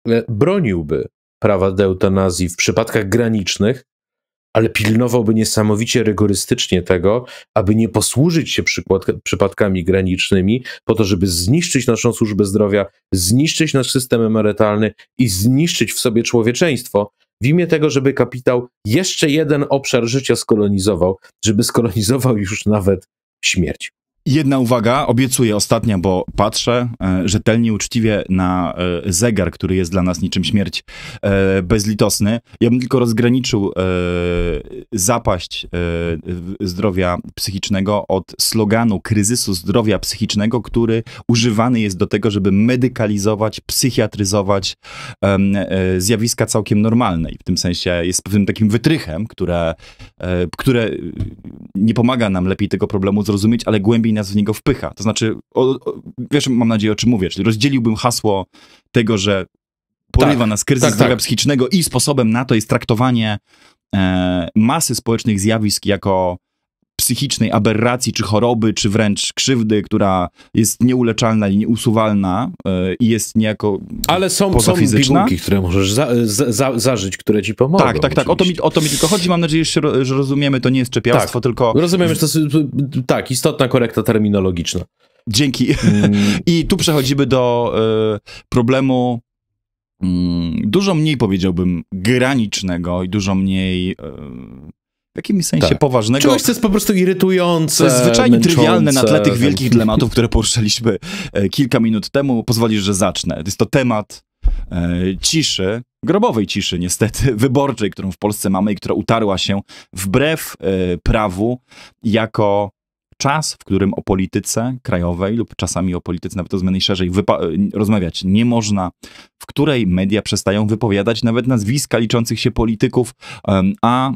e, broniłby prawa do eutanazji w przypadkach granicznych, ale pilnowałby niesamowicie rygorystycznie tego, aby nie posłużyć się przykład, przypadkami granicznymi, po to, żeby zniszczyć naszą służbę zdrowia, zniszczyć nasz system emerytalny i zniszczyć w sobie człowieczeństwo, w imię tego, żeby kapitał jeszcze jeden obszar życia skolonizował, żeby skolonizował już nawet śmierć. Jedna uwaga, obiecuję ostatnia, bo patrzę e, rzetelnie, uczciwie na e, zegar, który jest dla nas niczym śmierć e, bezlitosny. Ja bym tylko rozgraniczył zapaść zdrowia psychicznego od sloganu kryzysu zdrowia psychicznego, który używany jest do tego, żeby medykalizować, psychiatryzować zjawiska całkiem normalne. I w tym sensie jest pewnym takim wytrychem, które, które nie pomaga nam lepiej tego problemu zrozumieć, ale głębiej i nas w niego wpycha. To znaczy, o, o, wiesz, mam nadzieję, o czym mówię, czyli rozdzieliłbym hasło tego, że porywa tak, nas kryzys tak, zdrowia tak. psychicznego i sposobem na to jest traktowanie e, masy społecznych zjawisk jako psychicznej aberracji, czy choroby, czy wręcz krzywdy, która jest nieuleczalna i nieusuwalna e, i jest niejako Ale są, są pigułki, które możesz za, za, zażyć, które ci pomogą. Tak, tak, tak. O to, mi, o to mi tylko chodzi. Mam nadzieję, że rozumiemy, to nie jest czepialstwo, tak. tylko... rozumiem, że to jest tak, istotna korekta terminologiczna. Dzięki. Mm. I tu przechodzimy do e, problemu mm, dużo mniej powiedziałbym granicznego i dużo mniej e, jakimś sensie tak. poważnego. Czegoś, co jest po prostu irytujące, zwyczajnie męczące, trywialne na tle tych tak. wielkich dylematów, które poruszaliśmy e, kilka minut temu. Pozwolisz, że zacznę. to Jest to temat e, ciszy, grobowej ciszy niestety, wyborczej, którą w Polsce mamy i która utarła się wbrew e, prawu jako czas, w którym o polityce krajowej lub czasami o polityce nawet rozumianej szerzej rozmawiać nie można, w której media przestają wypowiadać nawet nazwiska liczących się polityków, a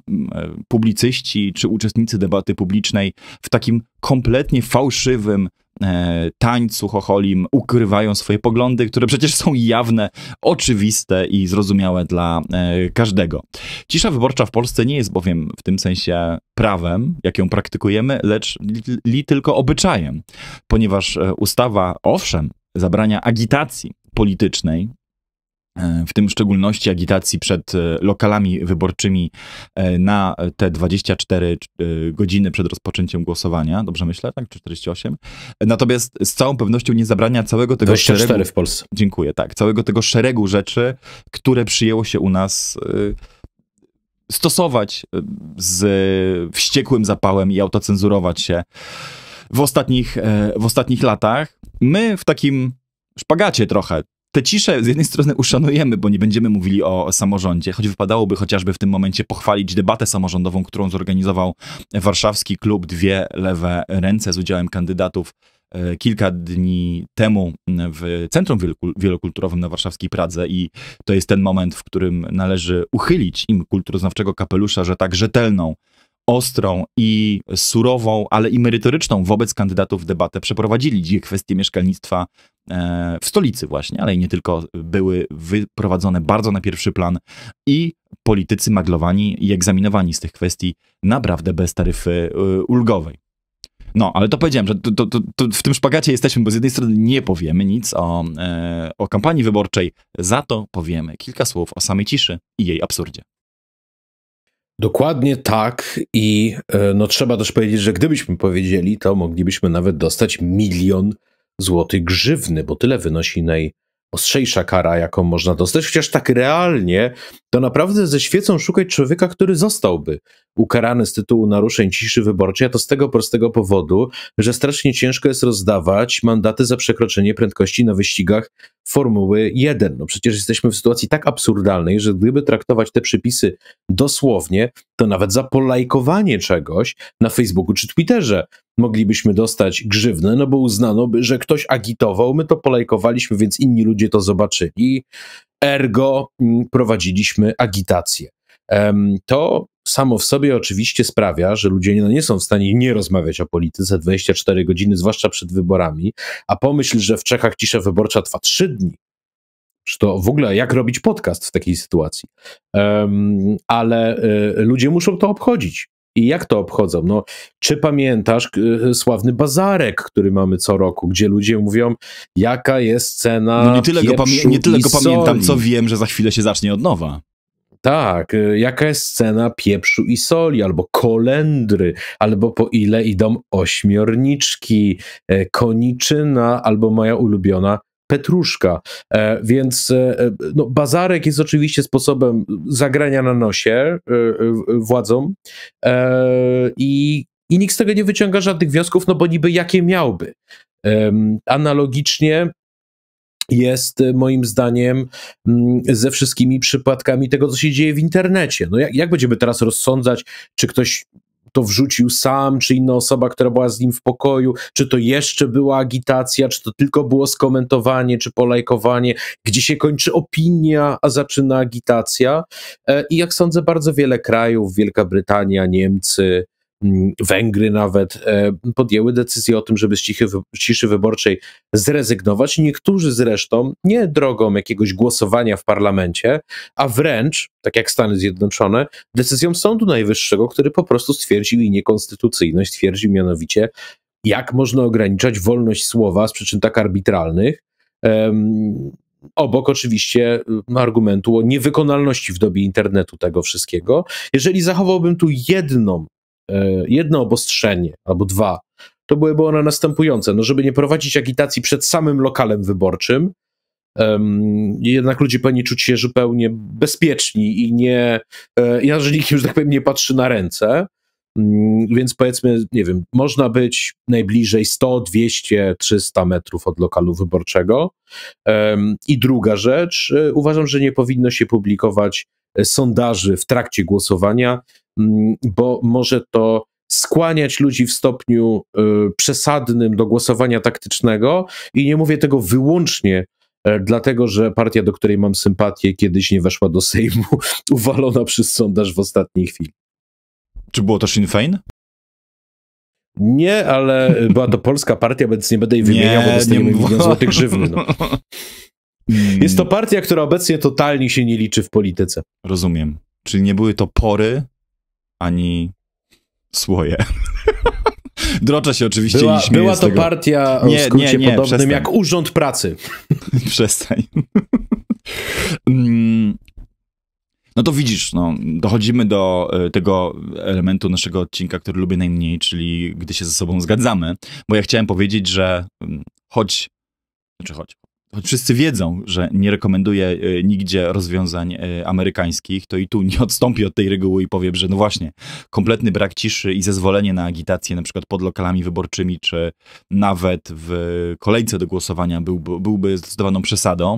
publicyści czy uczestnicy debaty publicznej w takim kompletnie fałszywym E, tańcu chocholim ukrywają swoje poglądy, które przecież są jawne, oczywiste i zrozumiałe dla e, każdego. Cisza wyborcza w Polsce nie jest bowiem w tym sensie prawem, jak ją praktykujemy, lecz li, li tylko obyczajem, ponieważ e, ustawa, owszem, zabrania agitacji politycznej, E, w tym szczególności agitacji przed e, lokalami wyborczymi e, na te 24 godziny przed rozpoczęciem głosowania, dobrze myślę, tak? Czy 48? Natomiast z całą pewnością nie zabrania całego tego 24 szeregu... w Polsce. Dziękuję, tak. Całego tego szeregu rzeczy, które przyjęło się u nas stosować z wściekłym zapałem i autocenzurować się w ostatnich, w ostatnich latach. My w takim szpagacie trochę te ciszę z jednej strony uszanujemy, bo nie będziemy mówili o samorządzie, choć wypadałoby chociażby w tym momencie pochwalić debatę samorządową, którą zorganizował warszawski klub Dwie Lewe Ręce z udziałem kandydatów e, kilka dni temu w Centrum Wielokulturowym na warszawskiej Pradze i to jest ten moment, w którym należy uchylić im kulturoznawczego kapelusza, że tak rzetelną ostrą i surową, ale i merytoryczną wobec kandydatów debatę przeprowadzili, gdzie kwestie mieszkalnictwa e, w stolicy właśnie, ale i nie tylko, były wyprowadzone bardzo na pierwszy plan i politycy maglowani i egzaminowani z tych kwestii naprawdę bez taryfy e, ulgowej. No, ale to powiedziałem, że to, to, to w tym szpagacie jesteśmy, bo z jednej strony nie powiemy nic o, e, o kampanii wyborczej, za to powiemy kilka słów o samej ciszy i jej absurdzie. Dokładnie tak i e, no, trzeba też powiedzieć, że gdybyśmy powiedzieli, to moglibyśmy nawet dostać milion złotych grzywny, bo tyle wynosi naj, ostrzejsza kara, jaką można dostać, chociaż tak realnie, to naprawdę ze świecą szukać człowieka, który zostałby ukarany z tytułu naruszeń ciszy wyborczej, a to z tego prostego powodu, że strasznie ciężko jest rozdawać mandaty za przekroczenie prędkości na wyścigach Formuły 1. No przecież jesteśmy w sytuacji tak absurdalnej, że gdyby traktować te przepisy dosłownie, to nawet za polajkowanie czegoś na Facebooku czy Twitterze moglibyśmy dostać grzywnę, no bo uznano by, że ktoś agitował, my to polajkowaliśmy, więc inni ludzie to zobaczyli, ergo mm, prowadziliśmy agitację. To samo w sobie oczywiście sprawia, że ludzie no nie są w stanie nie rozmawiać o polityce 24 godziny, zwłaszcza przed wyborami, a pomyśl, że w Czechach cisza wyborcza trwa 3 dni, czy to w ogóle jak robić podcast w takiej sytuacji. Um, ale y, ludzie muszą to obchodzić. I jak to obchodzą? No, czy pamiętasz e, sławny bazarek, który mamy co roku, gdzie ludzie mówią, jaka jest cena. No nie tyle, go, nie tyle go pamiętam, co wiem, że za chwilę się zacznie od nowa. Tak, e, jaka jest cena pieprzu i soli, albo kolendry, albo po ile idą ośmiorniczki, e, koniczyna, albo moja ulubiona Petruszka. E, więc e, e, no, bazarek jest oczywiście sposobem zagrania na nosie władzom i, i nikt z tego nie wyciąga żadnych wniosków, no bo niby jakie miałby. Analogicznie jest moim zdaniem ze wszystkimi przypadkami tego, co się dzieje w internecie. No jak, jak będziemy teraz rozsądzać, czy ktoś to wrzucił sam, czy inna osoba, która była z nim w pokoju, czy to jeszcze była agitacja, czy to tylko było skomentowanie, czy polajkowanie, gdzie się kończy opinia, a zaczyna agitacja. E, I jak sądzę, bardzo wiele krajów, Wielka Brytania, Niemcy, Mm, Węgry nawet e, podjęły decyzję o tym, żeby z cichy, ciszy wyborczej zrezygnować. Niektórzy zresztą nie drogą jakiegoś głosowania w parlamencie, a wręcz, tak jak Stany Zjednoczone, decyzją Sądu Najwyższego, który po prostu stwierdził jej niekonstytucyjność. Stwierdził mianowicie, jak można ograniczać wolność słowa z przyczyn tak arbitralnych. Um, obok oczywiście argumentu o niewykonalności w dobie internetu tego wszystkiego. Jeżeli zachowałbym tu jedną E, jedno obostrzenie albo dwa, to byłyby one następujące. No, żeby nie prowadzić agitacji przed samym lokalem wyborczym, um, jednak ludzie powinni czuć się zupełnie bezpieczni i nie, ja, e, że nikt już tak powiem nie patrzy na ręce, mm, więc powiedzmy, nie wiem, można być najbliżej 100, 200, 300 metrów od lokalu wyborczego. I druga rzecz, e, uważam, że nie powinno się publikować sondaży w trakcie głosowania, mm, bo może to skłaniać ludzi w stopniu y, przesadnym do głosowania taktycznego i nie mówię tego wyłącznie e, dlatego, że partia, do której mam sympatię, kiedyś nie weszła do Sejmu, uwalona przez sondaż w ostatniej chwili. Czy było to Sinn Fein? Nie, ale była to polska partia, więc nie będę jej wymieniał, nie, bo dostaniemy milion złotych żywny. No. Jest to partia, która obecnie totalnie się nie liczy w polityce. Rozumiem. Czyli nie były to pory ani słoje. Droczę się oczywiście była, i Była to tego. partia nie, skrócie nie, nie, podobnym przestań. jak Urząd Pracy. przestań. Mm. no to widzisz, no, dochodzimy do y, tego elementu naszego odcinka, który lubię najmniej, czyli gdy się ze sobą zgadzamy, bo ja chciałem powiedzieć, że mm, choć, znaczy choć, Wszyscy wiedzą, że nie rekomenduje nigdzie rozwiązań e, amerykańskich, to i tu nie odstąpi od tej reguły i powiem, że no właśnie, kompletny brak ciszy i zezwolenie na agitację na przykład pod lokalami wyborczymi, czy nawet w kolejce do głosowania byłby, byłby zdecydowaną przesadą.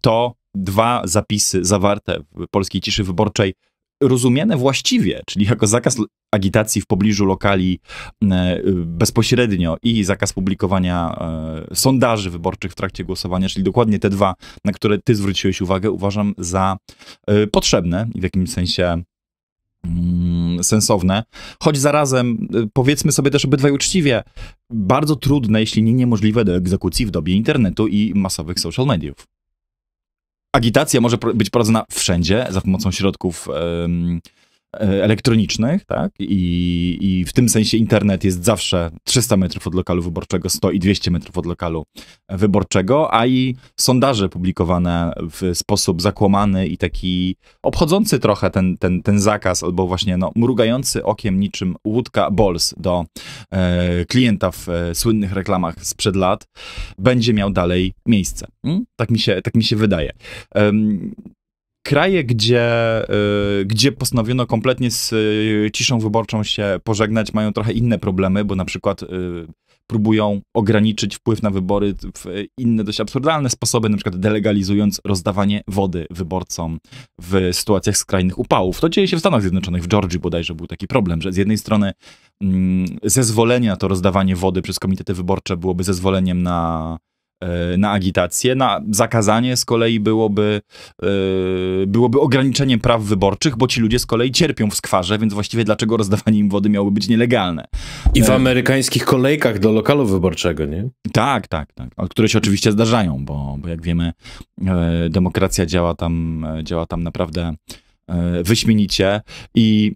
To dwa zapisy zawarte w polskiej ciszy wyborczej rozumiane właściwie, czyli jako zakaz agitacji w pobliżu lokali e, e, bezpośrednio i zakaz publikowania e, sondaży wyborczych w trakcie głosowania, czyli dokładnie te dwa, na które ty zwróciłeś uwagę, uważam za potrzebne i w jakimś sensie mm, sensowne, choć zarazem powiedzmy sobie też obydwaj uczciwie, bardzo trudne, jeśli nie niemożliwe do egzekucji w dobie internetu i masowych social mediów. Agitacja może być prowadzona wszędzie za pomocą środków. Yy E, elektronicznych, tak? I, I w tym sensie internet jest zawsze 300 metrów od lokalu wyborczego, 100 i 200 metrów od lokalu wyborczego, a i sondaże publikowane w sposób zakłamany i taki obchodzący trochę ten, ten, ten zakaz, albo właśnie no, mrugający okiem niczym łódka Bols do e, klienta w e, słynnych reklamach sprzed lat, będzie miał dalej miejsce. Hmm? Tak, mi się, tak mi się wydaje. Um, kraje, gdzie, y, gdzie postanowiono kompletnie z y, ciszą wyborczą się pożegnać, mają trochę inne problemy, bo na przykład y, próbują ograniczyć wpływ na wybory w inne dość absurdalne sposoby, na przykład delegalizując rozdawanie wody wyborcom w sytuacjach skrajnych upałów. To dzieje się w Stanach Zjednoczonych, w Georgii bodajże był taki problem, że z jednej strony mm, zezwolenie na to rozdawanie wody przez komitety wyborcze byłoby zezwoleniem na E, na agitację. Na zakazanie z kolei byłoby, e, byłoby ograniczenie praw wyborczych, bo ci ludzie z kolei cierpią w skwarze, więc właściwie dlaczego rozdawanie im wody miałoby być nielegalne? I w e, amerykańskich kolejkach do lokalu wyborczego, nie? Tak, tak, tak. Które się oczywiście zdarzają, bo, bo jak wiemy, demokracja działa tam, działa tam naprawdę wyśmienicie i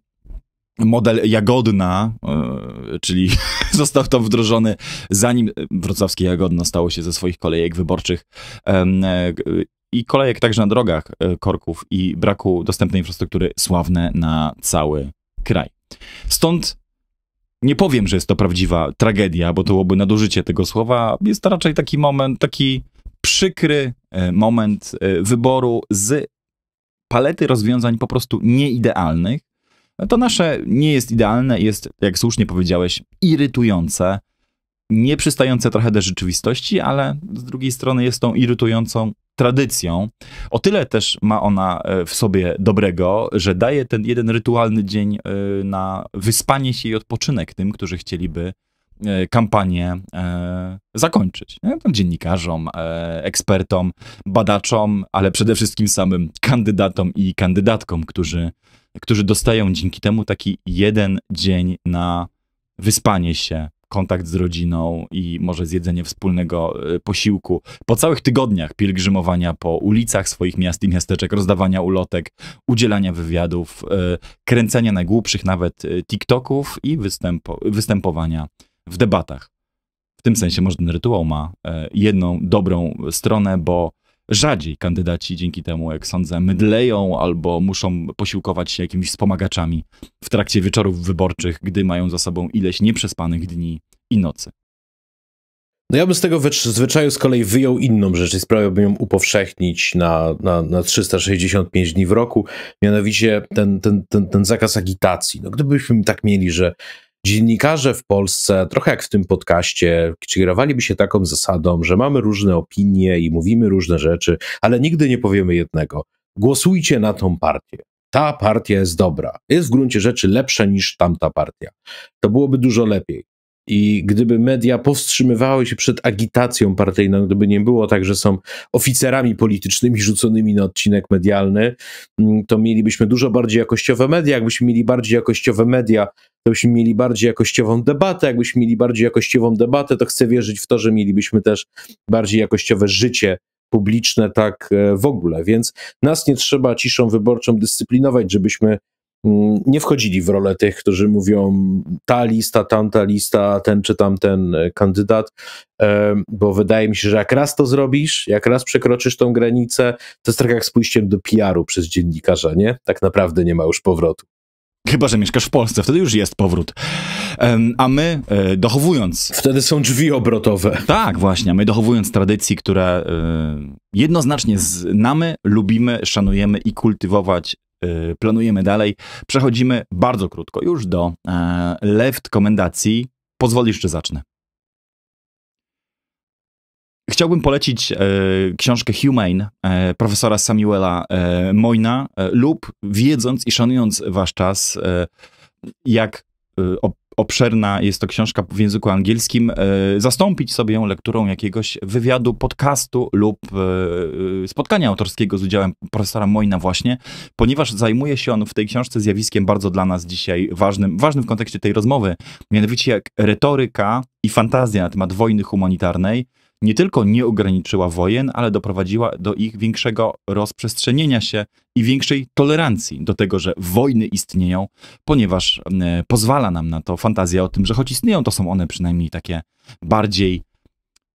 model Jagodna, e, czyli został to wdrożony zanim wrocławskie Jagodno stało się ze swoich kolejek wyborczych e, i kolejek także na drogach e, korków i braku dostępnej infrastruktury sławne na cały kraj. Stąd nie powiem, że jest to prawdziwa tragedia, bo to byłoby nadużycie tego słowa. Jest to raczej taki moment, taki przykry moment wyboru z palety rozwiązań po prostu nieidealnych, no to nasze nie jest idealne, jest, jak słusznie powiedziałeś, irytujące, nieprzystające trochę do rzeczywistości, ale z drugiej strony jest tą irytującą tradycją. O tyle też ma ona e, w sobie dobrego, że daje ten jeden rytualny dzień e, na wyspanie się i odpoczynek tym, którzy chcieliby E, kampanię e, zakończyć. Nie? Dziennikarzom, e, ekspertom, badaczom, ale przede wszystkim samym kandydatom i kandydatkom, którzy, którzy dostają dzięki temu taki jeden dzień na wyspanie się, kontakt z rodziną i może zjedzenie wspólnego posiłku. Po całych tygodniach pielgrzymowania po ulicach swoich miast i miasteczek, rozdawania ulotek, udzielania wywiadów, kręcenia najgłupszych nawet TikToków i występowania w debatach. W tym sensie mhm. może ten rytuał ma e, jedną dobrą stronę, bo rzadziej kandydaci dzięki temu, jak sądzę, mydleją albo muszą posiłkować się jakimiś wspomagaczami w trakcie wieczorów wyborczych, gdy mają za sobą ileś nieprzespanych dni i nocy. No ja bym z tego zwyczaju z kolei wyjął inną rzecz i sprawiłbym ją upowszechnić na, na, na 365 dni w roku, mianowicie ten, ten, ten, ten zakaz agitacji. No gdybyśmy tak mieli, że dziennikarze w Polsce, trochę jak w tym podcaście, kierowaliby się taką zasadą, że mamy różne opinie i mówimy różne rzeczy, ale nigdy nie powiemy jednego. Głosujcie na tą partię. Ta partia jest dobra. Jest w gruncie rzeczy lepsza niż tamta partia. To byłoby dużo lepiej i gdyby media powstrzymywały się przed agitacją partyjną, gdyby nie było tak, że są oficerami politycznymi rzuconymi na odcinek medialny, mm, to mielibyśmy dużo bardziej jakościowe media. Jakbyśmy mieli bardziej jakościowe media, to byśmy mieli bardziej jakościową debatę. Jakbyśmy mieli bardziej jakościową debatę, to chcę wierzyć w to, że mielibyśmy też bardziej jakościowe życie publiczne tak e, w ogóle. Więc nas nie trzeba ciszą wyborczą dyscyplinować, żebyśmy nie wchodzili w rolę tych, którzy mówią ta lista, tamta lista, ten czy tamten e, kandydat, e, bo wydaje mi się, że jak raz to zrobisz, jak raz przekroczysz tą granicę, to jest tak jak z pójściem do PR-u przez dziennikarza, nie? Tak naprawdę nie ma już powrotu. Chyba, że mieszkasz w Polsce, wtedy już jest powrót. A my, e, dochowując. Wtedy są drzwi obrotowe. Tak, właśnie. A my, dochowując tradycji, które jednoznacznie znamy, lubimy, szanujemy i kultywować Y, planujemy dalej. Przechodzimy bardzo krótko już do e, left komendacji. Pozwolisz, czy zacznę? Chciałbym polecić e, książkę Humane e, profesora Samuela e, Moyna e, lub wiedząc i szanując wasz czas, e, jak o obszerna jest to książka w języku angielskim, e, zastąpić sobie ją lekturą jakiegoś wywiadu, podcastu lub e, e, spotkania autorskiego z udziałem profesora Moina właśnie, ponieważ zajmuje się on w tej książce zjawiskiem bardzo dla nas dzisiaj ważnym, ważnym w kontekście tej rozmowy, mianowicie jak retoryka i fantazja na temat wojny humanitarnej nie tylko nie ograniczyła wojen, ale doprowadziła do ich większego rozprzestrzenienia się i większej tolerancji do tego, że wojny istnieją, ponieważ e, pozwala nam na to fantazja o tym, że choć istnieją, to są one przynajmniej takie bardziej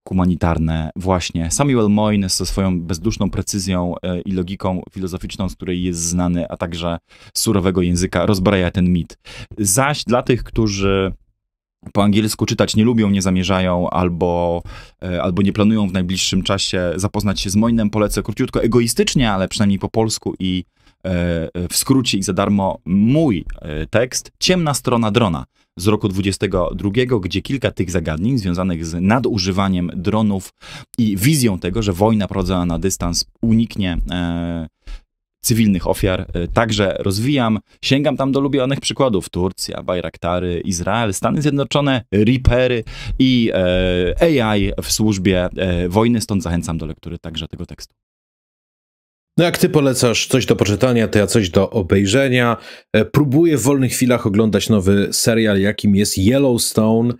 humanitarne właśnie. Samuel Moyne ze swoją bezduszną precyzją e, i logiką filozoficzną, z której jest znany, a także surowego języka, rozbraja ten mit. Zaś dla tych, którzy po angielsku czytać nie lubią, nie zamierzają albo, e, albo nie planują w najbliższym czasie zapoznać się z Moinem, polecę króciutko, egoistycznie, ale przynajmniej po polsku i e, e, w skrócie i za darmo mój tekst Ciemna strona drona z roku 22, gdzie kilka tych zagadnień związanych z nadużywaniem dronów i wizją tego, że wojna prowadzona na dystans uniknie cywilnych ofiar y, także rozwijam. Sięgam tam do lubionych przykładów. Turcja, Bajraktary, Izrael, Stany Zjednoczone, Reapery i e, AI w służbie e, wojny, stąd zachęcam do lektury także tego tekstu. No jak ty polecasz coś do poczytania, to ja coś do obejrzenia. E, próbuję w wolnych chwilach oglądać nowy serial, jakim jest Yellowstone.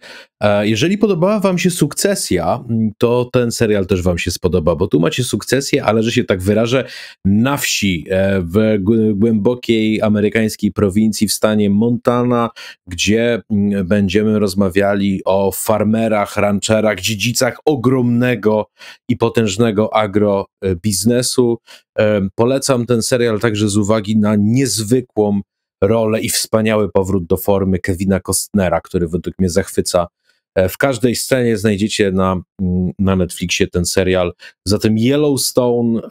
E, jeżeli podobała wam się sukcesja, mm, to ten serial też wam się spodoba, bo tu macie sukcesję, ale że się tak wyrażę, na wsi, e, w głębokiej amerykańskiej prowincji w stanie Montana, gdzie mm, będziemy rozmawiali o farmerach, rancherach, dziedzicach ogromnego i potężnego agrobiznesu, Polecam ten serial także z uwagi na niezwykłą rolę i wspaniały powrót do formy Kevina Costnera, który według mnie zachwyca. E, w każdej scenie znajdziecie na, mm, na Netflixie ten serial. Zatem Yellowstone,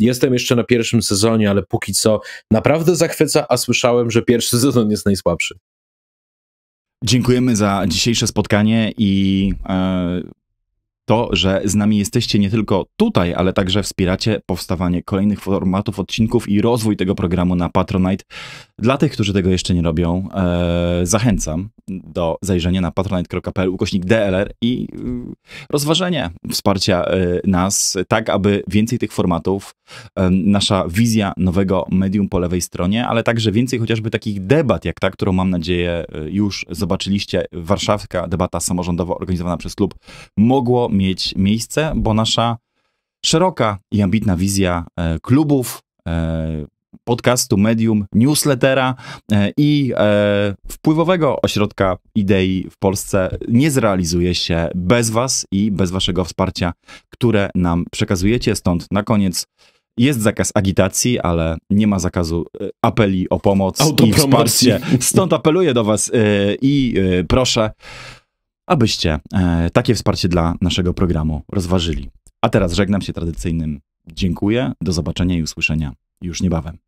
jestem jeszcze na pierwszym sezonie, ale póki co naprawdę zachwyca, a słyszałem, że pierwszy sezon jest najsłabszy. Dziękujemy za dzisiejsze spotkanie i e, to, że z nami jesteście nie tylko tutaj, ale także wspieracie powstawanie kolejnych formatów, odcinków i rozwój tego programu na Patronite. Dla tych, którzy tego jeszcze nie robią, e, zachęcam do zajrzenia na patronite.pl ukośnik DLR i e, rozważenia wsparcia e, nas, tak aby więcej tych formatów, e, nasza wizja nowego medium po lewej stronie, ale także więcej chociażby takich debat, jak ta, którą mam nadzieję już zobaczyliście, warszawska debata samorządowo organizowana przez klub, mogło mieć miejsce, bo nasza szeroka i ambitna wizja e, klubów, e, podcastu, medium, newslettera e, i wpływowego ośrodka idei w Polsce nie zrealizuje się bez Was i bez Waszego wsparcia, które nam przekazujecie. Stąd na koniec. Jest zakaz agitacji, ale nie ma zakazu apeli o pomoc i wsparcie. Stąd apeluję do Was i proszę abyście e, takie wsparcie dla naszego programu rozważyli. A teraz żegnam się tradycyjnym dziękuję, do zobaczenia i usłyszenia już niebawem.